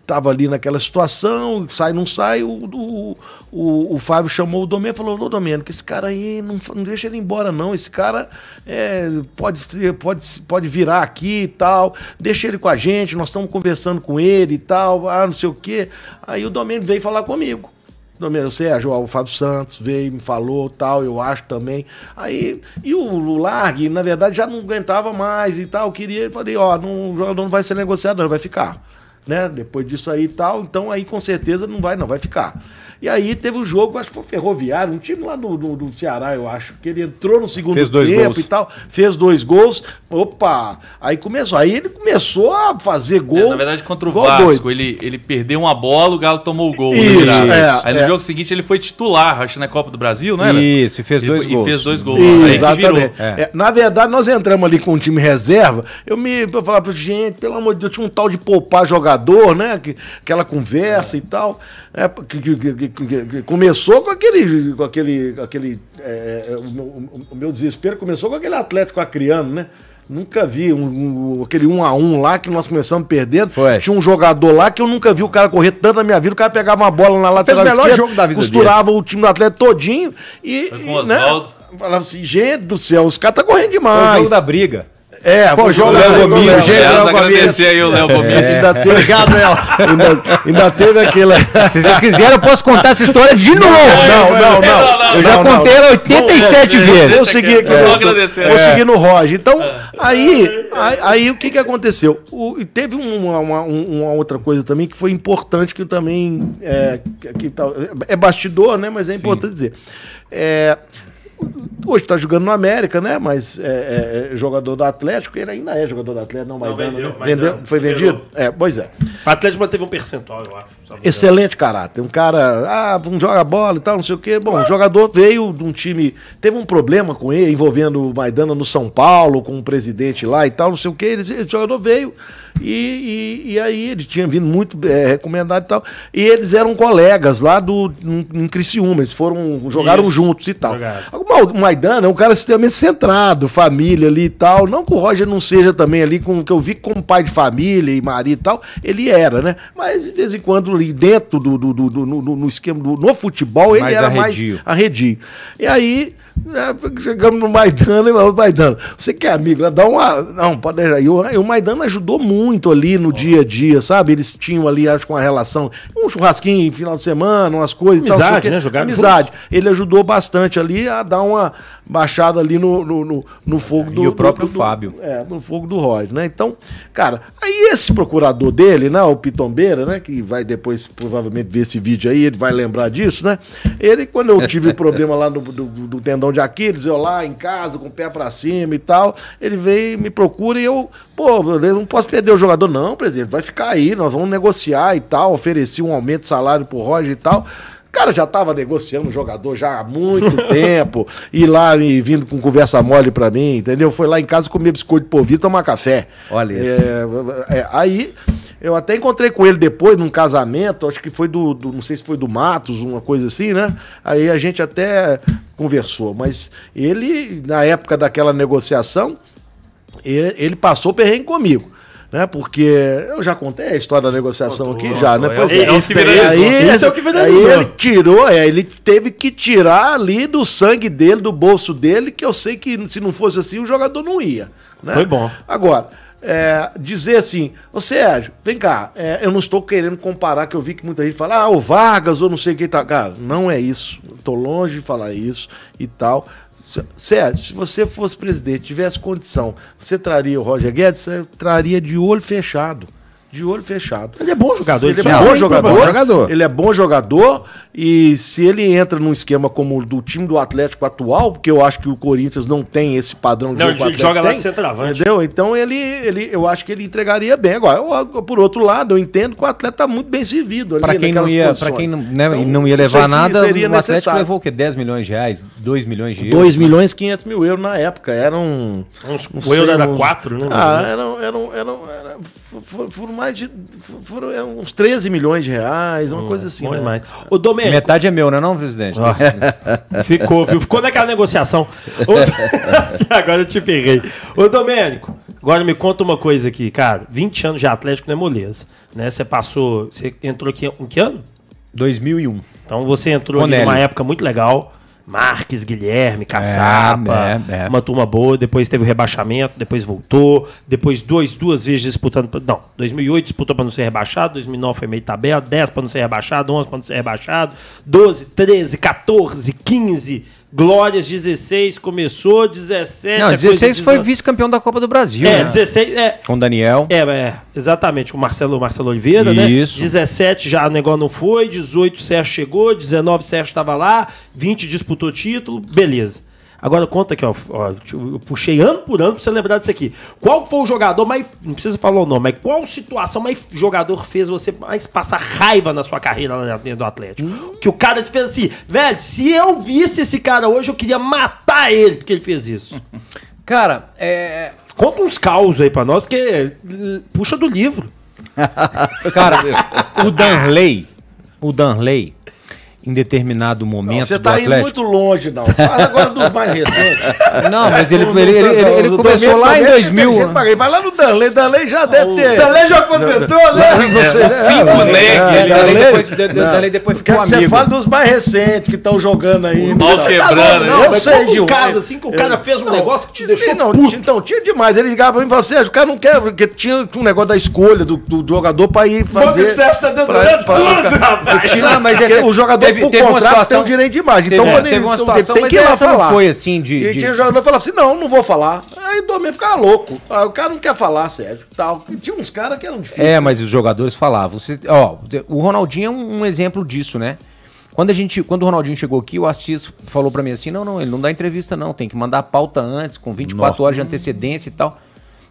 estava é, ali naquela situação, sai, não sai, o, o, o, o Fábio chamou o Domênico e falou, ô Domênico, esse cara aí, não, não deixa ele embora não, esse cara é, pode, pode, pode virar aqui e tal, deixa ele com a gente, nós estamos conversando com ele e tal, ah, não sei o quê. Aí o Domênico veio falar comigo. Eu sei o Fábio Santos veio, me falou, tal, eu acho também. Aí, e o, o Largue, na verdade, já não aguentava mais e tal, queria, falei, ó, não, o jogador não vai ser negociado, não, vai ficar. Né? Depois disso aí e tal, então aí com certeza não vai, não, vai ficar. E aí teve o um jogo, acho que foi Ferroviário, um time lá do, do, do Ceará, eu acho, que ele entrou no segundo fez dois tempo gols. e tal, fez dois gols. Opa! Aí começou. Aí ele começou a fazer é, gol. É, na verdade, contra o Vasco, ele, ele perdeu uma bola, o Galo tomou o gol. Né? Isso, é, aí no é. jogo seguinte ele foi titular, acho, na Copa do Brasil, não era? Isso, e fez dois gols. E fez dois gols. Né? exatamente. É. É, na verdade, nós entramos ali com o time reserva, eu me eu falava, gente, pelo amor de Deus, tinha um tal de poupar jogador, né? Que, aquela conversa e tal. Né, que, que, que começou com aquele. Com aquele, aquele é, é, o, meu, o, meu, desespero começou com aquele Atlético Acreano, né? Nunca vi um, um, aquele um a um lá que nós começamos perdendo. Foi. Tinha um jogador lá que eu nunca vi o cara correr tanto na minha vida. O cara pegava uma bola na lateral Fez o melhor jogo da vida costurava dele. o time do Atlético todinho e, Foi com né, falava assim, gente do céu, os caras tá correndo demais. Foi o jogo da briga. É, pô, João Léo Gomes. Aliás, agradecer aí o Léo Gomes. É. Ainda teve, obrigado, Léo. Ainda, ainda teve aquilo. Se vocês quiserem, eu posso contar essa história de novo. Não, não, não. eu já contei ela 87 vezes. Eu segui aqui. Eu, Vou seguir no Roger. Então, é. aí, aí, o que, que aconteceu? O, teve uma, uma, uma, outra coisa também que foi importante, que eu também. É, que, é bastidor, né? Mas é importante dizer. É, Hoje está jogando no América, né? Mas é, é, é, jogador do Atlético, ele ainda é jogador do Atlético, não, Maidana. vendeu, né? vendeu, foi vendido? É, pois é. O Atlético manteve um percentual, eu acho. Excelente caráter. Um cara, ah, não joga bola e tal, não sei o quê. Bom, o jogador veio de um time. Teve um problema com ele, envolvendo o Maidana no São Paulo, com o um presidente lá e tal, não sei o quê. Ele, esse jogador veio. E, e, e, aí ele tinha vindo muito é, recomendado e tal. E eles eram colegas lá do, em, em Criciúma, eles foram, jogaram Isso. juntos e tal. Jogado. O Maidana é um cara extremamente centrado, família ali e tal. Não que o Roger não seja também ali, com, que eu vi como pai de família e marido e tal, ele era, né? Mas de vez em quando ali dentro do, do, do, do no, no, esquema, do, no futebol, mais ele era arredio. mais arredio. E aí, né, chegamos no Maidana, e falamos, Maidana, você que é amigo, dá uma. Não, pode deixar. E o, Maidano Maidana ajudou muito muito ali no oh. dia a dia, sabe? Eles tinham ali, acho, uma relação, um churrasquinho final de semana, umas coisas Amizade, tal, né? Jogar Amizade. Ele ajudou bastante ali a dar uma baixada ali no, no, no, no fogo do. E o próprio do, do, Fábio. É, no fogo do Roger, né? Então, cara, aí esse procurador dele, né? O Pitombeira, né? Que vai depois provavelmente ver esse vídeo aí, ele vai lembrar disso, né? Ele, quando eu tive o problema lá no, do, do tendão de Aquiles, eu lá em casa, com o pé pra cima e tal, ele veio me procura e eu, pô, eu não posso perder o jogador, não, presidente, vai ficar aí, nós vamos negociar e tal, ofereci um aumento de salário pro Roger e tal cara já estava negociando o jogador já há muito tempo, e lá e vindo com conversa mole para mim, entendeu? Foi lá em casa comer biscoito de polvilho e tomar café. Olha é, isso. É, é, aí eu até encontrei com ele depois num casamento, acho que foi do, do, não sei se foi do Matos, uma coisa assim, né? Aí a gente até conversou, mas ele na época daquela negociação, ele, ele passou perrengue comigo né? Porque eu já contei a história da negociação Contou, aqui já, né? É pois é, é, esse, aí, esse é o que viralizou. Aí ele tirou, é, ele teve que tirar ali do sangue dele, do bolso dele, que eu sei que se não fosse assim o jogador não ia. Né? Foi bom. Agora, é, dizer assim, ô Sérgio, vem cá, é, eu não estou querendo comparar, que eu vi que muita gente fala, ah, o Vargas ou não sei quem tá. Cara, não é isso. Estou longe de falar isso e tal. Sérgio, se você fosse presidente, tivesse condição, você traria o Roger Guedes? Você traria de olho fechado de olho fechado. Ele é bom jogador, ele, é ele é, bom jogador, jogador. Ele é bom jogador e se ele entra num esquema como do time do Atlético atual, porque eu acho que o Corinthians não tem esse padrão de não, jogo ele joga lá de centroavante. Entendeu? Então ele, ele eu acho que ele entregaria bem agora. Eu, por outro lado, eu entendo que o atleta está muito bem servido para quem não ia, para quem não, né, então, não ia levar não se nada, seria o Atlético levou o quê? 10 milhões de reais, 2 milhões de euros. 2 milhões e 500 mil euros na época, eram uns, o euro era 4, né? Ah, eram, eram, eram, foram mais de. Foram é, uns 13 milhões de reais, uma hum, coisa assim. né? demais. Domênico. Metade é meu, né, não, presidente? Ah. Ficou, viu? Ficou naquela negociação. agora eu te peguei. Ô, Domênico, agora me conta uma coisa aqui, cara. 20 anos de Atlético não é moleza. Né? Você passou. Você entrou aqui em que ano? 2001. Então você entrou numa época muito legal. Marques, Guilherme, é, Caçapa, é, é, é. uma turma boa, depois teve o rebaixamento, depois voltou, depois dois, duas vezes disputando, não, 2008 disputou para não ser rebaixado, 2009 foi meio tabela, 10 para não ser rebaixado, 11 para não ser rebaixado, 12, 13, 14, 15, Glórias 16 começou, 17. Não, 16 é foi vice-campeão da Copa do Brasil. É, né? 16. É, com o Daniel. É, é, exatamente, com o Marcelo, Marcelo Oliveira, Isso. né? Isso. 17 já o negócio não foi, 18 Sérgio chegou, 19 Sérgio estava lá, 20 disputou título, beleza. Agora conta aqui, ó, ó, tipo, Eu puxei ano por ano pra você lembrar disso aqui. Qual foi o jogador mais. Não precisa falar o nome, mas qual situação mais jogador fez você mais passar raiva na sua carreira lá dentro do Atlético? Hum. Que o cara te fez assim, velho, se eu visse esse cara hoje, eu queria matar ele porque ele fez isso. Cara, é. Conta uns causos aí pra nós, porque puxa do livro. cara, o Danley. O Danley em determinado momento. Não, você está indo muito longe, não. Fala agora dos mais recentes. Não, mas ele, ele, ele, ele, começou lá em 2000. Vai lá no Danley, Danley já deve ter. Danley já aposentou, né? Os cinco negros. Né? Danley depois ficou amigo. Você fala dos mais recentes que estão jogando aí. Mal tá quebrando. Né? Eu sei, um caso assim que o cara é. fez um negócio que te deixou não, Então, tinha demais. Ele ligava pra mim e falava assim, ah, o cara não quer, porque tinha um negócio da escolha do jogador pra ir fazer... O Sérgio tá dedurando tudo, rapaz. Mas o jogador teve, por teve contrato, uma situação, tem o direito de imagem. então, é, quando teve uma então, situação, tem, que ir é lá falar. foi assim de... E de... tinha jogador que falava assim, não, não vou falar. Aí o Domingo ficava louco. Aí, ah, o cara não quer falar, Sérgio. Tal. tinha uns caras que eram difíceis. É, mas os jogadores falavam. Você, ó, o Ronaldinho é um, um exemplo disso, né? Quando, a gente, quando o Ronaldinho chegou aqui, o Assis falou para mim assim: não, não, ele não dá entrevista, não, tem que mandar a pauta antes, com 24 Nossa. horas de antecedência e tal.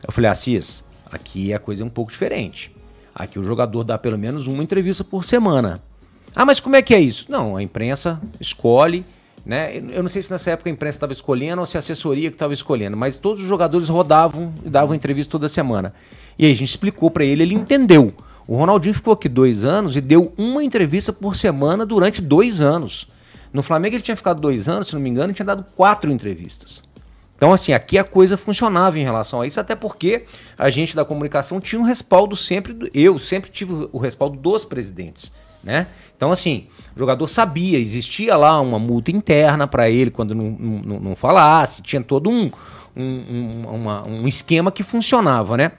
Eu falei, Assis, aqui a coisa é um pouco diferente. Aqui o jogador dá pelo menos uma entrevista por semana. Ah, mas como é que é isso? Não, a imprensa escolhe. Né? Eu não sei se nessa época a imprensa estava escolhendo ou se a assessoria que estava escolhendo, mas todos os jogadores rodavam e davam entrevista toda semana. E aí a gente explicou para ele, ele entendeu. O Ronaldinho ficou aqui dois anos e deu uma entrevista por semana durante dois anos. No Flamengo ele tinha ficado dois anos, se não me engano, ele tinha dado quatro entrevistas. Então, assim, aqui a coisa funcionava em relação a isso, até porque a gente da comunicação tinha um respaldo sempre, eu sempre tive o respaldo dos presidentes né? Então, assim, o jogador sabia, existia lá uma multa interna para ele quando não, não, não, falasse, tinha todo um, um, uma, um esquema que funcionava, né?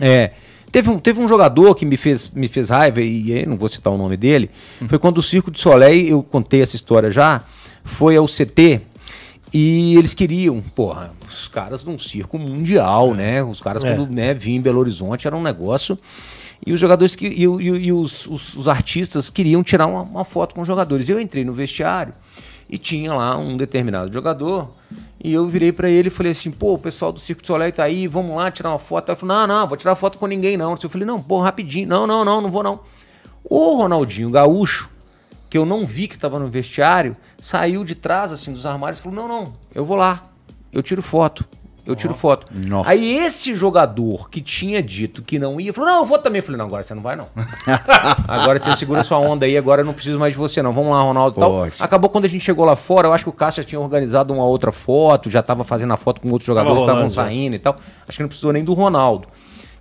É, teve, um, teve um jogador que me fez, me fez raiva, e não vou citar o nome dele, uhum. foi quando o Circo de Soleil, eu contei essa história já, foi ao CT, e eles queriam, porra, os caras num circo mundial, é. né? Os caras, é. quando né, vinham em Belo Horizonte, era um negócio e os jogadores que, e, e, e os, os, os, artistas queriam tirar uma, uma foto com os jogadores. Eu entrei no vestiário e tinha lá um determinado jogador. E eu virei para ele e falei assim: pô, o pessoal do Circo de Soleil tá aí, vamos lá tirar uma foto. Ele falou: não, não, vou tirar foto com ninguém não. Eu falei: não, pô, rapidinho. Não, não, não, não vou não. O Ronaldinho Gaúcho, que eu não vi que tava no vestiário, saiu de trás assim dos armários e falou: não, não, eu vou lá, eu tiro foto. Eu tiro foto. Nossa. Aí esse jogador que tinha dito que não ia, falou: não, eu vou também. Eu falei, não, agora você não vai, não. agora você segura sua onda aí, agora eu não preciso mais de você, não. Vamos lá, Ronaldo tal. Acabou quando a gente chegou lá fora, eu acho que o Cássio já tinha organizado uma outra foto, já estava fazendo a foto com outros jogadores que estavam né? saindo e tal. Acho que não precisou nem do Ronaldo.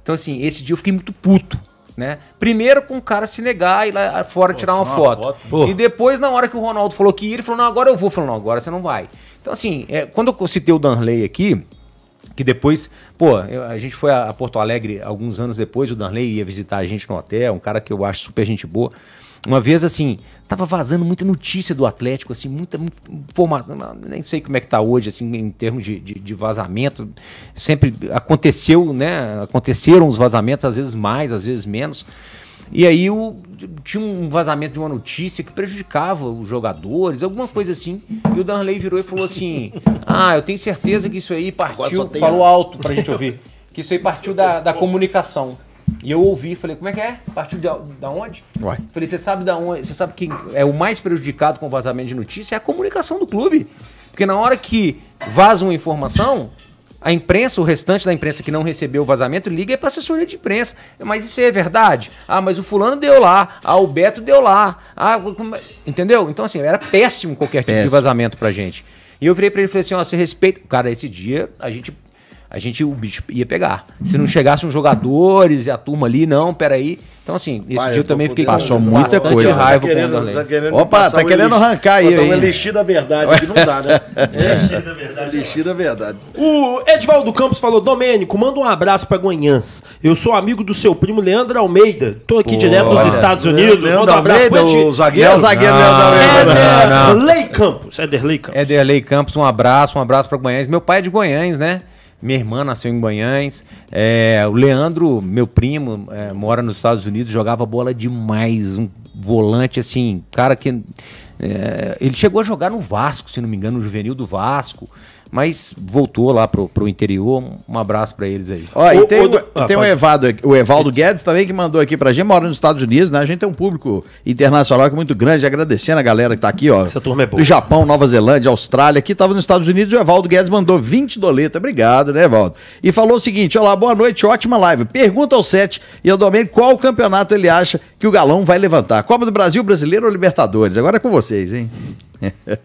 Então, assim, esse dia eu fiquei muito puto. Né? Primeiro com o cara se negar e lá fora Pô, tirar uma, foto. foto. E depois, na hora que o Ronaldo falou que ia, ele falou: não, agora eu vou. Falou, não, agora você não vai. Então, assim, é, quando eu citei o Danley aqui, que depois, pô, a gente foi a Porto Alegre alguns anos depois, o Danley ia visitar a gente no hotel, um cara que eu acho super gente boa. Uma vez, assim, tava vazando muita notícia do Atlético, assim, muita, muita informação. Nem sei como é que tá hoje, assim, em termos de, de, de, vazamento. Sempre aconteceu, né? Aconteceram os vazamentos, às vezes mais, às vezes menos. E aí o, tinha um vazamento de uma notícia que prejudicava os jogadores, alguma coisa assim. E o Danley virou e falou assim: Ah, eu tenho certeza que isso aí partiu. Falou alto pra gente ouvir. Que isso aí partiu da, da comunicação. E eu ouvi e falei, como é que é? Partiu de, da onde? Falei, você sabe da onde? Você sabe que é o mais prejudicado com vazamento de notícia é a comunicação do clube. Porque na hora que vaza uma informação, a imprensa, o restante da imprensa que não recebeu o vazamento, liga é para a assessoria de imprensa. Mas isso é verdade? Ah, mas o fulano deu lá. Ah, o Beto deu lá. Ah, é- entendeu? Então, assim, era péssimo qualquer tipo péssimo. de vazamento para gente. E eu virei para ele e falei assim: ó, oh, você respeita. Cara, esse dia a gente a gente o bicho ia pegar. Se não chegassem os jogadores e a turma ali, não, peraí. Então, assim, esse Pai, dia eu também fiquei Passou muita coisa. Né? Raiva tá querendo, com o tá querendo Opa, tá querendo arrancar aí. Então, tá um elixir da verdade, que não dá, né? É. Elixir da verdade. Elixir da verdade. O Edvaldo Campos falou: Domênico, manda um abraço pra Guanhãs. Eu sou amigo do seu primo Leandro Almeida. Tô aqui Pô, direto dos Estados Unidos. Leandro manda um abraço Almeida, pra O zagueiro. É o zagueiro não, Leandro Almeida. Lei Campos. Ederley Campos. Lei Campos, um abraço, um abraço pra Guanhães. Meu pai é de Guanhães, né? minha irmã nasceu em Banhães, é, o Leandro, meu primo, é, mora nos Estados Unidos, jogava bola demais, um volante assim, cara que. É, ele chegou a jogar no Vasco, se não me engano, no juvenil do Vasco mas voltou lá pro, pro interior. Um abraço para eles aí. Ó, e tem, o, o, ah, tem o, Evado, o Evaldo Guedes também que mandou aqui pra gente, mora nos Estados Unidos, né? A gente tem um público internacional que é muito grande, agradecendo a galera que tá aqui, ó. Essa turma é boa. Japão, Nova Zelândia, Austrália, aqui tava nos Estados Unidos, o Evaldo Guedes mandou 20 doleta. Obrigado, né, Evaldo? E falou o seguinte: olá, boa noite, ótima live. Pergunta ao Sete e ao Domênico qual campeonato ele acha que o Galão vai levantar. Copa do Brasil, Brasileiro ou Libertadores? Agora é com vocês, hein?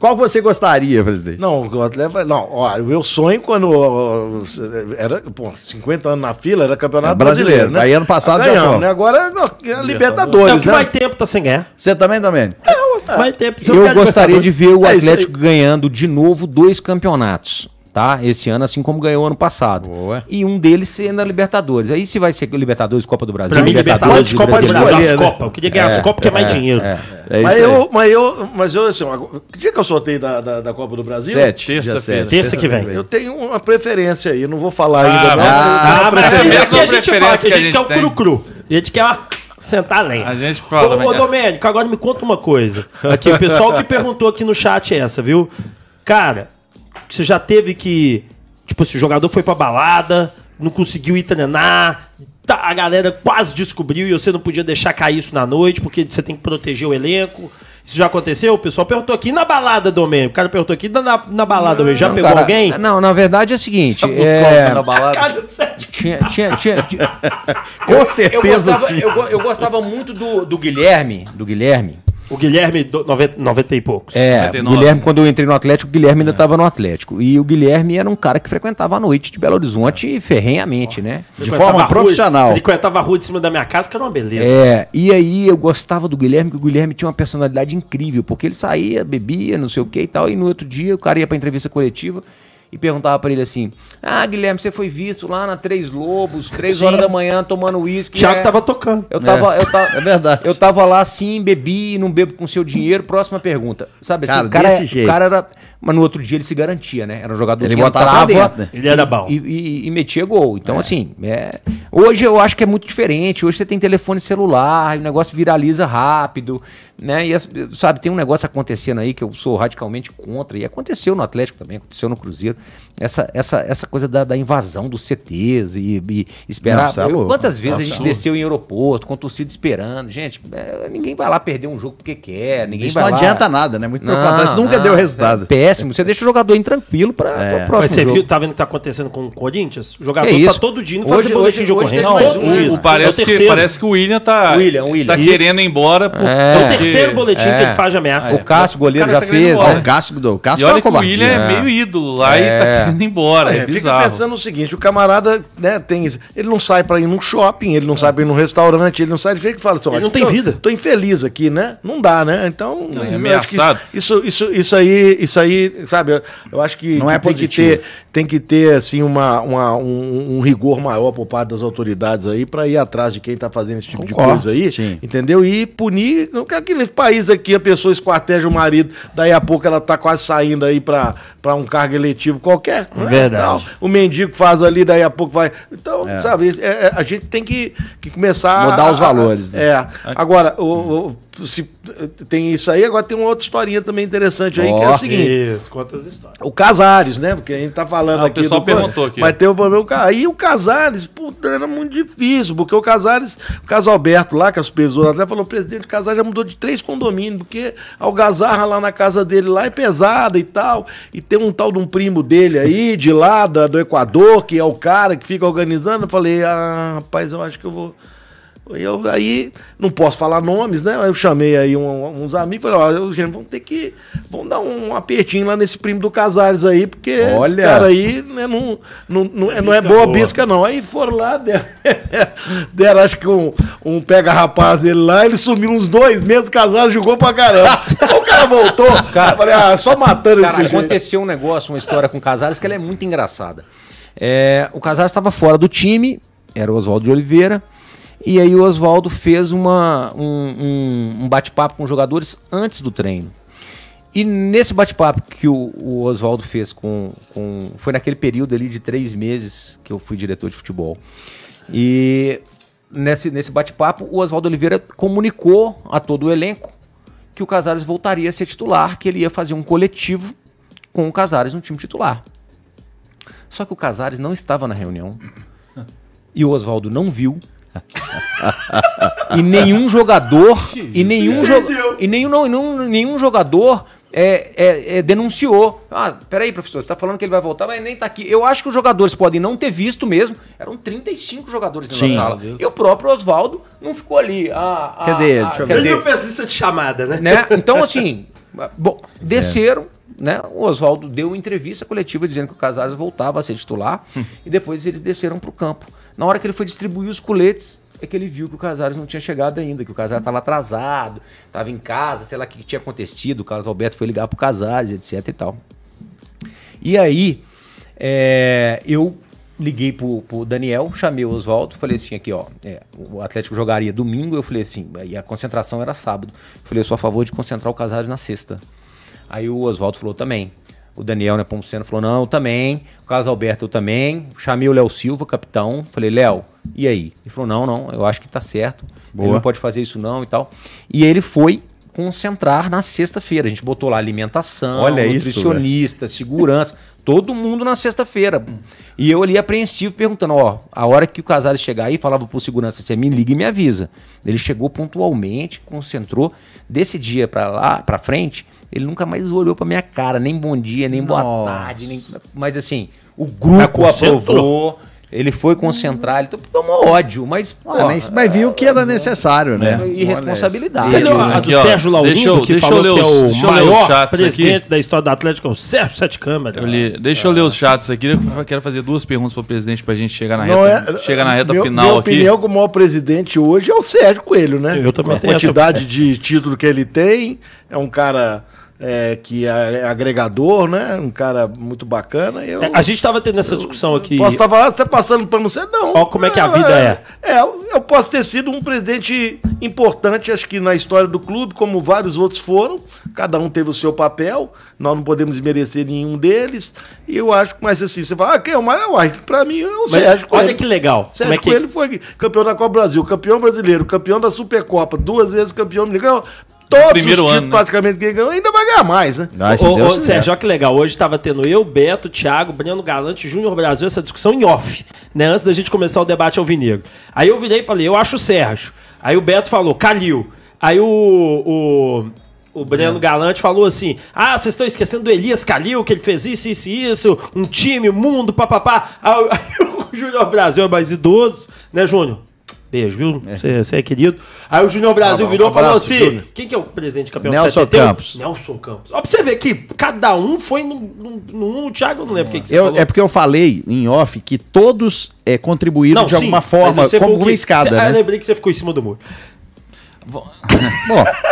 Qual você gostaria, presidente? Não, não ó, o meu sonho quando era pô, 50 anos na fila era campeonato é, brasileiro, brasileiro, né? Aí ano passado ganhamos, já foi. né? Agora não, é Libertadores, não, né? Vai tempo tá sem ganhar. Você também também? É, vai tempo. Eu gostaria de ver o é Atlético ganhando de novo dois campeonatos tá? Esse ano, assim como ganhou ano passado. Boa. E um deles sendo a Libertadores. Aí se vai ser Libertadores, Copa do Brasil, pra mim, Libertadores, Libertadores Copa do Brasil, né? Copa. Eu queria ganhar é, as Copas, que é, é mais é, dinheiro. É, é. mas, eu, mas eu, mas eu, assim, que dia que eu sorteio da, da, da Copa do Brasil? Sete. Terça-feira. Terça, terça, que vem. Eu tenho uma preferência aí, não vou falar ah, ainda. ah, mas, preferência. É a gente fala, que a gente, que a gente quer o cru-cru. A gente quer sentar além. A gente fala. Ô, ô é. Domênico, agora me conta uma coisa. Aqui, o pessoal que perguntou aqui no chat é essa, viu? Cara, você já teve que. Tipo, esse jogador foi pra balada, não conseguiu ir treinar, tá, a galera quase descobriu e você não podia deixar cair isso na noite, porque você tem que proteger o elenco. Isso já aconteceu? O pessoal perguntou aqui na balada, Domênio. O cara perguntou aqui na, na balada, Domênio. Já não, pegou cara, alguém? Não, na verdade é o seguinte. Já tá é... na balada? Tinha, tinha, tinha, Com certeza eu gostava, sim. Eu, eu, gostava muito do, do Guilherme, do Guilherme, o Guilherme, do, 90, 90 e poucos. É, o Guilherme, quando eu entrei no Atlético, o Guilherme ainda estava é. no Atlético. E o Guilherme era um cara que frequentava a noite de Belo Horizonte é. ferrenhamente, né? De forma profissional. Frequentava a rua de cima da minha casa, que era uma beleza. É, e aí eu gostava do Guilherme, que o Guilherme tinha uma personalidade incrível, porque ele saía, bebia, não sei o que e tal, e no outro dia o cara ia pra entrevista coletiva e perguntava para ele assim: Ah, Guilherme, você foi visto lá na Três Lobos, três sim. horas da manhã, tomando uísque. Tiago é... tava tocando. Eu tava, é. eu tava. É verdade. Eu tava lá sim, bebi, não bebo com seu dinheiro. Próxima pergunta. Sabe assim, cara, o cara, desse é, jeito. o cara era mas no outro dia ele se garantia, né? Era um jogador ele que entrava, né? ele era bom. E, e, e metia gol. Então, é. assim, é... hoje eu acho que é muito diferente. Hoje você tem telefone celular, o negócio viraliza rápido, né? E, sabe, tem um negócio acontecendo aí que eu sou radicalmente contra, e aconteceu no Atlético também, aconteceu no Cruzeiro, essa, essa, essa coisa da, da invasão dos CTs e, e esperar. Não, tá quantas vezes não, a gente é desceu em aeroporto, com torcida esperando? Gente, é, ninguém vai lá perder um jogo porque quer, ninguém isso vai não lá... adianta nada, né? Muito preocupado. Isso nunca não, deu resultado. É péssimo. Você deixa o jogador intranquilo para é. o próximo Mas você jogo. Viu, tá vendo o que tá acontecendo com o Corinthians? O jogador é tá todo dia não hoje, hoje, de ocorrência. Não, o, o, o, parece, é que, parece que o William tá, William, William. tá querendo ir embora. Por, é. é o terceiro boletim que ele é. faz de ameaça. O Cássio, goleiro, o já tá fez. Né? O Cássio, do, o Cássio e olha que o William é meio é. ídolo lá e tá é. querendo ir embora. Ah, é, fica pensando o seguinte, o camarada né, tem isso. Ele não sai para ir num shopping, ele não sai pra ir num restaurante, ele não sai, ele fica e fala assim, ele não tem vida. Tô infeliz aqui, né? Não dá, né? Então, é ameaçado. Isso, isso, isso aí, isso aí sabe, eu, eu acho que não é tem positivo. que ter tem que ter assim uma, uma um, um, rigor maior por parte das autoridades aí para ir atrás de quem está fazendo esse tipo Concordo, de coisa aí, sim. entendeu? E punir, não quero que nesse país aqui a pessoa esquarteja o marido, daí a pouco ela está quase saindo aí para um cargo eletivo qualquer. Né? Verdade. Não, o mendigo faz ali, daí a pouco vai. Então, é. sabe, é, é a gente tem que, que começar mudar a, os valores, né? É. Agora, o, o, se tem isso aí, agora tem uma outra historinha também interessante aí, oh, que é a seguinte. Isso, histórias. O Casares, né? Porque a gente tá falando falando ah, aqui. O pessoal do... perguntou aqui. Mas teve o problema. Aí o Casares, puta, era muito difícil, porque o Casares, o Casalberto lá, que é pessoas até falou: presidente, Casar Casares já mudou de três condomínios, porque a algazarra lá na casa dele lá é pesada e tal. E tem um tal de um primo dele aí, de lá, do Equador, que é o cara que fica organizando. Eu falei: ah, rapaz, eu acho que eu vou. Eu, aí, não posso falar nomes, né? Eu chamei aí um, uns amigos e falei, ó, gente, vamos ter que. Vamos dar um apertinho lá nesse primo do Casares aí, porque Olha. esse cara aí né, não, não, não, é, não é boa, boa bisca, não. Aí foram lá, deram, deram acho que um, um pega-rapaz dele lá, ele sumiu uns dois meses, Casares jogou pra caramba. o cara voltou, cara, falei, ah, só matando cara, esse Cara, aconteceu jeito. um negócio, uma história com o Casares que ela é muito engraçada. É, o Casares estava fora do time, era o Oswaldo de Oliveira. E aí o Oswaldo fez uma, um, um, um bate-papo com os jogadores antes do treino. E nesse bate-papo que o, o Oswaldo fez com, com. Foi naquele período ali de três meses que eu fui diretor de futebol. E nesse, nesse bate-papo, o Oswaldo Oliveira comunicou a todo o elenco que o Casares voltaria a ser titular, que ele ia fazer um coletivo com o Casares no time titular. Só que o Casares não estava na reunião e o Oswaldo não viu. e nenhum jogador e nenhum e nenhum, não, nenhum, nenhum jogador é, é, é, denunciou. Ah, peraí, professor, você tá falando que ele vai voltar, mas ele nem tá aqui. Eu acho que os jogadores podem não ter visto mesmo. Eram 35 jogadores na sala. E o próprio Oswaldo não ficou ali. Ah, cadê ele? Ah, cadê? Ele não fez lista de chamada, né? né? Então, assim, bom, desceram. É. Né? O Oswaldo deu entrevista coletiva dizendo que o Casares voltava a ser titular hum. e depois eles desceram para o campo. Na hora que ele foi distribuir os coletes, é que ele viu que o Casares não tinha chegado ainda, que o Casares estava atrasado, estava em casa, sei lá o que, que, tinha acontecido. O Carlos Alberto foi ligar pro Casares, etc e tal. E aí, é, eu liguei pro, o Daniel, chamei o Oswaldo, falei assim: aqui, ó, é, o Atlético jogaria domingo. Eu falei assim, e a concentração era sábado. Eu falei, eu sou a favor de concentrar o Casares na sexta. Aí o Oswaldo falou também. O Daniel Nepomuceno né, falou: não, eu também. O Carlos Alberto, eu também. Chamei o Léo Silva, capitão. Falei: Léo, e aí? Ele falou: não, não, eu acho que tá certo. Boa. Ele não pode fazer isso não e tal. E ele foi concentrar na sexta-feira. A gente botou lá alimentação, Olha nutricionista, isso, segurança, todo mundo na sexta-feira. E eu ali apreensivo perguntando, ó, a hora que o casal chegar aí, falava pro segurança, você assim, me liga e me avisa. Ele chegou pontualmente, concentrou. Desse dia para lá, para frente, ele nunca mais olhou pra minha cara, nem bom dia, nem Nossa. boa tarde. Nem... Mas assim, o grupo aprovou. Ele foi concentrar, ele tomou ódio, mas. Ué, porra, mas, mas, viu que era necessário, né? É, e Irresponsabilidade. Você Sérgio Laurindo, deixa eu, que deixa falou é eu ler os, que é o maior presidente aqui. da história do Atlético, é o Sérgio Sete Câmara. deixa eu ler os chats aqui, eu quero fazer duas perguntas para o presidente para a gente chegar na reta, é, chegar na reta meu, final minha aqui. opinião, o maior presidente hoje é o Sérgio Coelho, né? Eu também a A quantidade essa... de título que ele tem, é um cara é, que é agregador, né? Um cara muito bacana. Eu, é, a gente estava tendo essa discussão aqui. Posso estar falando, até tá passando para você, não. Olha como é que a é, vida é. É, é eu posso ter sido um presidente importante, acho que na história do clube, como vários outros foram. Cada um teve o seu papel, nós não podemos merecer nenhum deles. E eu acho que, mas assim, você fala, ah, quem é o maior? Para mim, eu sei. Olha Coelho. que legal. Sérgio como é que... Coelho foi campeão da Copa Brasil, campeão brasileiro, campeão da Supercopa, duas vezes campeão. Legal Todos primeiro os títulos, ano, né? praticamente, ganhou, ainda vai ganhar mais, né? Ah, ô, ô, ô, Sérgio, olha que legal. Hoje estava tendo eu, Beto, Thiago, Breno Galante, Júnior Brasil, essa discussão em off, né? Antes da gente começar o debate ao Vinegro. Aí eu virei e falei, eu acho o Sérgio. Aí o Beto falou, Calil. Aí o, o o Breno hum. Galante falou assim: Ah, vocês estão esquecendo do Elias Calil, que ele fez isso, isso e isso, um time, mundo, papapá. Aí o Júnior Brasil é mais idoso, né, Júnior? Beijo, viu? É. Você é. é querido. Aí o Júnior Brasil virou e um falou assim: Junior. quem que é o presidente campeão Nelson Campos. Nelson Campos. Ó, pra você ver que cada um foi num. o Thiago, não lembro o é. que, você falou. É porque eu falei em off que todos é, contribuíram não, de sim, alguma forma, como uma escada. Cê, né? Eu lembrei que você ficou em cima do muro. Bom,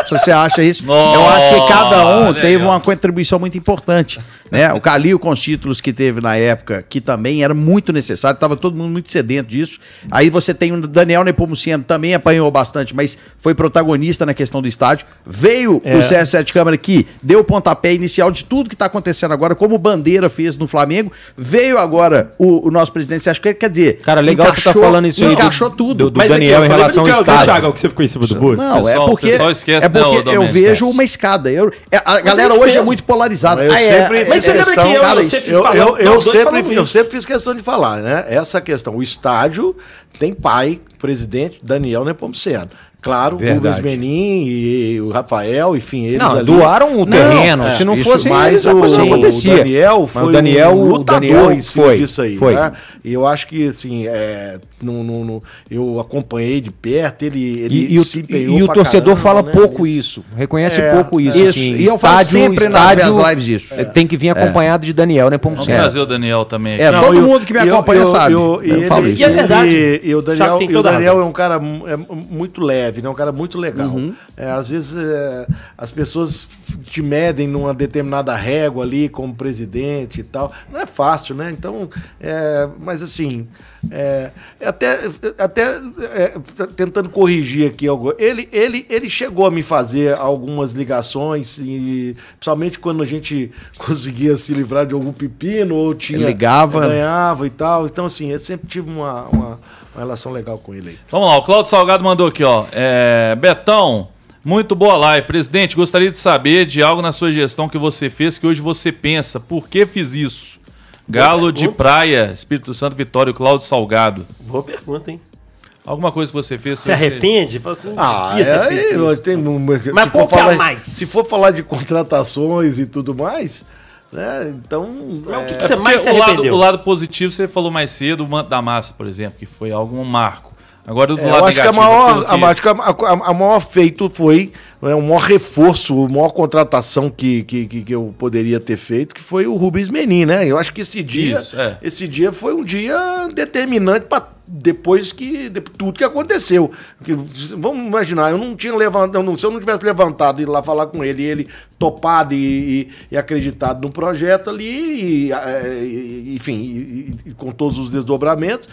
se você acha isso, Nossa, eu acho que cada um legal. teve uma contribuição muito importante. Né? O Calil, com os títulos que teve na época, que também era muito necessário, estava todo mundo muito sedento disso. Aí você tem o Daniel Nepomuceno, também apanhou bastante, mas foi protagonista na questão do estádio. Veio é. o CR7 Câmara que deu o pontapé inicial de tudo que está acontecendo agora, como o Bandeira fez no Flamengo. Veio agora o, o nosso presidente acha que quer dizer... Cara, legal encaixou, você tá falando isso aí. Encaixou do, tudo. Do, do é Daniel em relação ao estádio. Thiago, que você ficou em cima do não, é pessoal, é né, porque, é porque eu vejo uma escada. Eu, é, a galera hoje é muito polarizada. Mas, você lembra que eu, ah, é, cara, eu, eu, eu, sempre, eu sempre fiz questão de falar, né? Essa questão. O estádio tem pai, presidente Daniel Nepomuceno. Claro, Verdade. Rubens Menin e o Rafael, enfim, eles não, ali... doaram o terreno. Não, é, se não fosse mais o, o Daniel foi o Daniel, um lutador Daniel em cima foi, disso aí, foi. Né? E eu acho que assim, é, no, no, no, eu acompanhei de perto, ele, ele e, e se empenhou E, e o torcedor caramba, fala né? pouco isso, reconhece é, pouco é. isso. isso. Assim, e eu estádio, sempre estádio, nas lives isso. É, tem que vir é. acompanhado de Daniel, né? Vamos trazer o Daniel também. É, não, todo eu, mundo que me acompanha eu, sabe. Eu, eu, eu, falo isso. E é verdade. E, o Daniel é um cara muito leve leve, né? Um cara muito legal. Uhum. É, às vezes é, as pessoas te medem numa determinada régua ali como presidente e tal. Não é fácil, né? Então, é, mas assim, é, é até, até é, tentando corrigir aqui algo. Ele, ele, ele chegou a me fazer algumas ligações, e, principalmente quando a gente conseguia se livrar de algum pepino ou tinha. Ele ligava. Ganhava e tal. Então, assim, eu sempre tive uma, uma uma relação legal com ele aí. Vamos lá, o Claudio Salgado mandou aqui, ó. É, Betão, muito boa live. Presidente, gostaria de saber de algo na sua gestão que você fez que hoje você pensa. Por que fiz isso? Galo de Praia, Espírito Santo, Vitória, Cláudio Salgado. Boa pergunta, hein? Alguma coisa que você fez? Se você... arrepende? Assim, ah, é, eu tenho... Mas por falar, mais? Se for falar de contratações e tudo mais, né? Então. É, o que, que é. você é mais se arrependeu? O lado, o lado positivo, você falou mais cedo, o manto da massa, por exemplo, que foi algo um marco. Agora do é, lado eu acho negativo, que a maior, que... A, a, a, maior feito foi né, o maior reforço, a maior contratação que, que, que, eu poderia ter feito, que foi o Rubens Menin, né? Eu acho que esse dia, Isso, é. esse dia foi um dia determinante para depois que de, tudo que aconteceu. Que, vamos imaginar, eu não tinha levantado, se eu não tivesse levantado e ir lá falar com ele, e ele topado e, e, e acreditado no projeto ali, e, é, enfim, com todos os desdobramentos,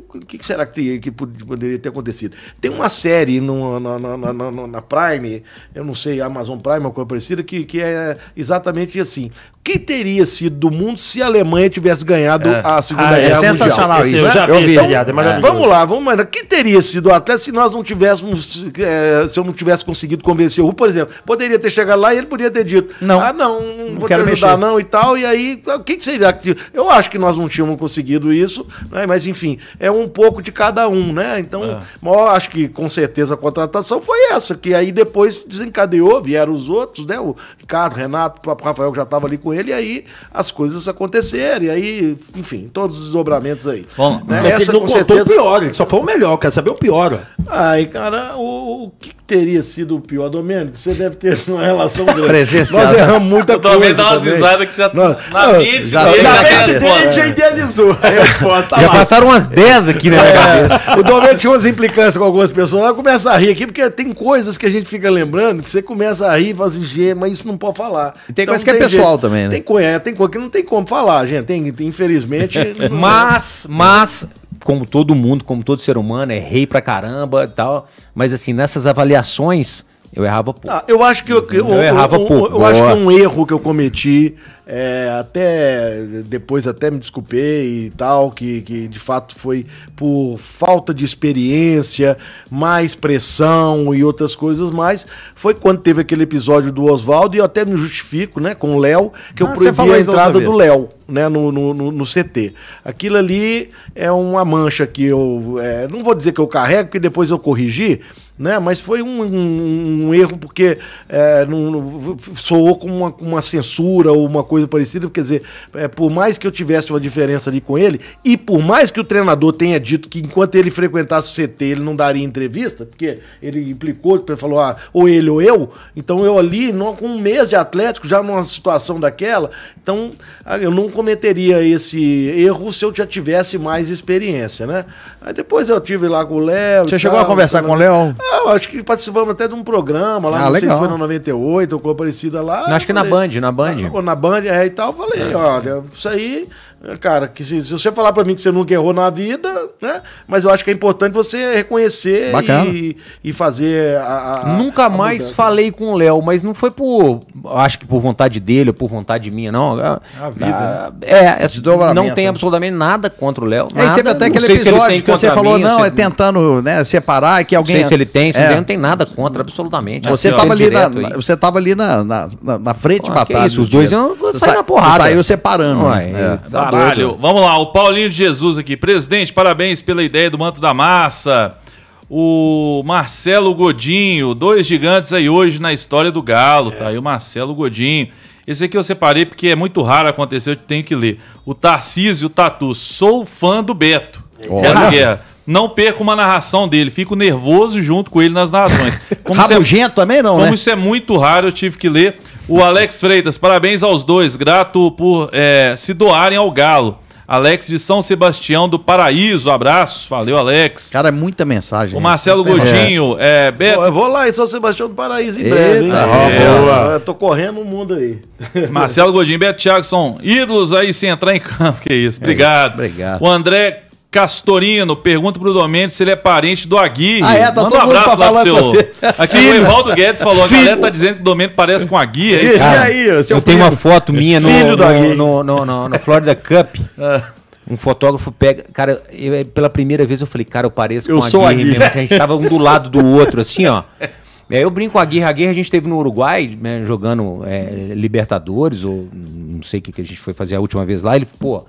que, que será que, que, poderia ter acontecido? Tem uma série no, na, na, Prime, eu não sei, Amazon Prime, uma coisa parecida, que, que é exatamente assim que teria sido do mundo se a Alemanha tivesse ganhado é. a Segunda ah, é Guerra é Mundial? É sensacional Eu já então, vi, eu vi. Então, é, é Vamos lá, vamos lá. que teria sido até se nós não tivéssemos, é, se eu não tivesse conseguido convencer o Ru, por exemplo, poderia ter chegado lá e ele poderia ter dito, não, ah, não, não, não vou te ajudar mexer. não e tal, e aí, o que seria que... Eu acho que nós não tínhamos conseguido isso, né? mas enfim, é um pouco de cada um, né? Então, é. maior, acho que com certeza a contratação foi essa, que aí depois desencadeou, vieram os outros, né? O Ricardo, Renato, o próprio Rafael que já estava ali com ele, ele, e aí as coisas aconteceram, e aí, enfim, todos os desdobramentos aí. Bom, né? mas Essa, ele não contou certeza... o pior, ele só foi o melhor, quer saber o pior. Ai, cara, o, o que teria sido o pior, Domênico? Você deve ter uma relação grande. Nós erramos muita eu coisa. Também dá uma que já Nós, na mente já, dele, na mente dele já idealizou a resposta. Já lá. passaram umas 10 aqui na minha é, cabeça. O Domênico tinha umas implicâncias com algumas pessoas, ela começa a rir aqui, porque tem coisas que a gente fica lembrando que você começa a rir e fala assim, mas isso não pode falar. E tem então, coisa que é pessoal jeito. também, né? né? Tem coisa, é, tem coisa que não tem como falar, gente. Tem, tem infelizmente. mas, mas, como todo mundo, como todo ser humano, é rei pra caramba e tal. Mas assim, nessas avaliações eu errava pouco. Ah, eu acho que eu, eu, eu errava eu, pouco. Eu acho que um erro que eu cometi, é, até depois até me desculpei e tal, que, que de fato foi por falta de experiência, mais pressão e outras coisas mais, foi quando teve aquele episódio do Oswaldo e eu até me justifico, né, com o Léo, que ah, eu proibi a entrada do Léo né, no, no, no, CT. Aquilo ali é uma mancha que eu. É, não vou dizer que eu carrego, porque depois eu corrigi, né? Mas foi um, um, um erro porque é, não, não, soou como uma, uma, censura ou uma coisa parecida. Quer dizer, é, por mais que eu tivesse uma diferença ali com ele, e por mais que o treinador tenha dito que enquanto ele frequentasse o CT ele não daria entrevista, porque ele implicou, ele falou, ah, ou ele ou eu, então eu ali, não, com um mês de Atlético, já numa situação daquela, então ah, eu não cometeria esse erro se eu já tivesse mais experiência, né? Aí depois eu tive lá com o Léo. Você chegou tal, a conversar então, com o Léo? Não, acho que participamos até de um programa lá, ah, não legal. sei se foi na 98 ou coisa parecida lá. Não, acho que na Band, na Band. Na, na Band, é, e tal, falei, é. olha, isso aí Cara, que se, se você falar para mim que você nunca errou na vida, né? Mas eu acho que é importante você reconhecer e, e, fazer a. a nunca a mais mudança. falei com o Léo, mas não foi por. Acho que por vontade dele ou por vontade minha, não. A, ah, vida. Né? é, é não né? tem absolutamente nada contra o Léo. aí teve até aquele episódio que você falou, mim, não, é tentando né, separar que alguém. Não sei se ele tem, se é. ele não tem nada contra, absolutamente. Você estava assim, ali, na, você tava ali na, na, na frente de batalha. Isso, os dois iam sair na porrada. Você saiu separando. Ué, né? É. Tá caralho. Doido. Vamos lá, o Paulinho de Jesus aqui. Presidente, parabéns pela ideia do manto da massa. O Marcelo Godinho, dois gigantes aí hoje na história do Galo, é. tá aí o Marcelo Godinho. Esse aqui eu separei porque é muito raro acontecer, eu tenho que ler. O Tarcísio Tatu, sou fã do Beto. Sérgio Guerra. É? Não perca uma narração dele, fico nervoso junto com ele nas narrações. Como é Rabugento é, também não, como né? Como isso é muito raro, eu tive que ler. O Alex Freitas, parabéns aos dois, grato por é, se doarem ao Galo. Alex de São Sebastião do Paraíso, abraço, valeu Alex. Cara, é muita mensagem. O Marcelo Godinho, é, é Beto... Eu vou lá em São Sebastião do Paraíso em Eita, breve, hein? É. boa. tô correndo o mundo aí. Marcelo Godinho, Beto Thiago são ídolos aí se entrar em campo, que isso, é obrigado. É isso, obrigado. O André Castorino, pergunta pro Domente se ele é parente do Aguirre. Ah, é, tá Manda um abraço lá pro seu. Aqui Fino. o Evaldo Guedes falou: a Fino. galera tá dizendo que o Domênico parece com é o Aguirre. Isso aí, Eu filho. tenho uma foto minha no, no, no, no, no Florida Cup. É. Um fotógrafo pega. Cara, eu, é, pela primeira vez eu falei, cara, eu pareço eu com sou Aguirre mesmo. a gente tava um do lado do outro, assim, ó. É, eu brinco a Aguirre, A Aguirre a gente teve no Uruguai, né, jogando é, Libertadores, ou não sei o que, que a gente foi fazer a última vez lá. Ele, pô,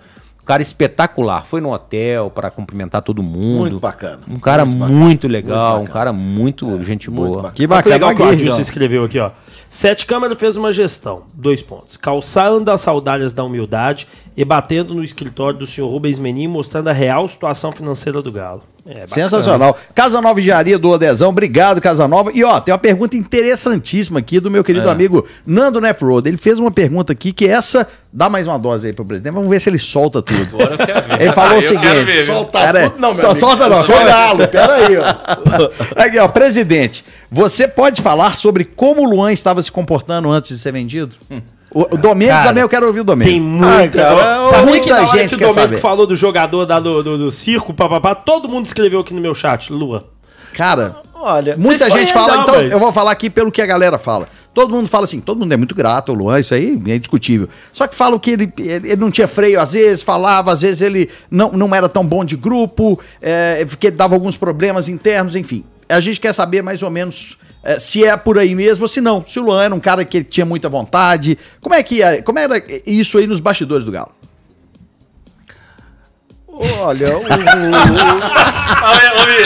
cara espetacular. Foi no hotel para cumprimentar todo mundo. Muito bacana. Um cara muito, muito legal, muito um cara muito é, gente muito boa. Bacana. Que bacana. legal que o Adil se escreveu aqui, ó. Sete Câmara fez uma gestão, dois pontos. Calçando as saudades da humildade e batendo no escritório do senhor Rubens Menin, mostrando a real situação financeira do Galo. É Sensacional. Casanova Engenharia do Adesão, obrigado, casa nova E ó, tem uma pergunta interessantíssima aqui do meu querido é. amigo Nando road Ele fez uma pergunta aqui que essa. Dá mais uma dose aí pro presidente. Vamos ver se ele solta tudo. Agora eu quero ver. Ele falou ah, o seguinte: ver, solta cara, tudo, não, só solta não. Solta galo, peraí, ó. Aqui, ó, presidente, você pode falar sobre como o Luan estava se comportando antes de ser vendido? Hum. O, o também, eu quero ouvir o Domingo. Tem muita, ah, cara, muita gente que o Domingo falou do jogador da, do, do, do circo, papapá, todo mundo escreveu aqui no meu chat, Lua. Cara, olha, muita gente fala, então mas... eu vou falar aqui pelo que a galera fala. Todo mundo fala assim, todo mundo é muito grato ao Luan, isso aí é indiscutível. Só que falam que ele, ele, não tinha freio, às vezes falava, às vezes ele não, não era tão bom de grupo, é, porque dava alguns problemas internos, enfim. A gente quer saber mais ou menos é, se é por aí mesmo ou se não. Se o Luan era um cara que tinha muita vontade. Como é que é, como era isso aí nos bastidores do Galo? Olha, o.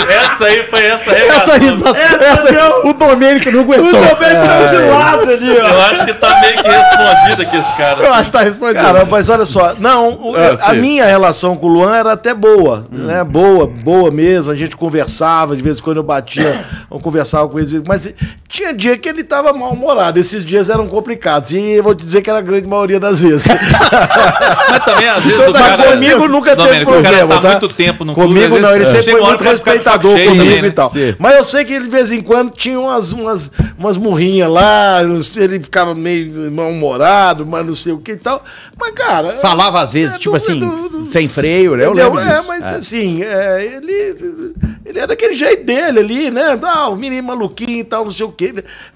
essa aí foi essa aí. Essa risada. Essa, aí O Domênico não aguentou. O Domênico é, de é. lado ali, ó. Eu acho que tá meio que respondido aqui esse cara. Eu acho que tá respondido. Cara, mas olha só. Não, é, a minha relação com o Luan era até boa, hum. né? Boa, boa mesmo. A gente conversava, de vez em quando eu batia, eu conversava com ele. Mas tinha dia que ele tava mal-humorado. Esses dias eram complicados. E eu vou te dizer que era a grande maioria das vezes. mas também, às vezes, então, o cara... comigo nunca Domênico, teve problema o cara tá tá? muito tempo no Comigo clube, né? não, ele sempre foi muito tá respeitador comigo também, né? e tal. Sim. Mas eu sei que ele de vez em quando tinha umas, umas, umas murrinha lá, sei, ele ficava meio mal-humorado, mas não sei o que e tal. Mas, cara. Falava às vezes, é, tipo do, assim, do, do, sem freio, né? Eu lembro. É, disso. mas é. assim, é, ele, ele era é daquele jeito dele ali, né? Ah, o menino maluquinho e tal, não sei o que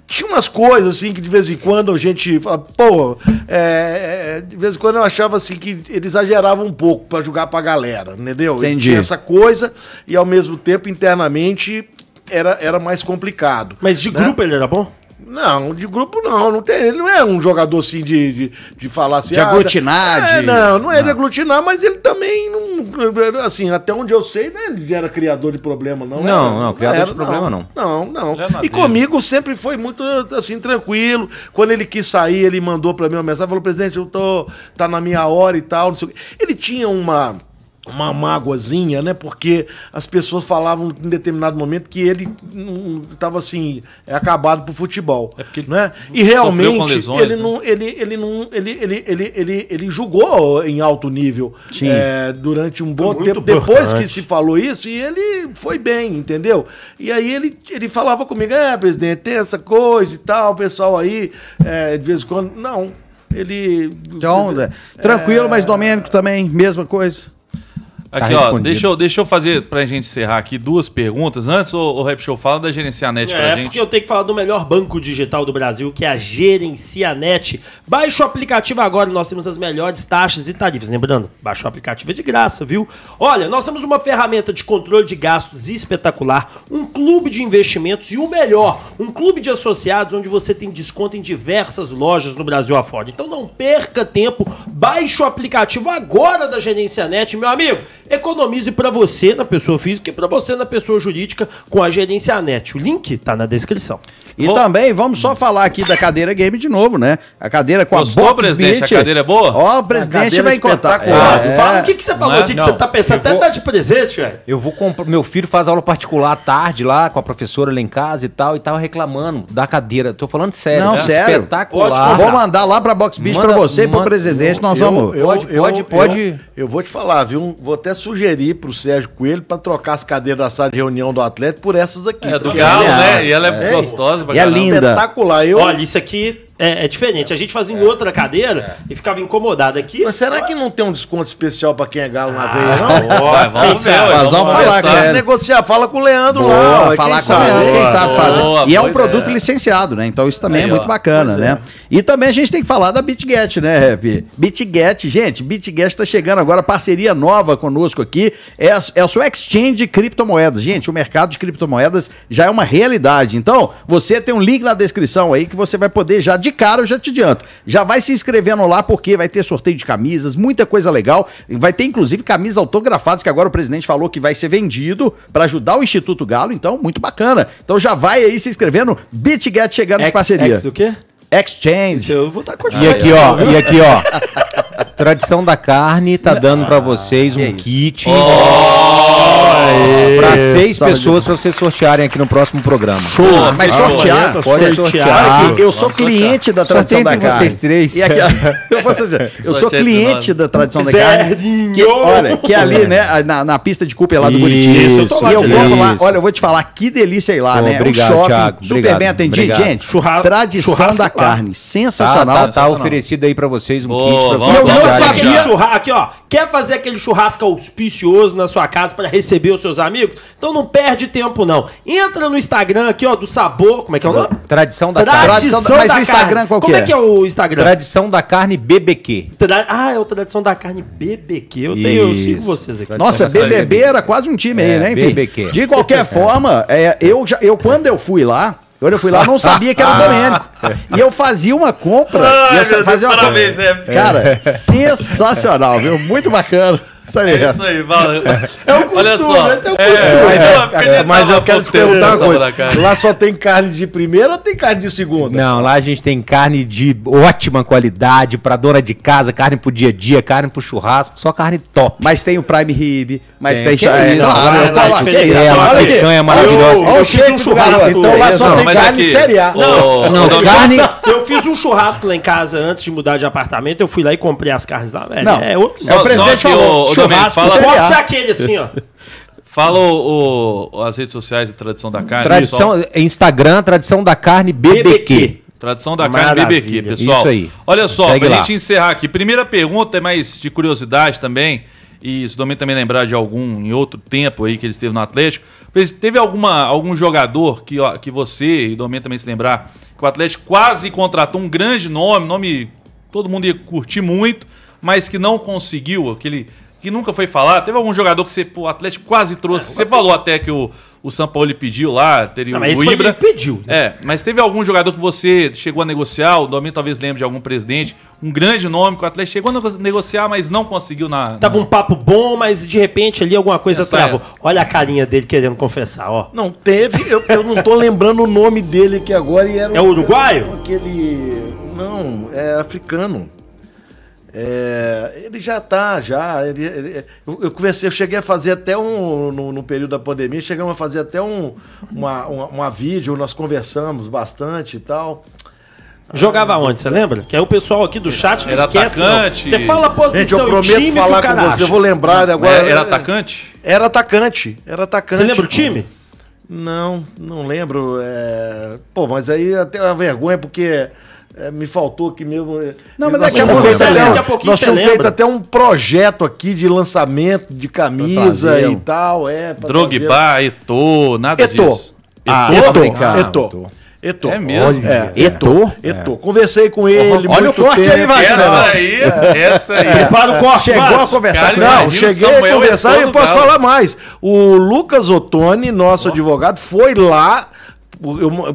Tinha umas coisas assim que de vez em quando a gente fala, pô, é, é, de vez em quando eu achava assim que ele exagerava um pouco para jogar pra galera era, entendeu? Entendi. Essa coisa e ao mesmo tempo internamente era, era mais complicado. Mas de né? grupo ele era bom? Não, de grupo não. não tem, ele não é um jogador assim de, de, de falar assim. De ah, aglutinar, ah, é, de... Não, não é não. de aglutinar, mas ele também não. Assim, até onde eu sei, né, ele era criador de problema, não. Não, era, não, não, criador era, de problema não. Não, não. não. É e comigo sempre foi muito assim, tranquilo. Quando ele quis sair, ele mandou para mim uma mensagem, falou, presidente, eu tô. tá na minha hora e tal, não sei o quê. Ele tinha uma uma mágoazinha, né? Porque as pessoas falavam em determinado momento que ele estava assim é acabado pro futebol, é né? E realmente lesões, ele, né? não, ele, ele não ele ele ele ele ele jogou em alto nível é, durante um bom tempo importante. depois que se falou isso e ele foi bem, entendeu? E aí ele ele falava comigo, é, presidente, tem essa coisa e tal, o pessoal aí é, de vez em quando não ele então, é, tranquilo, mas Domênico também, mesma coisa. Tá aqui, tá ó, deixa eu, deixa eu fazer pra gente encerrar aqui duas perguntas. Antes, o, o Rap Show fala da Gerencianet é, pra gente. É porque eu tenho que falar do melhor banco digital do Brasil, que é a Gerencianet. Baixa o aplicativo agora, nós temos as melhores taxas e tarifas. Lembrando, baixa o aplicativo é de graça, viu? Olha, nós temos uma ferramenta de controle de gastos espetacular, um clube de investimentos e o melhor, um clube de associados onde você tem desconto em diversas lojas no Brasil afora. Então não perca tempo, baixa o aplicativo agora da Gerencianet, meu amigo. Economize para você na pessoa física e para você na pessoa jurídica com a Gerência Net. O link tá na descrição. E Bom, também vamos só falar aqui da cadeira game de novo, né? A cadeira com Gostou, a box presidente? A cadeira é boa? Ó, o presidente vai contar. É... Fala o que, que você é, falou, o que, que você tá pensando. Vou... Até tá dar de presente, velho. Eu vou comprar. Meu filho faz aula particular à tarde lá com a professora lá em casa e tal, e tava reclamando da cadeira. Tô falando sério. Não, né? sério. Espetacular. Vou mandar lá pra Box Beach manda, pra você e pro presidente. Eu, nós vamos. Eu, eu, pode, pode, pode. Eu, eu vou te falar, viu? Vou até sugerir pro Sérgio Coelho para trocar as cadeiras da sala de reunião do Atlético por essas aqui. É, do Galo, é, né? E ela é, é gostosa. E é linda. Espetacular. Eu... Olha, isso aqui é, é, diferente. A gente fazia em outra cadeira é. e ficava incomodado aqui. Mas será que não tem um desconto especial para quem é galo na ah, veia, não? Boa, vamos ver. Nós vamos falar, cara. negociar, fala com o Leandro boa, lá. Ué, falar com o Leandro, quem boa, sabe fazer. Boa, e é um produto é. licenciado, né? Então isso também é Aí, né? é muito ó, bacana, né? E também a gente tem que falar da BitGet, né, Rap? BitGet, gente, BitGet está chegando agora, parceria nova conosco aqui. É a, é a sua exchange de criptomoedas. Gente, o mercado de criptomoedas já é uma realidade. Então, você tem um link na descrição aí que você vai poder já de cara eu já te adianto. Já vai se inscrevendo lá porque vai ter sorteio de camisas, muita coisa legal. Vai ter inclusive camisas autografadas que agora o presidente falou que vai ser vendido para ajudar o Instituto Galo, então muito bacana. Então já vai aí se inscrevendo, BitGet chegando Ex, de parceria. Ex o quê? Exchange. Eu vou estar a continuando. E aqui, ó, e aqui, ó. Tradição da Carne tá dando para vocês ah, um kit. Oh, para seis tá pessoas para vocês sortearem aqui no próximo programa. Show! mas sortear? Pode sortear. eu sou cliente da Tradição da Carne. vocês três. Eu eu, dizer, eu sou cliente da Tradição da Carne. Que, olha, que ali, né, na, na pista de Cooper é lá do Bonitinho. E eu como lá, olha, eu vou te falar, que delícia aí lá, né? Obrigado, Thiago, super bem atendido. Gente, tradição Churrasco, da carne, sensacional. Tá, tá, tá oferecido aí para vocês um kit. Pra vocês eu sabia. aqui, ó. Quer fazer aquele churrasco auspicioso na sua casa para receber os seus amigos? Então não perde tempo, não. Entra no Instagram aqui, ó, do Sabor. Como é que é o nome? Tradição da Tradição Carne. Tradição da, mas da o Instagram qual é? é que é o Instagram? Tradição da Carne BBQ. Tra... Ah, é o Tradição da Carne BBQ. Eu, tenho, eu sigo vocês aqui. Nossa, BBB era quase um time é, aí, né? Enfim, BBQ. de qualquer é. forma, é, eu, já, eu quando eu fui lá, quando eu fui lá, eu não sabia que era o ah. Domênico. E eu fazia uma compra. Ai, e eu fazia uma parabéns, compra. É. Cara, sensacional, viu? Muito bacana. Isso aí, é, é isso aí, valeu. É, é o costume, Olha só. É, é costume, é, é mas eu quero te perguntar uma coisa. Lá só tem carne de primeira ou tem carne de segunda? Não, lá a gente tem carne de ótima qualidade, pra dona de casa, carne pro dia a dia, carne pro churrasco, só carne top. Mas tem o Prime Rib, mas tem... tem é, não, lá, lá, lá, a aqui. É olha maravilhosa. Olha o cheiro do churrasco. Então lá só tem carne série A. Não, carne... Eu fiz um churrasco lá em casa antes de mudar de apartamento, eu fui lá e comprei as carnes lá, velho. Não, é o presidente falou churrasco. Fala, corte aquele assim, ó. Fala o, o, as redes sociais de Tradição da Carne. Tradição, pessoal. É Instagram, Tradição da Carne BBQ. BBQ. Tradição da Maravilha. Carne BBQ, pessoal. Isso aí. Olha só, Segue pra lá. gente encerrar aqui. Primeira pergunta, é mais de curiosidade também. E se o Domingo também lembrar de algum em outro tempo aí que ele esteve no Atlético. Teve alguma, algum jogador que, ó, que você e o Domingo também se lembrar que o Atlético quase contratou um grande nome, nome todo mundo ia curtir muito, mas que não conseguiu, aquele que nunca foi falar? Teve algum jogador que você, o Atlético quase trouxe? É, você falou até que o, o São Paulo pediu lá, teria não, o, mas Ibra. Ele pediu. Né? É, mas teve algum jogador que você chegou a negociar, o Domingo talvez lembre de algum presidente, um grande nome que o Atlético chegou a negociar, mas não conseguiu na. Tava na... um papo bom, mas de repente ali alguma coisa Essa travou. É. Olha a carinha dele querendo confessar, ó. Não teve, eu, eu não tô lembrando o nome dele aqui agora e era. É o uruguaio? Era aquele. Não, é africano. É, ele já está, já. Ele, ele, eu, eu, comecei, eu cheguei a fazer até um. No, no período da pandemia, chegamos a fazer até um uma, uma, uma vídeo, nós conversamos bastante e tal. Jogava ah, onde, você lembra? Que aí o pessoal aqui do chat era esquece, atacante. Não. Você fala posição Gente, eu prometo time falar com você, eu vou lembrar agora. Era, era atacante? Era atacante, era atacante. Você lembra o time? Não, não lembro. É... Pô, mas aí até a vergonha, porque é, me faltou aqui mesmo. É, Não, mas daqui a, pouco, lembra, lembra. daqui a pouquinho Nós tínhamos feito até um projeto aqui de lançamento de camisa e tal. É, Drogba, Etô, nada disso. Ah, Etô? Ah, Etô. Etô. Etô. É mesmo? Olha, é. Etô? É. Etô. Conversei com ele. Olha o corte tempo. aí, vai, Essa aí, essa aí. É. Prepara o corte, Chegou a conversar Não, cheguei Samuel a conversar e eu posso falar mais. O Lucas Ottoni, nosso advogado, foi lá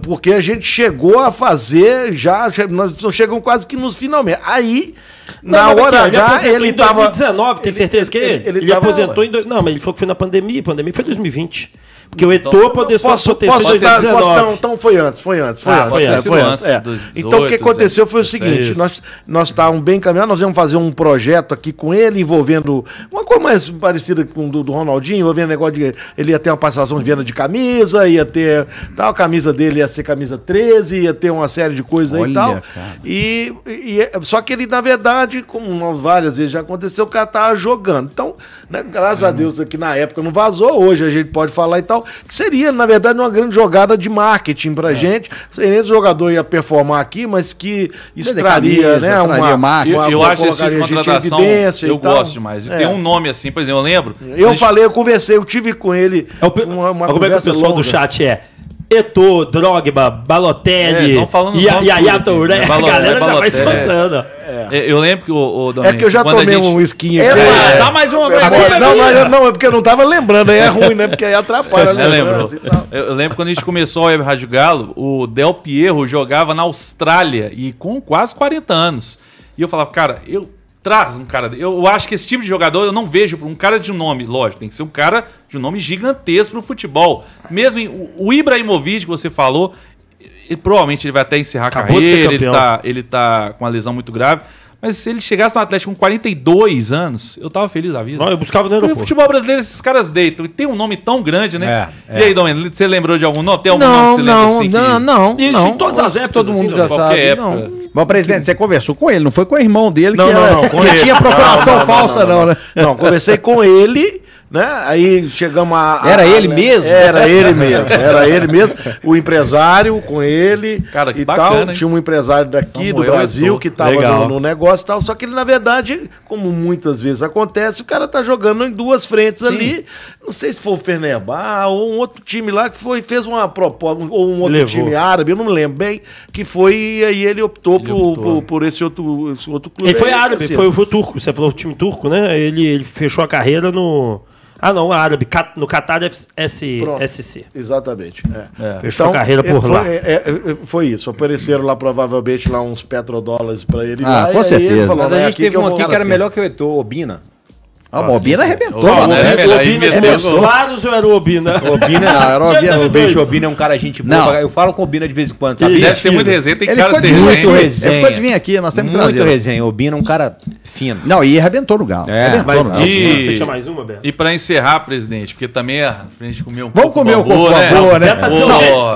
porque a gente chegou a fazer já, nós chegamos quase que nos finalmente. Aí, não, na hora aqui, H, ele estava. Em 2019, tem certeza que é ele? Ele, ele, ele tava, aposentou em. Do... Não, mas ele falou que foi na pandemia, pandemia foi em 2020. Porque o Eto'o então, poder só posso, acontecer posso, em 2019. Posso, não, então foi antes, foi antes, foi ah, antes. Foi, é, foi antes, é. 18, então o que aconteceu foi o seguinte, nós, nós estávamos bem caminhados, nós íamos fazer um projeto aqui com ele envolvendo uma coisa mais parecida com do, do Ronaldinho, envolvendo negócio de ele ia ter uma participação de venda de camisa, ia ter tal, a camisa dele ia ser camisa 13, ia ter uma série de coisas aí e tal. E, e, é, só que ele na verdade, como várias vezes já aconteceu, o cara estava tá jogando. Então, né, graças hum. a Deus aqui na época não vazou, hoje a gente pode falar e tal tal, que seria, na verdade, uma grande jogada de marketing pra é. gente. Seria esse jogador ia performar aqui, mas que estraria né? Uma, uma, marca, uma, eu, eu acho esse tipo de contratação, eu gosto demais. E é. tem um nome assim, por exemplo, eu lembro. Eu gente... falei, eu conversei, eu tive com ele é uma, uma como é que o pessoal longa. do chat é? Eto, Drogba, Balotelli, é, falando e, e Yaya Touré, a né? Né? galera é já vai é. soltando. É. Eu lembro que o, o É que eu já tomei gente... um skin aqui. É, dá mais uma tá vez. Não, mas, não, é porque eu não tava lembrando, aí é ruim, né? Porque aí atrapalha. É, eu lembro. eu, lembro quando a gente começou o Web Rádio Galo, o Del Pierro jogava na Austrália e com quase 40 anos. E eu falava, cara, eu Traz um cara. Eu acho que esse tipo de jogador eu não vejo um cara de um nome, lógico, tem que ser um cara de um nome gigantesco pro futebol. Mesmo em, o Ibrahimovic que você falou, ele, provavelmente ele vai até encerrar Acabou a carreira, ele tá, ele tá com uma lesão muito grave. Mas se ele chegasse no Atlético com 42 anos, eu tava feliz da vida. Não, eu buscava no aeroporto. Porque o futebol brasileiro, esses caras deitam. E tem um nome tão grande, né? É, é. E aí, é. Domênio, você lembrou de algum nome? Tem algum não, nome que você não, lembra assim? Não, que... não, Isso, não. em todas as épocas, todo mundo assim, já sabe. Época. Não. Mas, presidente, você conversou com ele, não foi com o irmão dele não, que, não, era, não, que tinha procuração falsa, não, né? Não, conversei com ele né? Aí chegamos a, a Era ele a, mesmo? Era ele mesmo, era ele mesmo. O empresário com ele Cara, que e bacana, tal. Hein? Tinha um empresário daqui Samuel do é Brasil que estava no, no, negócio e tal. Só que ele, na verdade, como muitas vezes acontece, o cara tá jogando em duas frentes Sim. ali. Não sei se foi o Fernebar ou um outro time lá que foi, fez uma proposta, ou um outro Levou. time árabe, eu não lembro bem, que foi e aí ele optou, ele por, optou. Por, por, esse, outro, esse outro clube. Ele foi árabe, foi, foi o turco, você falou o time turco, né? Ele, ele fechou a carreira no ah, não, árabe, no Qatar S, SC. Exatamente. É. É. Fechou então, carreira é, por foi, lá. É, é, é foi isso. Apareceram lá provavelmente lá uns petrodólares para ele. Ah, lá, com certeza. Falou, Mas a gente teve um aqui que era assim, melhor que o Eto'o, Obina. Ah, o arrebentou, o, mano. Né? O Obina arrebentou. ou era o Obina? O Obina, era o Obina. O beijo, Obina é um cara gente boa. Eu falo com o Obina de vez em quando, sabe? Ele deve ser muito resenha, tem ele cara ficou de muito resenha. Ele ficou de vir aqui, nós temos que trazer. Muito resenha, o Obina é um cara fino. Não, e arrebentou no galo. É, arrebentou no galo. E... Você tinha mais uma, Beto? E pra encerrar, presidente, porque também é, a gente comeu um Vamos comer um pouco, né? Boa, né? Tá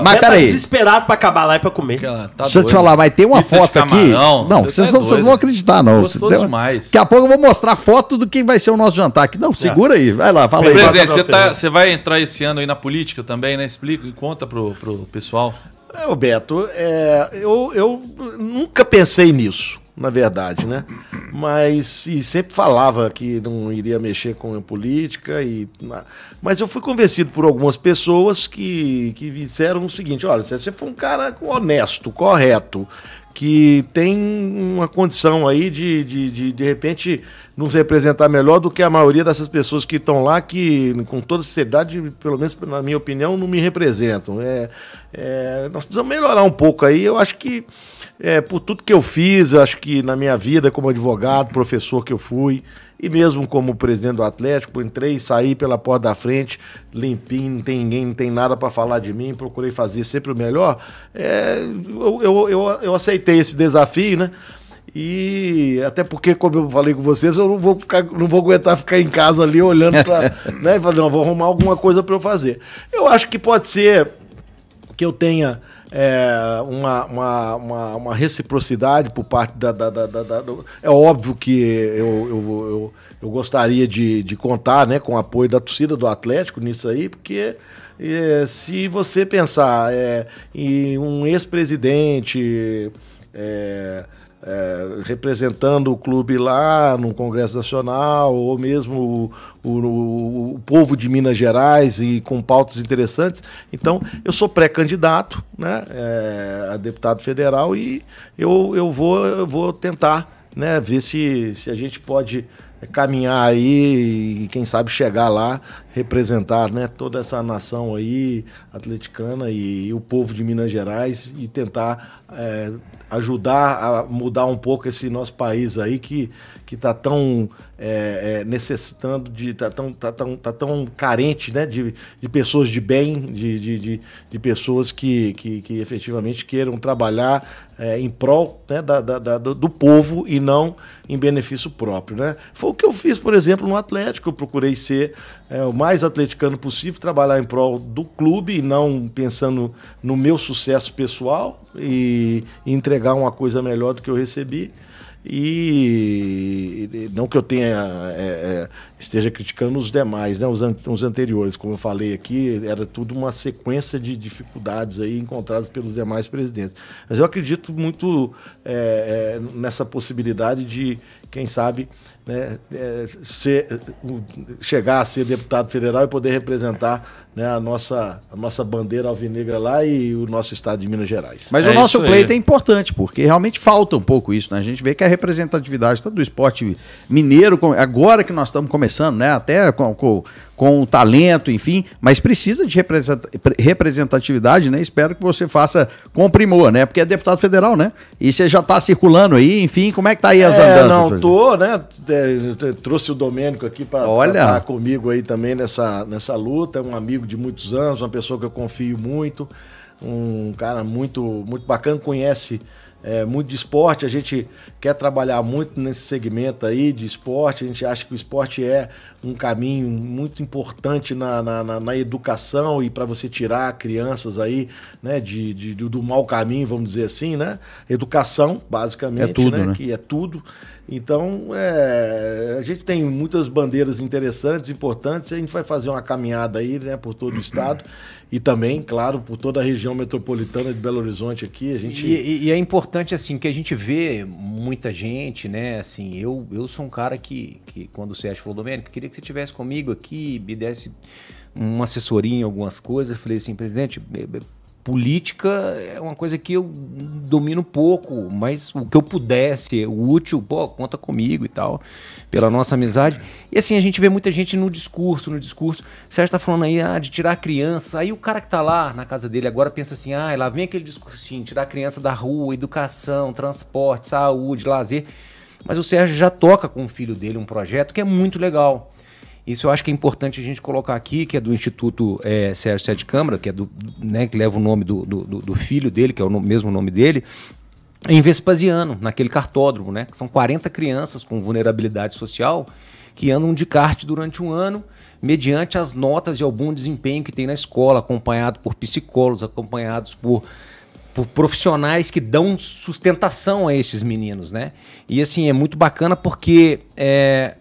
mas tá peraí. desesperado pra acabar lá e pra comer. Tá Deixa eu te falar, mas tem uma é foto aqui. Não, vocês não vão acreditar, não. Gostoso demais. Daqui a pouco eu vou mostrar foto do que vai ser o nosso nosso jantar aqui. Não, é. segura é. aí, vai lá, fala aí. Presidente, você, tá, você vai entrar esse ano aí na política também, né? Explica e conta pro, pro pessoal. É, o Beto, é, eu, eu nunca pensei nisso, na verdade, né? Mas e sempre falava que não iria mexer com a política e mas eu fui convencido por algumas pessoas que que disseram o seguinte, olha, você foi um cara honesto, correto, que tem uma condição aí de, de, de, de repente, nos representar melhor do que a maioria dessas pessoas que estão lá, que com toda sociedade, pelo menos na minha opinião, não me representam. É, é, nós precisamos melhorar um pouco aí. Eu acho que, é, por tudo que eu fiz, acho que na minha vida como advogado, professor que eu fui, e mesmo como presidente do Atlético, entrei e saí pela porta da frente, limpinho, não tem ninguém, não tem nada para falar de mim, procurei fazer sempre o melhor. É, eu, eu, eu, eu aceitei esse desafio, né? E até porque, como eu falei com vocês, eu não vou, ficar, não vou aguentar ficar em casa ali olhando para. né? não, vou arrumar alguma coisa para eu fazer. Eu acho que pode ser que eu tenha é, uma, uma, uma, uma, reciprocidade por parte da. da, da, da do... É óbvio que eu, eu, eu, eu gostaria de, de contar né, com o apoio da torcida do Atlético nisso aí, porque. É, se você pensar é, em um ex-presidente é, é, representando o clube lá no Congresso Nacional, ou mesmo o, o, o, povo de Minas Gerais e com pautas interessantes. Então, eu sou pré-candidato né, é, a deputado federal e eu, eu, vou, eu vou tentar né, ver se, se a gente pode caminhar aí e quem sabe chegar lá representar né, toda essa nação aí, atleticana e, e o povo de Minas Gerais e tentar é, ajudar a mudar um pouco esse nosso país aí que que está tão é, é, necessitando de está tão, tá tão, tá tão carente né de, de pessoas de bem de, de, de, de pessoas que, que, que, efetivamente queiram trabalhar é, em prol né, da, da, da, do povo e não em benefício próprio né foi o que eu fiz por exemplo no Atlético eu procurei ser é, o mais atleticano possível, trabalhar em prol do clube e não pensando no meu sucesso pessoal e, entregar uma coisa melhor do que eu recebi. E não que eu tenha é, é, esteja criticando os demais, né? os, an os anteriores, como eu falei aqui, era tudo uma sequência de dificuldades aí encontradas pelos demais presidentes. Mas eu acredito muito é, é nessa possibilidade de, quem sabe, né, é, ser, chegar a ser deputado federal e poder representar né, a, nossa, a nossa bandeira alvinegra lá e o nosso estado de Minas Gerais. Mas é o nosso pleito é importante, porque realmente falta um pouco isso. Né? A gente vê que a representatividade tanto do esporte mineiro, agora que nós estamos começando, né, até com, com, com o talento, enfim, mas precisa de representatividade, né? Espero que você faça com primor, né? Porque é deputado federal, né? E você já está circulando aí, enfim, como é que tá aí as é, andanças? Não, tô, né? É, trouxe o Domênico aqui para estar comigo aí também nessa, nessa luta, é um amigo amigo de muitos anos, uma pessoa que eu confio muito, um cara muito, muito bacana, conhece é, muito de esporte, a gente quer trabalhar muito nesse segmento aí de esporte, a gente acha que o esporte é um caminho muito importante na, na, na, na educação e para você tirar crianças aí né, de, de, do mau caminho, vamos dizer assim, né? Educação, basicamente, é tudo, né? né? Que é tudo. Então, é, a gente tem muitas bandeiras interessantes, importantes, e a gente vai fazer uma caminhada aí, né, por todo o estado e também, claro, por toda a região metropolitana de Belo Horizonte aqui. A gente... E, e, é importante, assim, que a gente vê muita gente, né, assim, eu, eu sou um cara que, que quando o Sérgio falou, Domênico, queria que você estivesse comigo aqui, me desse uma assessoria em algumas coisas, eu falei assim, presidente, política é uma coisa que eu domino pouco, mas o que eu pudesse, o útil, pô, conta comigo e tal, pela nossa amizade. E assim, a gente vê muita gente no discurso, no discurso. Sérgio tá falando aí ah, de tirar a criança. Aí o cara que tá lá na casa dele agora pensa assim: ah, lá vem aquele discursinho, tirar a criança da rua, educação, transporte, saúde, lazer. Mas o Sérgio já toca com o filho dele um projeto que é muito legal isso eu acho que é importante a gente colocar aqui, que é do Instituto é, Sérgio Sete Câmara, que, é do, né, que leva o nome do, do, do filho dele, que é o no, mesmo nome dele, em Vespasiano, naquele cartódromo, né? São 40 crianças com vulnerabilidade social que andam de kart durante um ano, mediante as notas de algum desempenho que tem na escola, acompanhado por psicólogos, acompanhados por por profissionais que dão sustentação a esses meninos, né? E assim, é muito bacana porque é,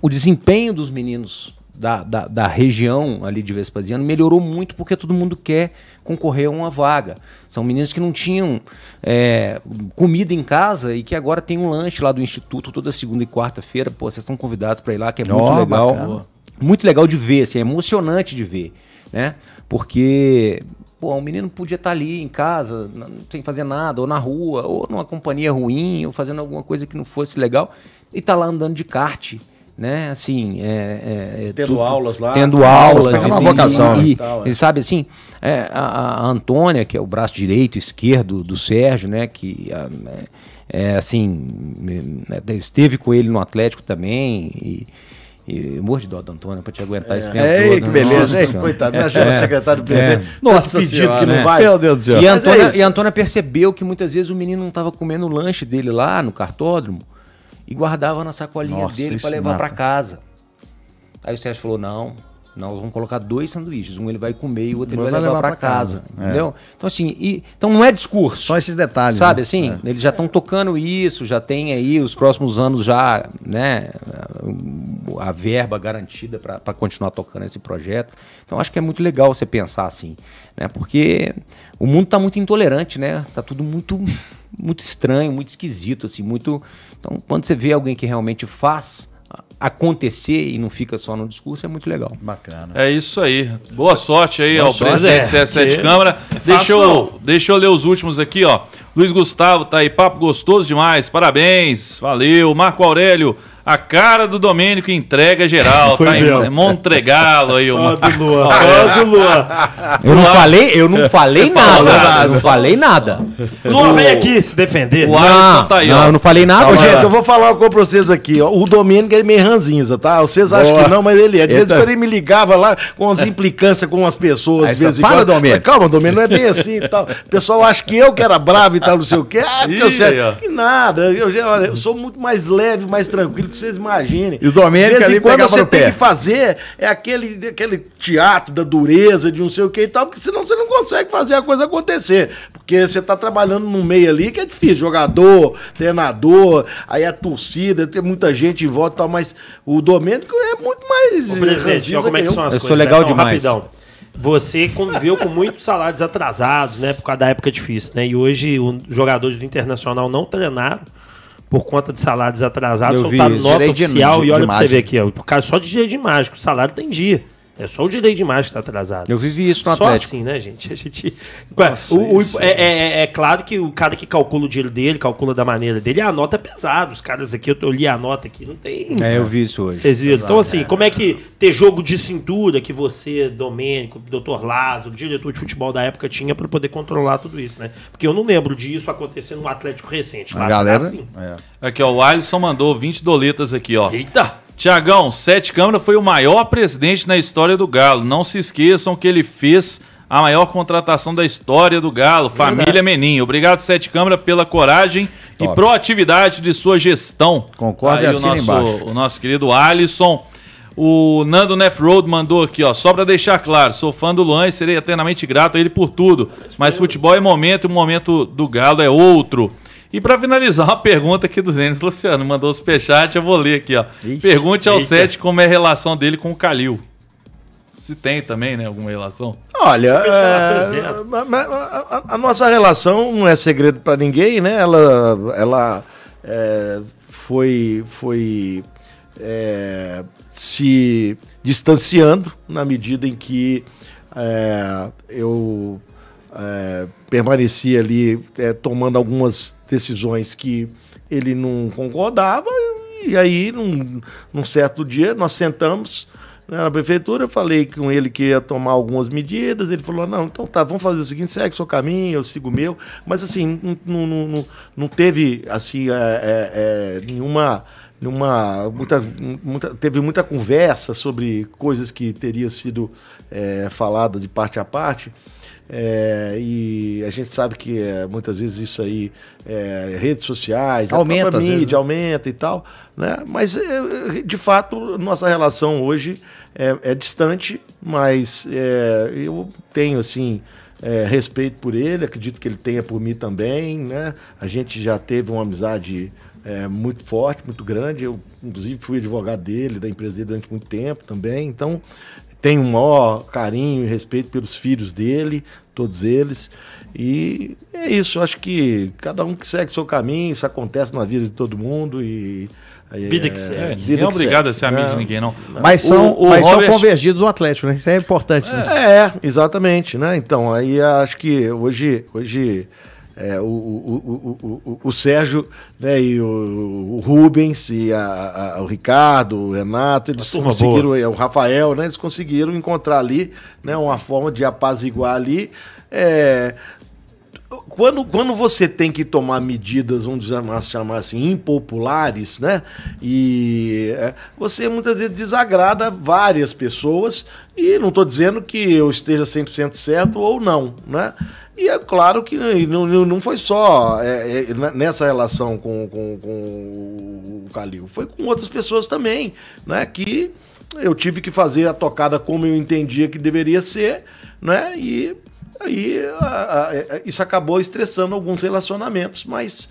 o desempenho dos meninos da, da, da, região ali de Vespasiano melhorou muito porque todo mundo quer concorrer a uma vaga. São meninos que não tinham é, comida em casa e que agora tem um lanche lá do Instituto toda segunda e quarta-feira. Pô, vocês estão convidados para ir lá, que é muito legal. Bacana. Muito legal de ver, assim, é emocionante de ver, né? Porque pô, um menino podia estar tá ali em casa, sem fazer nada, ou na rua, ou numa companhia ruim, ou fazendo alguma coisa que não fosse legal, e tá lá andando de kart né? Assim, é, é, é, tendo tudo, aulas lá, tendo aulas, aulas uma vocação, e, né? tal, é. e, sabe assim, é, a, a, Antônia que é o braço direito, e esquerdo do Sérgio, né? Que a, é, assim né, esteve com ele no Atlético também e, e morro de dó da Antônia pra te aguentar é. esse tempo. todo. que né? beleza, Nossa, Coitado, me ajuda, é, secretário do PV. É. Nossa, pedido senhora, que não né? vai. Meu Deus do céu. E a, Antônia, é e a Antônia percebeu que muitas vezes o menino não estava comendo o lanche dele lá no cartódromo e guardava na sacolinha Nossa, dele para levar para casa. Aí o Sérgio falou: não, nós vamos colocar dois sanduíches. Um ele vai comer e o outro ele vai, vai levar, para casa. casa. É. Entendeu? Então, assim, e, então não é discurso. Só esses detalhes. Sabe né? assim? É. Eles já estão tocando isso, já tem aí os próximos anos já, né? A verba garantida para continuar tocando esse projeto. Então, acho que é muito legal você pensar assim, né? Porque o mundo está muito intolerante, né? Tá tudo muito muito estranho, muito esquisito, assim, muito. Então, quando você vê alguém que realmente faz acontecer e não fica só no discurso, é muito legal. Bacana. É isso aí. Boa sorte aí Boa ao sorte, presidente é. CSE de é. Câmara. É deixa, eu, deixa eu ler os últimos aqui, ó. Luiz Gustavo tá aí, papo gostoso demais, parabéns, valeu. Marco Aurélio, a cara do Domênico entrega geral, Foi tá mesmo. em Montregalo aí. o Ah, do Luan. Ah, do Luan. Eu não falei, eu não falei nada. nada. Não falei nada. Luan, vem aqui se defender. O Alisson tá aí. Não, eu não falei nada. Ô, gente, eu vou falar uma coisa pra vocês aqui. O Domênico é meio ranzinza, tá? Vocês acham Boa. que não, mas ele é. De vez em quando ele me ligava lá com as implicâncias com as pessoas. Aí, vezes para em Domênico. Calma, Domênico, não é bem assim e tal. O pessoal acha que eu que era bravo e tal, não sei o quê. Ah, Ih, eu sei. Que nada. Eu, olha, eu sou muito mais leve, mais tranquilo que vocês imaginem. E o Domênico ali quando você tem pé. que fazer é aquele, aquele teatro da dureza, de não sei o que e tal, porque senão você não consegue fazer a coisa acontecer. Porque você está trabalhando num meio ali que é difícil. Jogador, treinador, aí a torcida, tem muita gente em volta e tal, mas o Domênico é muito mais. Ô, presidente, como é que são as eu coisas? Eu né? sou legal né? não, demais. Rapidão você conviveu com muitos salários atrasados, né? Por causa da época difícil, né? E hoje o jogador do Internacional não treinaram por conta de salários atrasados, soltaram nota oficial de, e olha para você ver aqui, ó, por causa só de dia de mágico, o salário tem dia. É só o direito de imagem que está atrasado. Eu vivi isso no só Atlético. Só assim, né, gente? A gente... Nossa, o, o, é, é, é, é, claro que o cara que calcula o dinheiro dele, calcula da maneira dele, a nota é pesada. Os caras aqui, eu, eu li a nota aqui, não tem... É, eu vi isso hoje. Vocês viram? Então, assim, como é que ter jogo de cintura que você, Domênico, Dr. Lázaro, diretor de futebol da época tinha para poder controlar tudo isso, né? Porque eu não lembro disso acontecendo no Atlético recente. A galera... Assim. É. Aqui, ó, o Alisson mandou 20 doletas aqui, ó. Eita! Tiagão, Sete Câmara foi o maior presidente na história do Galo. Não se esqueçam que ele fez a maior contratação da história do Galo, Verdade. família Menin. Obrigado, Sete Câmara, pela coragem Top. e proatividade de sua gestão. Concordo, Aí, o nosso, embaixo. O nosso querido Alisson. O Nando Neff Road mandou aqui, ó, só para deixar claro, sou fã do Luan e serei eternamente grato a ele por tudo, mas futebol é momento e o momento do Galo é outro. E para finalizar, uma pergunta aqui do Denis Luciano, mandou o superchat, eu vou ler aqui, ó. Ixi, Pergunte ao Sete como é a relação dele com o Calil. Se tem também, né, alguma relação? Olha, é, a, a, a, nossa relação não é segredo para ninguém, né? Ela, ela é, foi, foi é, se distanciando na medida em que é, eu é, permaneci ali tomando algumas decisões que ele não concordava. E aí, num, num certo dia, nós sentamos né, na prefeitura, eu falei com ele que ia tomar algumas medidas. Ele falou: não, então tá, vamos fazer o seguinte: segue o seu caminho, eu sigo o meu. Mas assim, não, não, não, não teve assim, é, é, é nenhuma numa muita, muita, teve muita conversa sobre coisas que teria sido é, falada de parte a parte é, e a gente sabe que é, muitas vezes isso aí, é, redes sociais, aumenta, a mídia vezes, né? aumenta e tal, né? Mas é, é, de fato nossa relação hoje é, é distante, mas eu tenho assim respeito por ele, acredito que ele tenha por mim também, né? A gente já teve uma amizade muito forte, muito grande. Eu inclusive fui advogado dele, da empresa dele durante muito tempo também, então tem um maior carinho e respeito pelos filhos dele, todos eles. E é isso, acho que cada um que segue o seu caminho, isso acontece na vida de todo mundo e Vida que é, segue. não é, é obrigado segue. a ser amigo não. de é. ninguém, não. Mas são, o, o mas Robert... são convergidos do Atlético, né? Isso é importante, é. né? É, exatamente, né? Então, aí acho que hoje, hoje é, o, o, o, o, Sérgio né, e o, Rubens e a, a, o Ricardo, o Renato, eles conseguiram, boa. É, o Rafael, né, eles conseguiram encontrar ali né, uma forma de apaziguar ali. É, quando, quando você tem que tomar medidas, vamos dizer, chamar assim, impopulares, né? E é, você muitas vezes desagrada várias pessoas, e não estou dizendo que eu esteja 100% certo ou não, né? E é claro que não, não foi só é, é, nessa relação com, com, com o Calil, foi com outras pessoas também, né? Que eu tive que fazer a tocada como eu entendia que deveria ser, né? E Aí a, a, é, é, isso acabou estressando alguns relacionamentos, mas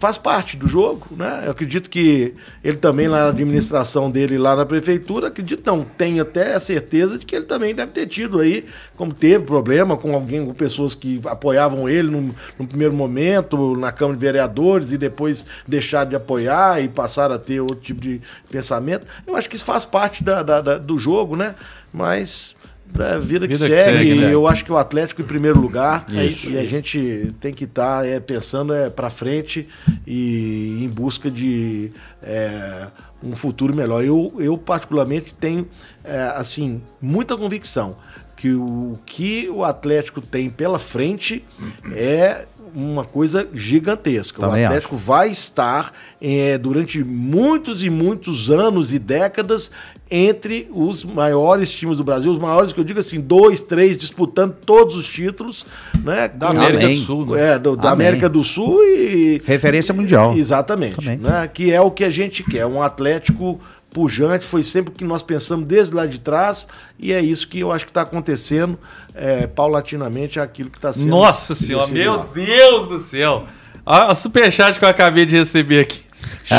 faz parte do jogo, né? Eu acredito que ele também lá na administração dele lá na prefeitura, acredito não, tenho até a certeza de que ele também deve ter tido aí, como teve problema com alguém, com pessoas que apoiavam ele no, no primeiro momento na Câmara de Vereadores e depois deixaram de apoiar e passaram a ter outro tipo de pensamento. Eu acho que isso faz parte da, da, da do jogo, né? Mas da vida, vida que, segue, que, segue, né? Eu acho que o Atlético em primeiro lugar. Isso. E a gente tem que estar tá, é, pensando é, para frente e em busca de é, um futuro melhor. Eu, eu particularmente, tenho é, assim muita convicção que o que o Atlético tem pela frente é uma coisa gigantesca. Também o Atlético acho. vai estar é, durante muitos e muitos anos e décadas entre os maiores times do Brasil, os maiores que eu digo assim, dois, três, disputando todos os títulos, né? Da América Amém. do Sul. Né? É, do, da América do Sul e. Referência mundial. Exatamente. Também. Né? Que é o que a gente quer. Um Atlético pujante, foi sempre o que nós pensamos desde lá de trás, e é isso que eu acho que está acontecendo é, paulatinamente é aquilo que está sendo. Nossa Senhora, meu Deus do céu! a superchat que eu acabei de receber aqui.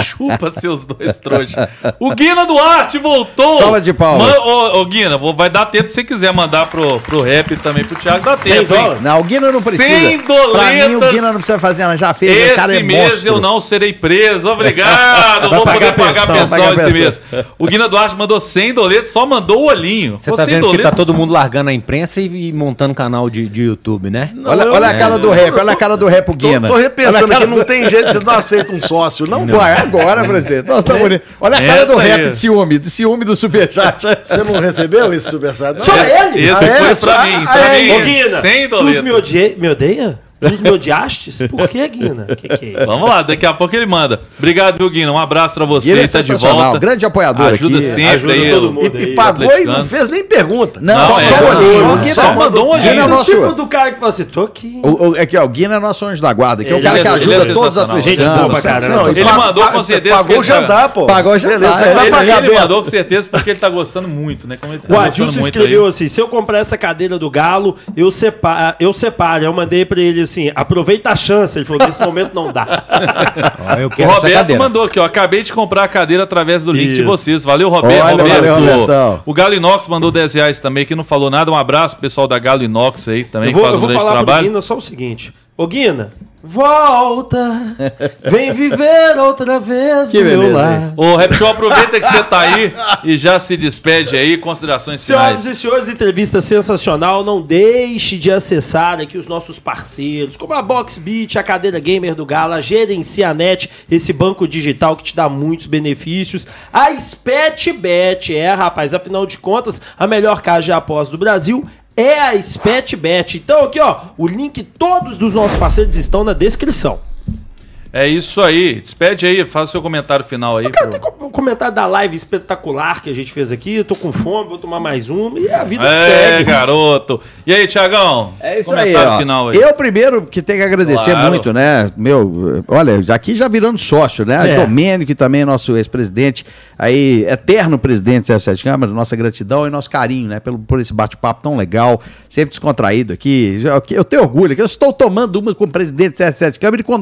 Chupa seus dois trouxas. O Guina Duarte voltou. Sala de palmas. Man, ô, ô, Guina, vou, vai dar tempo se você quiser mandar pro, pro rap também pro Thiago. Dá tempo. Hein? Não, o Guina não precisa. Sem doletas. Pra mim, o Guina não precisa fazer, ela já fez. Esse cara é mês monstro. eu não serei preso. Obrigado. vou pagar poder pagar esse mês. O Guina Duarte mandou 100 doletas, só mandou o olhinho. Você tá vendo doletas. que tá todo mundo largando a imprensa e, e montando canal de, de YouTube, né? Não, olha, olha é, a cara do é. rap, olha a cara do rap, o Guina. Tô, tô repensando aqui, não tem jeito, vocês não aceitam um sócio, não? não. Uai, agora, presidente. Nossa, tá bonito. Olha a cara do rap de ciúme, do ciúme do superchat. Você não recebeu esse superchat? Só ele? Isso Esse ah, é? foi pra mim. Pra mim, sem doleta. Tu me odeia? Nos me odiastes? Por que, Guina? Que que é Vamos lá, daqui a pouco ele manda. Obrigado, viu, Guina? Um abraço pra você, ele é tá de volta. Grande apoiador Ajuda aqui. sempre. Ajuda aí, todo mundo e, aí, pagou e não fez nem pergunta. Não, não só é, olhou. Só, só mandou um olhinho. Guina é nosso... É tipo do cara que fala assim, tô aqui. O, o, ó, o Guina é nosso anjo da guarda, que é o cara é que ajuda é todos os atletas. Gente, boa, ele mandou com certeza. Pagou o tá- jantar, pô. Pagou o jantar. Tá ele mandou com certeza porque ele tá gostando muito, né? Tá o Adilson escreveu assim, se eu comprar essa cadeira do Galo, eu separo. Eu mandei pra eles assim: aproveita a chance. Ele falou: nesse momento não dá. Ó, eu quero o Roberto mandou aqui, ó. Acabei de comprar a cadeira através do link Isso. de vocês. Valeu, Roberto. Olha, Roberto. Valeu, o Galo Inox mandou 10 reais também, que não falou nada. Um abraço, pessoal da Galo Inox aí também, vou, que faz um eu vou falar trabalho. Menina só o seguinte: Ô Guina, volta, vem viver outra vez que meu lar. Ô Repsol, aproveita que você tá aí e já se despede aí, considerações Senhoras finais. Senhoras e senhores, entrevista sensacional, não deixe de acessar aqui os nossos parceiros, como a Box Beat, a cadeira gamer do Gala, a Gerencianet, esse banco digital que te dá muitos benefícios, a Spetbet, é rapaz, afinal de contas, a melhor casa de após do Brasil é a SpetBet. Então aqui, ó, o link todos dos nossos parceiros estão na descrição. É isso aí. Despede aí, faça seu comentário final aí. Cara, pro... tem um comentário da live espetacular que a gente fez aqui. Tô com fome, vou tomar mais uma e a vida é, segue. É, garoto. E aí, Tiagão? É isso aí, final aí. Eu primeiro que tenho que agradecer claro. muito, né? Meu, olha, aqui já virando sócio, né? É. que também é nosso ex-presidente, aí, eterno presidente da Sete Câmara, nossa gratidão e nosso carinho, né? Pelo, por esse bate-papo tão legal, sempre descontraído aqui. Eu tenho orgulho que Eu estou tomando uma com o presidente da Sete Câmara e com o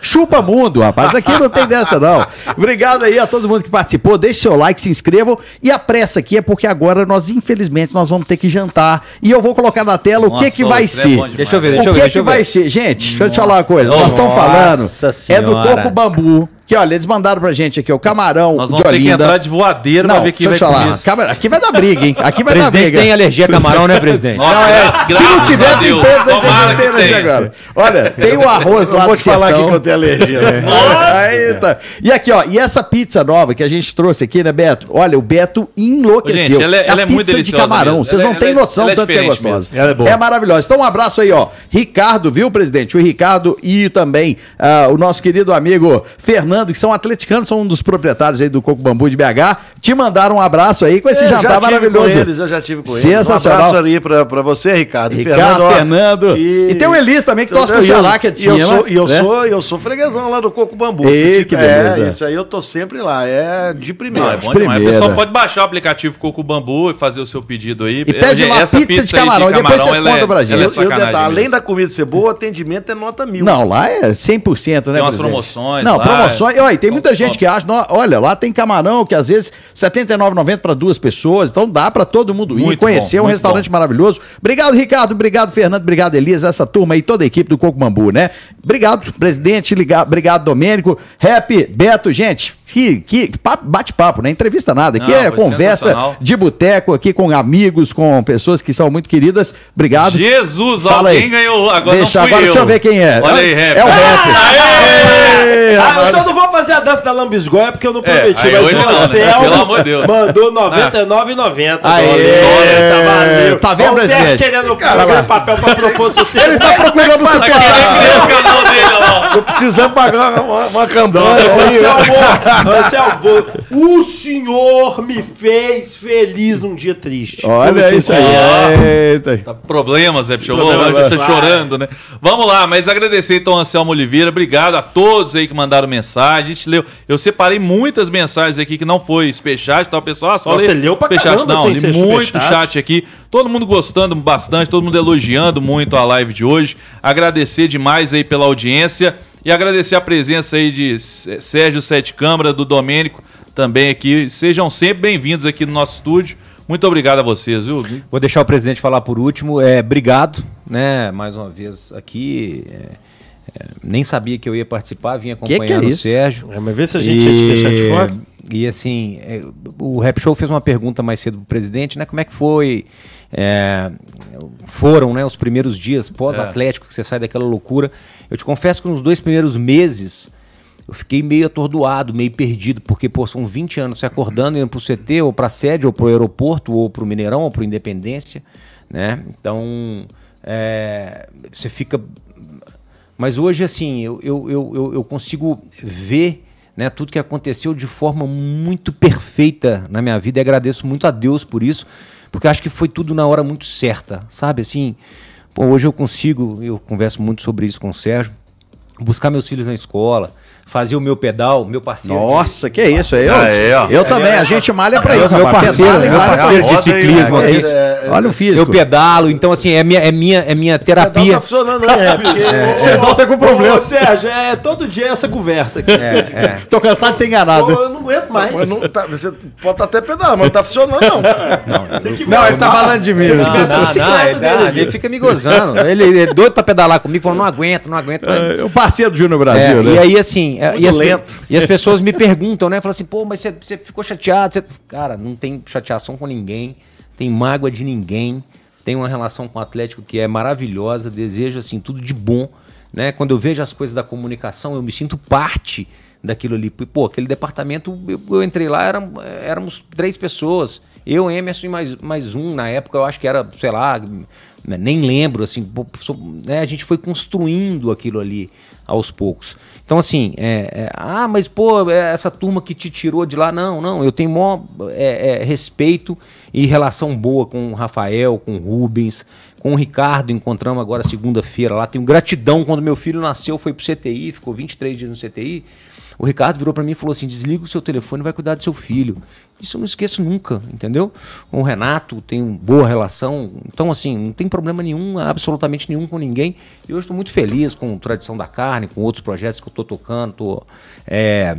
Chupa Copa Mundo, rapaz. Aqui não tem dessa, não. Obrigado aí a todo mundo que participou. Deixe seu like, se inscrevam. E a pressa aqui é porque agora nós, infelizmente, nós vamos ter que jantar. E eu vou colocar na tela Nossa, o que que vai é ser. deixa eu ver, deixa eu ver. O que que vai ser? Gente, deixa eu te falar uma coisa. Nossa nós estamos falando senhora. é do coco bambu. Que olha, eles mandaram pra gente aqui o camarão Nós de Olinda. ter que entrar de voadeira não, pra ver quem vai falar. camarão aqui vai dar briga, hein? Aqui vai presidente dar briga. tem alergia a camarão, né, presidente? Não, é. é. Se não tiver, tem empresa da internet agora. Olha, tem o arroz lá do sertão. falar que eu tenho alergia. Né? Aí tá. E aqui, ó, e essa pizza nova que a gente trouxe aqui, né, Beto? Olha, o Beto enlouqueceu. Gente, ela é, é ela é muito deliciosa. de camarão. Vocês não é- têm noção do tanto que é gostosa. Ela é boa. É maravilhosa. Então, um abraço aí, ó. Ricardo, viu, presidente? O Ricardo e também uh, o nosso querido amigo Fernando Fernando, que são atleticanos, são um dos proprietários aí do Coco Bambu de BH, te mandaram um abraço aí com esse eu jantar maravilhoso. Com eles, eu já tive com eles. Sensacional. Um abraço ali pra, pra você, Ricardo. Ricardo, Fernando. E... e... tem o Elis também, que torce pro Xará, que é de cima, e eu sou, E eu, né? sou, eu sou freguesão lá do Coco Bambu. Ei, que beleza. É, isso aí eu tô sempre lá, é de primeira. Não, é primeira. O pessoal pode baixar o aplicativo Coco Bambu e fazer o seu pedido aí. E pede é, lá pizza, pizza de camarão, de camarão depois vocês é- contam pra é gente. Eu, eu além da comida ser boa, o atendimento é nota mil. Não, lá é 100%, né, Tem umas promoções Não, promoções mas, olha, tem muita gente que acha, olha, lá tem camarão que às vezes R$ 79,90 para duas pessoas, então dá para todo mundo ir, muito conhecer bom, um restaurante bom. maravilhoso. Obrigado, Ricardo, obrigado, Fernando, obrigado, Elias, essa turma aí, toda a equipe do Coco Bambu, né? Obrigado, presidente, ligado, obrigado, Domênico, Rap, Beto, gente, que, que bate-papo, né? Entrevista nada, aqui Não, é conversa de boteco aqui com amigos, com pessoas que são muito queridas. Obrigado. Jesus, Fala alguém aí. ganhou, agora Deixa, não fui agora, eu. Deixa eu ver quem é. Olha aí, Rap. É o ah, Rap. Aê! Aê! Aê! não vou fazer a dança da lambisgoia é porque eu não é, prometi, é, mas não, você né? Pelo amor de Deus. mandou 99,90. Ah. Tá, tá, tá vendo, Olha o Sérgio querendo fazer papel pra propor sucesso. Ele tá é procurando sucesso. Tô precisando pagar uma, uma campanha. Você é o O senhor me fez feliz num dia triste. Olha isso aí. É. Eita. Tá problemas, né, bicho? Problema, tá chorando, né? Vamos lá, mas agradecer então Anselmo Oliveira. Obrigado a todos aí que mandaram mensagem mensagem, a gente leu. Eu separei muitas mensagens aqui que não foi superchat e tal, pessoal. Ah, só Nossa, você leu pra superchat. Não, li muito chat aqui. Todo mundo gostando bastante, todo mundo elogiando muito a live de hoje. Agradecer demais aí pela audiência e agradecer a presença aí de Sérgio Sete Câmara, do Domênico também aqui. Sejam sempre bem-vindos aqui no nosso estúdio. Muito obrigado a vocês, viu? Vou deixar o presidente falar por último. É, obrigado, né? Mais uma vez aqui. É é, nem sabia que eu ia participar, vinha acompanhando que que é o isso? Sérgio. É, mas vê se a gente e... ia te deixar de fora. E assim, é, o Rap Show fez uma pergunta mais cedo pro presidente, né? Como é que foi? É, foram né, os primeiros dias pós-atlético, que você sai daquela loucura. Eu te confesso que nos dois primeiros meses eu fiquei meio atordoado, meio perdido, porque pô, são 20 anos se acordando, indo pro CT, ou pra sede, ou pro aeroporto, ou pro Mineirão, ou pro Independência, né? Então, é, você fica mas hoje, assim, eu, eu, eu, eu consigo ver né, tudo que aconteceu de forma muito perfeita na minha vida e agradeço muito a Deus por isso, porque acho que foi tudo na hora muito certa, sabe? Assim, pô, hoje eu consigo, eu converso muito sobre isso com o Sérgio, buscar meus filhos na escola, fazia o meu pedal, meu parceiro. Nossa, que é isso, aí? É eu. É, é, eu também, a gente malha para é, isso. É meu rapaz, parceiro, pedala, meu parceiro de ciclismo Olha o físico. Eu pedalo, então assim, é minha, é minha, é minha terapia. Tá funcionando, né? Porque é, o, pedal tá com problema. Ô, Sérgio, é todo dia essa conversa aqui. É, Tô cansado de ser enganado. Eu, não aguento mais. Tá, você pode até pedalar, mas não tá funcionando não. Não, ele tá falando de mim. Ele fica me gozando. Ele é doido para pedalar comigo, falando não aguento, não aguento. O parceiro do Júnior Brasil, né? E aí assim, assim, é, Muito e as, lento. E as pessoas me perguntam, né? Falam assim, pô, mas você, ficou chateado? Você... Cara, não tem chateação com ninguém, tem mágoa de ninguém, tem uma relação com o Atlético que é maravilhosa, desejo, assim, tudo de bom. Né? Quando eu vejo as coisas da comunicação, eu me sinto parte daquilo ali. Pô, aquele departamento, eu, eu entrei lá, era, éramos três pessoas. Eu, Emerson e mais, mais um, na época eu acho que era, sei lá, nem lembro, assim, pô, né? a gente foi construindo aquilo ali aos poucos. Então, assim, é, é, ah, mas pô, é essa turma que te tirou de lá. Não, não, eu tenho maior é, é, respeito e relação boa com o Rafael, com o Rubens, com o Ricardo. Encontramos agora segunda-feira lá. Tenho gratidão quando meu filho nasceu, foi pro CTI, ficou 23 dias no CTI. O Ricardo virou para mim e falou assim: desliga o seu telefone e vai cuidar do seu filho. Isso eu não esqueço nunca, entendeu? O Renato tem uma boa relação, então assim, não tem problema nenhum, absolutamente nenhum com ninguém. E hoje estou muito feliz com Tradição da Carne, com outros projetos que eu estou tocando, tô, é,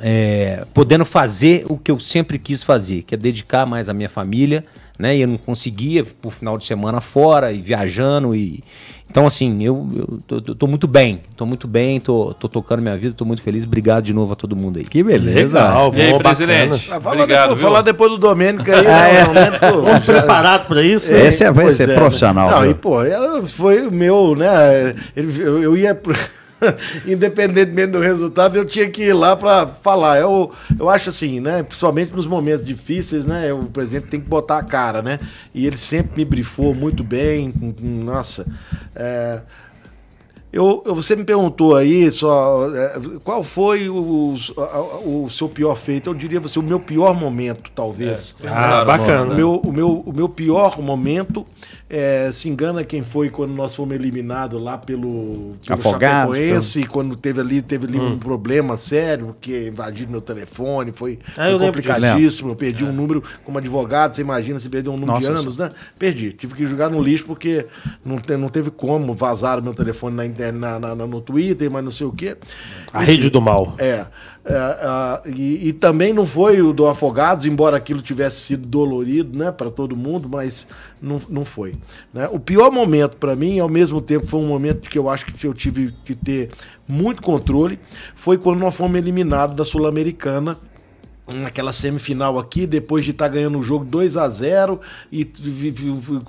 é, podendo fazer o que eu sempre quis fazer, que é dedicar mais à minha família, né? E eu não conseguia por final de semana fora e viajando e, então, assim, eu, eu tô, tô, muito bem, tô muito bem, tô, tô, tocando minha vida, tô muito feliz. Obrigado de novo a todo mundo aí. Que beleza. Legal, e aí, presidente? Ah, fala Obrigado, depois, falar depois do Domênico aí. Né? ah, é. Vamos preparado para isso? É, esse é, vai ser é, profissional. Né? Não, e pô, foi o meu, né? eu, eu ia. independentemente do resultado, eu tinha que ir lá para falar. Eu, eu acho assim, né? Principalmente nos momentos difíceis, né? O presidente tem que botar a cara, né? E ele sempre me brifou muito bem. Nossa. É... Eu, você me perguntou aí só é, qual foi o, o, o seu pior feito. Eu diria você, o meu pior momento, talvez. É, ah, bacana. O meu, o, meu, o meu pior momento é, se engana quem foi quando nós fomos eliminados lá pelo, pelo Afogado, Chapecoense, pelo... quando teve ali, teve ali hum. um problema sério, porque invadiu meu telefone, foi, ah, foi eu complicadíssimo. Eu perdi é. um número como advogado, você imagina se perder um número Nossa, de anos, né? Perdi, tive que jogar no lixo porque não, te, não teve como, o meu telefone na, na, na, no Twitter, mas não sei o quê. A e, rede do mal. É. É, é, e, e, também não foi o do Afogados, embora aquilo tivesse sido dolorido né, para todo mundo, mas não, não foi. Né? O pior momento para mim, ao mesmo tempo, foi um momento que eu acho que eu tive que ter muito controle, foi quando nós fomos eliminados da Sul-Americana naquela hum, semifinal aqui, depois de estar tá ganhando o jogo 2 a 0 e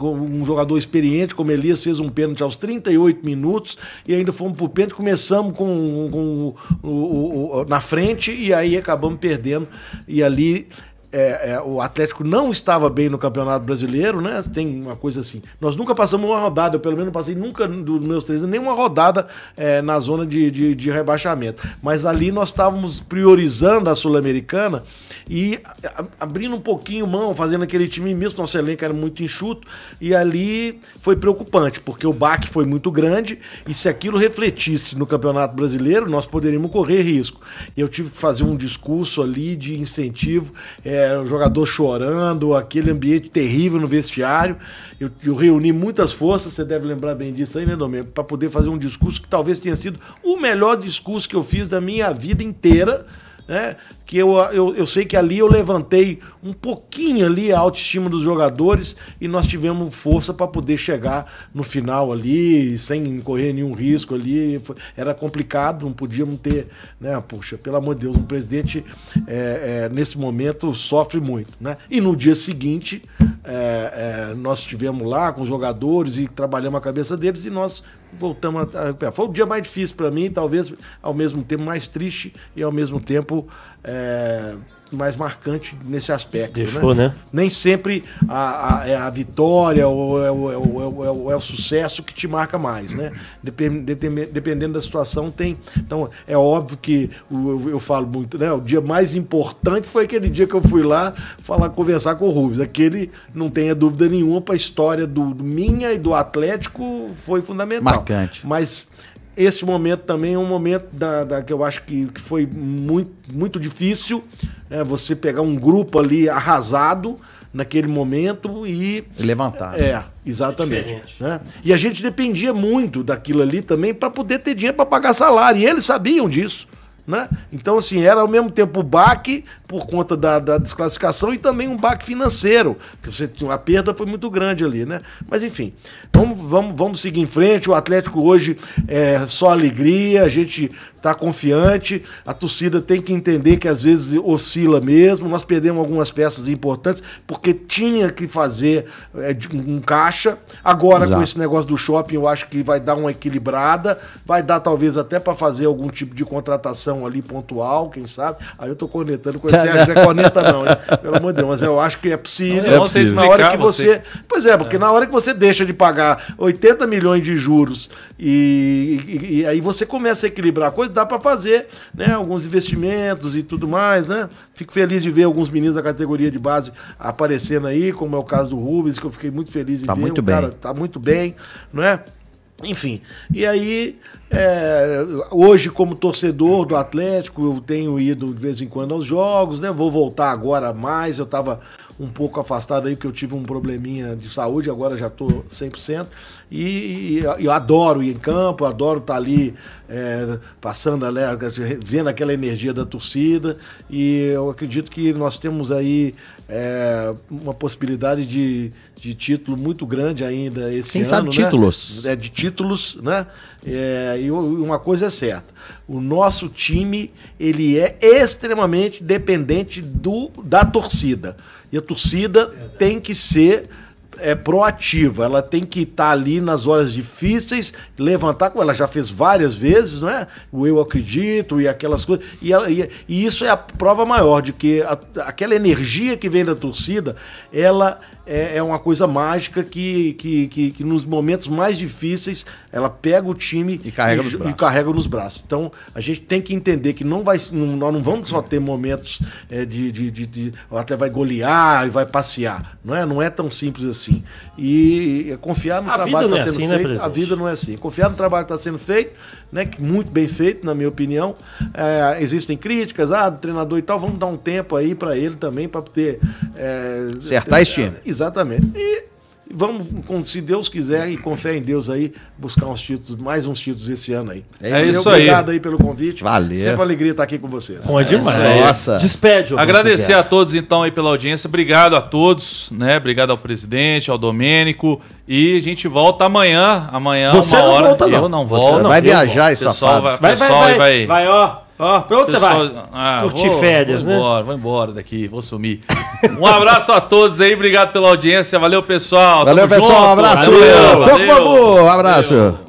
um jogador experiente como Elias fez um pênalti aos 38 minutos e ainda fomos pro pênalti, começamos com, com, o, o, o, na frente e aí acabamos perdendo e ali é, é, o Atlético não estava bem no Campeonato Brasileiro, né? Tem uma coisa assim. Nós nunca passamos uma rodada, eu pelo menos não passei nunca dos meus três anos, nenhuma rodada é, na zona de, de, de, rebaixamento. Mas ali nós estávamos priorizando a Sul-Americana e abrindo um pouquinho mão, fazendo aquele time misto, nosso elenco era muito enxuto, e ali foi preocupante, porque o baque foi muito grande, e se aquilo refletisse no Campeonato Brasileiro, nós poderíamos correr risco. Eu tive que fazer um discurso ali de incentivo. É, o é, jogador chorando, aquele ambiente terrível no vestiário. Eu, eu reuni muitas forças, você deve lembrar bem disso aí, né, Domingo? Para poder fazer um discurso que talvez tenha sido o melhor discurso que eu fiz da minha vida inteira né? Que eu, eu, eu sei que ali eu levantei um pouquinho ali a autoestima dos jogadores e nós tivemos força para poder chegar no final ali, sem correr nenhum risco ali. Era complicado, não podíamos ter, né? Poxa, pelo amor de Deus, um presidente é, é, nesse momento sofre muito, né? E no dia seguinte é, é nós estivemos lá com os jogadores e trabalhamos a cabeça deles e nós voltamos a recuperar. Foi o dia mais difícil para mim, talvez ao mesmo tempo mais triste e ao mesmo tempo é, mais marcante nesse aspecto. Né? Deixou, né? né? Nem sempre a, a, é a vitória ou é, é o, é, o, é, o, é o sucesso que te marca mais, né? Dependendo da situação, tem. Então, é óbvio que eu, eu, falo muito, né? O dia mais importante foi aquele dia que eu fui lá falar, conversar com o Rubens. Aquele, não tenha dúvida nenhuma, para a história do, do minha e do Atlético foi fundamental. Marcante. Mas esse momento também é um momento da, da que eu acho que, que, foi muito, muito difícil. É, você pegar um grupo ali arrasado naquele momento e. Levantar. É, né? exatamente. né? E a gente dependia muito daquilo ali também para poder ter dinheiro para pagar salário. E eles sabiam disso. Né? Então, assim, era ao mesmo tempo o baque, por conta da, da, desclassificação e também um baque financeiro, que você a perda foi muito grande ali, né? Mas enfim, vamos, vamos, vamos seguir em frente. O Atlético hoje é só alegria, a gente tá confiante, a torcida tem que entender que às vezes oscila mesmo. Nós perdemos algumas peças importantes porque tinha que fazer é, um caixa. Agora Exato. com esse negócio do shopping, eu acho que vai dar uma equilibrada, vai dar talvez até para fazer algum tipo de contratação ali pontual, quem sabe. Aí eu tô conectando com serve, não é corneta, não, né? Pelo amor de Deus, mas eu acho que é possível. Não, não é possível. Na hora que você. Pois é, porque é. na hora que você deixa de pagar 80 milhões de juros e, e, e aí você começa a equilibrar a coisa, dá para fazer né? alguns investimentos e tudo mais, né? Fico feliz de ver alguns meninos da categoria de base aparecendo aí, como é o caso do Rubens, que eu fiquei muito feliz de tá ver. Muito o bem. Cara, tá muito bem, não é? Enfim, e aí é, hoje como torcedor do Atlético eu tenho ido de vez em quando aos jogos, né? Vou voltar agora mais, eu estava um pouco afastado aí porque eu tive um probleminha de saúde, agora já tô 100% e, e eu adoro ir em campo, adoro estar tá ali é, passando, vendo aquela energia da torcida e eu acredito que nós temos aí é, uma possibilidade de de título muito grande ainda esse Quem ano. Quem sabe né? títulos. É, de títulos, né? É, e uma coisa é certa, o nosso time ele é extremamente dependente do, da torcida. E a torcida tem que ser é proativa, ela tem que estar tá ali nas horas difíceis, levantar, como ela já fez várias vezes, não é? O eu acredito e aquelas coisas. E, ela, e, e isso é a prova maior de que a, aquela energia que vem da torcida, ela é, é uma coisa mágica que, que, que, que, nos momentos mais difíceis ela pega o time e carrega, e, nos, braços. E carrega nos braços. Então a gente tem que entender que não vai, não, nós não vamos só ter momentos é, de, de, de, de, até vai golear e vai passear. Não é, não é tão simples assim. E, e confiar no a trabalho que está é sendo assim, né, feito. Né, a vida não é assim. Confiar no trabalho que está sendo feito né, que muito bem feito, na minha opinião. É, existem críticas, ah, treinador e tal, vamos dar um tempo aí para ele também, para ter. É, Acertar esse é, time. Exatamente. E Vamos, se Deus quiser e com fé em Deus aí, buscar uns títulos, mais uns títulos esse ano aí. É, isso aí. Obrigado aí pelo convite. Valeu. Sempre uma alegria estar aqui com vocês. Bom é demais. É Nossa. Despede. Agradecer a todos então aí pela audiência. Obrigado a todos, né? Obrigado ao presidente, ao Domênico. E a gente volta amanhã, amanhã Você uma não hora. Volta, não. Eu não volto. Você vai viajar, essa safado. Vai, vai, vai, vai, vai, vai ó. Ó, pra onde Pessoal, você vai? Ah, Curtir vou, férias, vou né? Embora, vou embora daqui, vou sumir. um abraço a todos aí, obrigado pela audiência. Valeu, pessoal. Valeu, Tamo pessoal. Junto. Um abraço. Valeu, valeu, valeu, valeu, um abraço.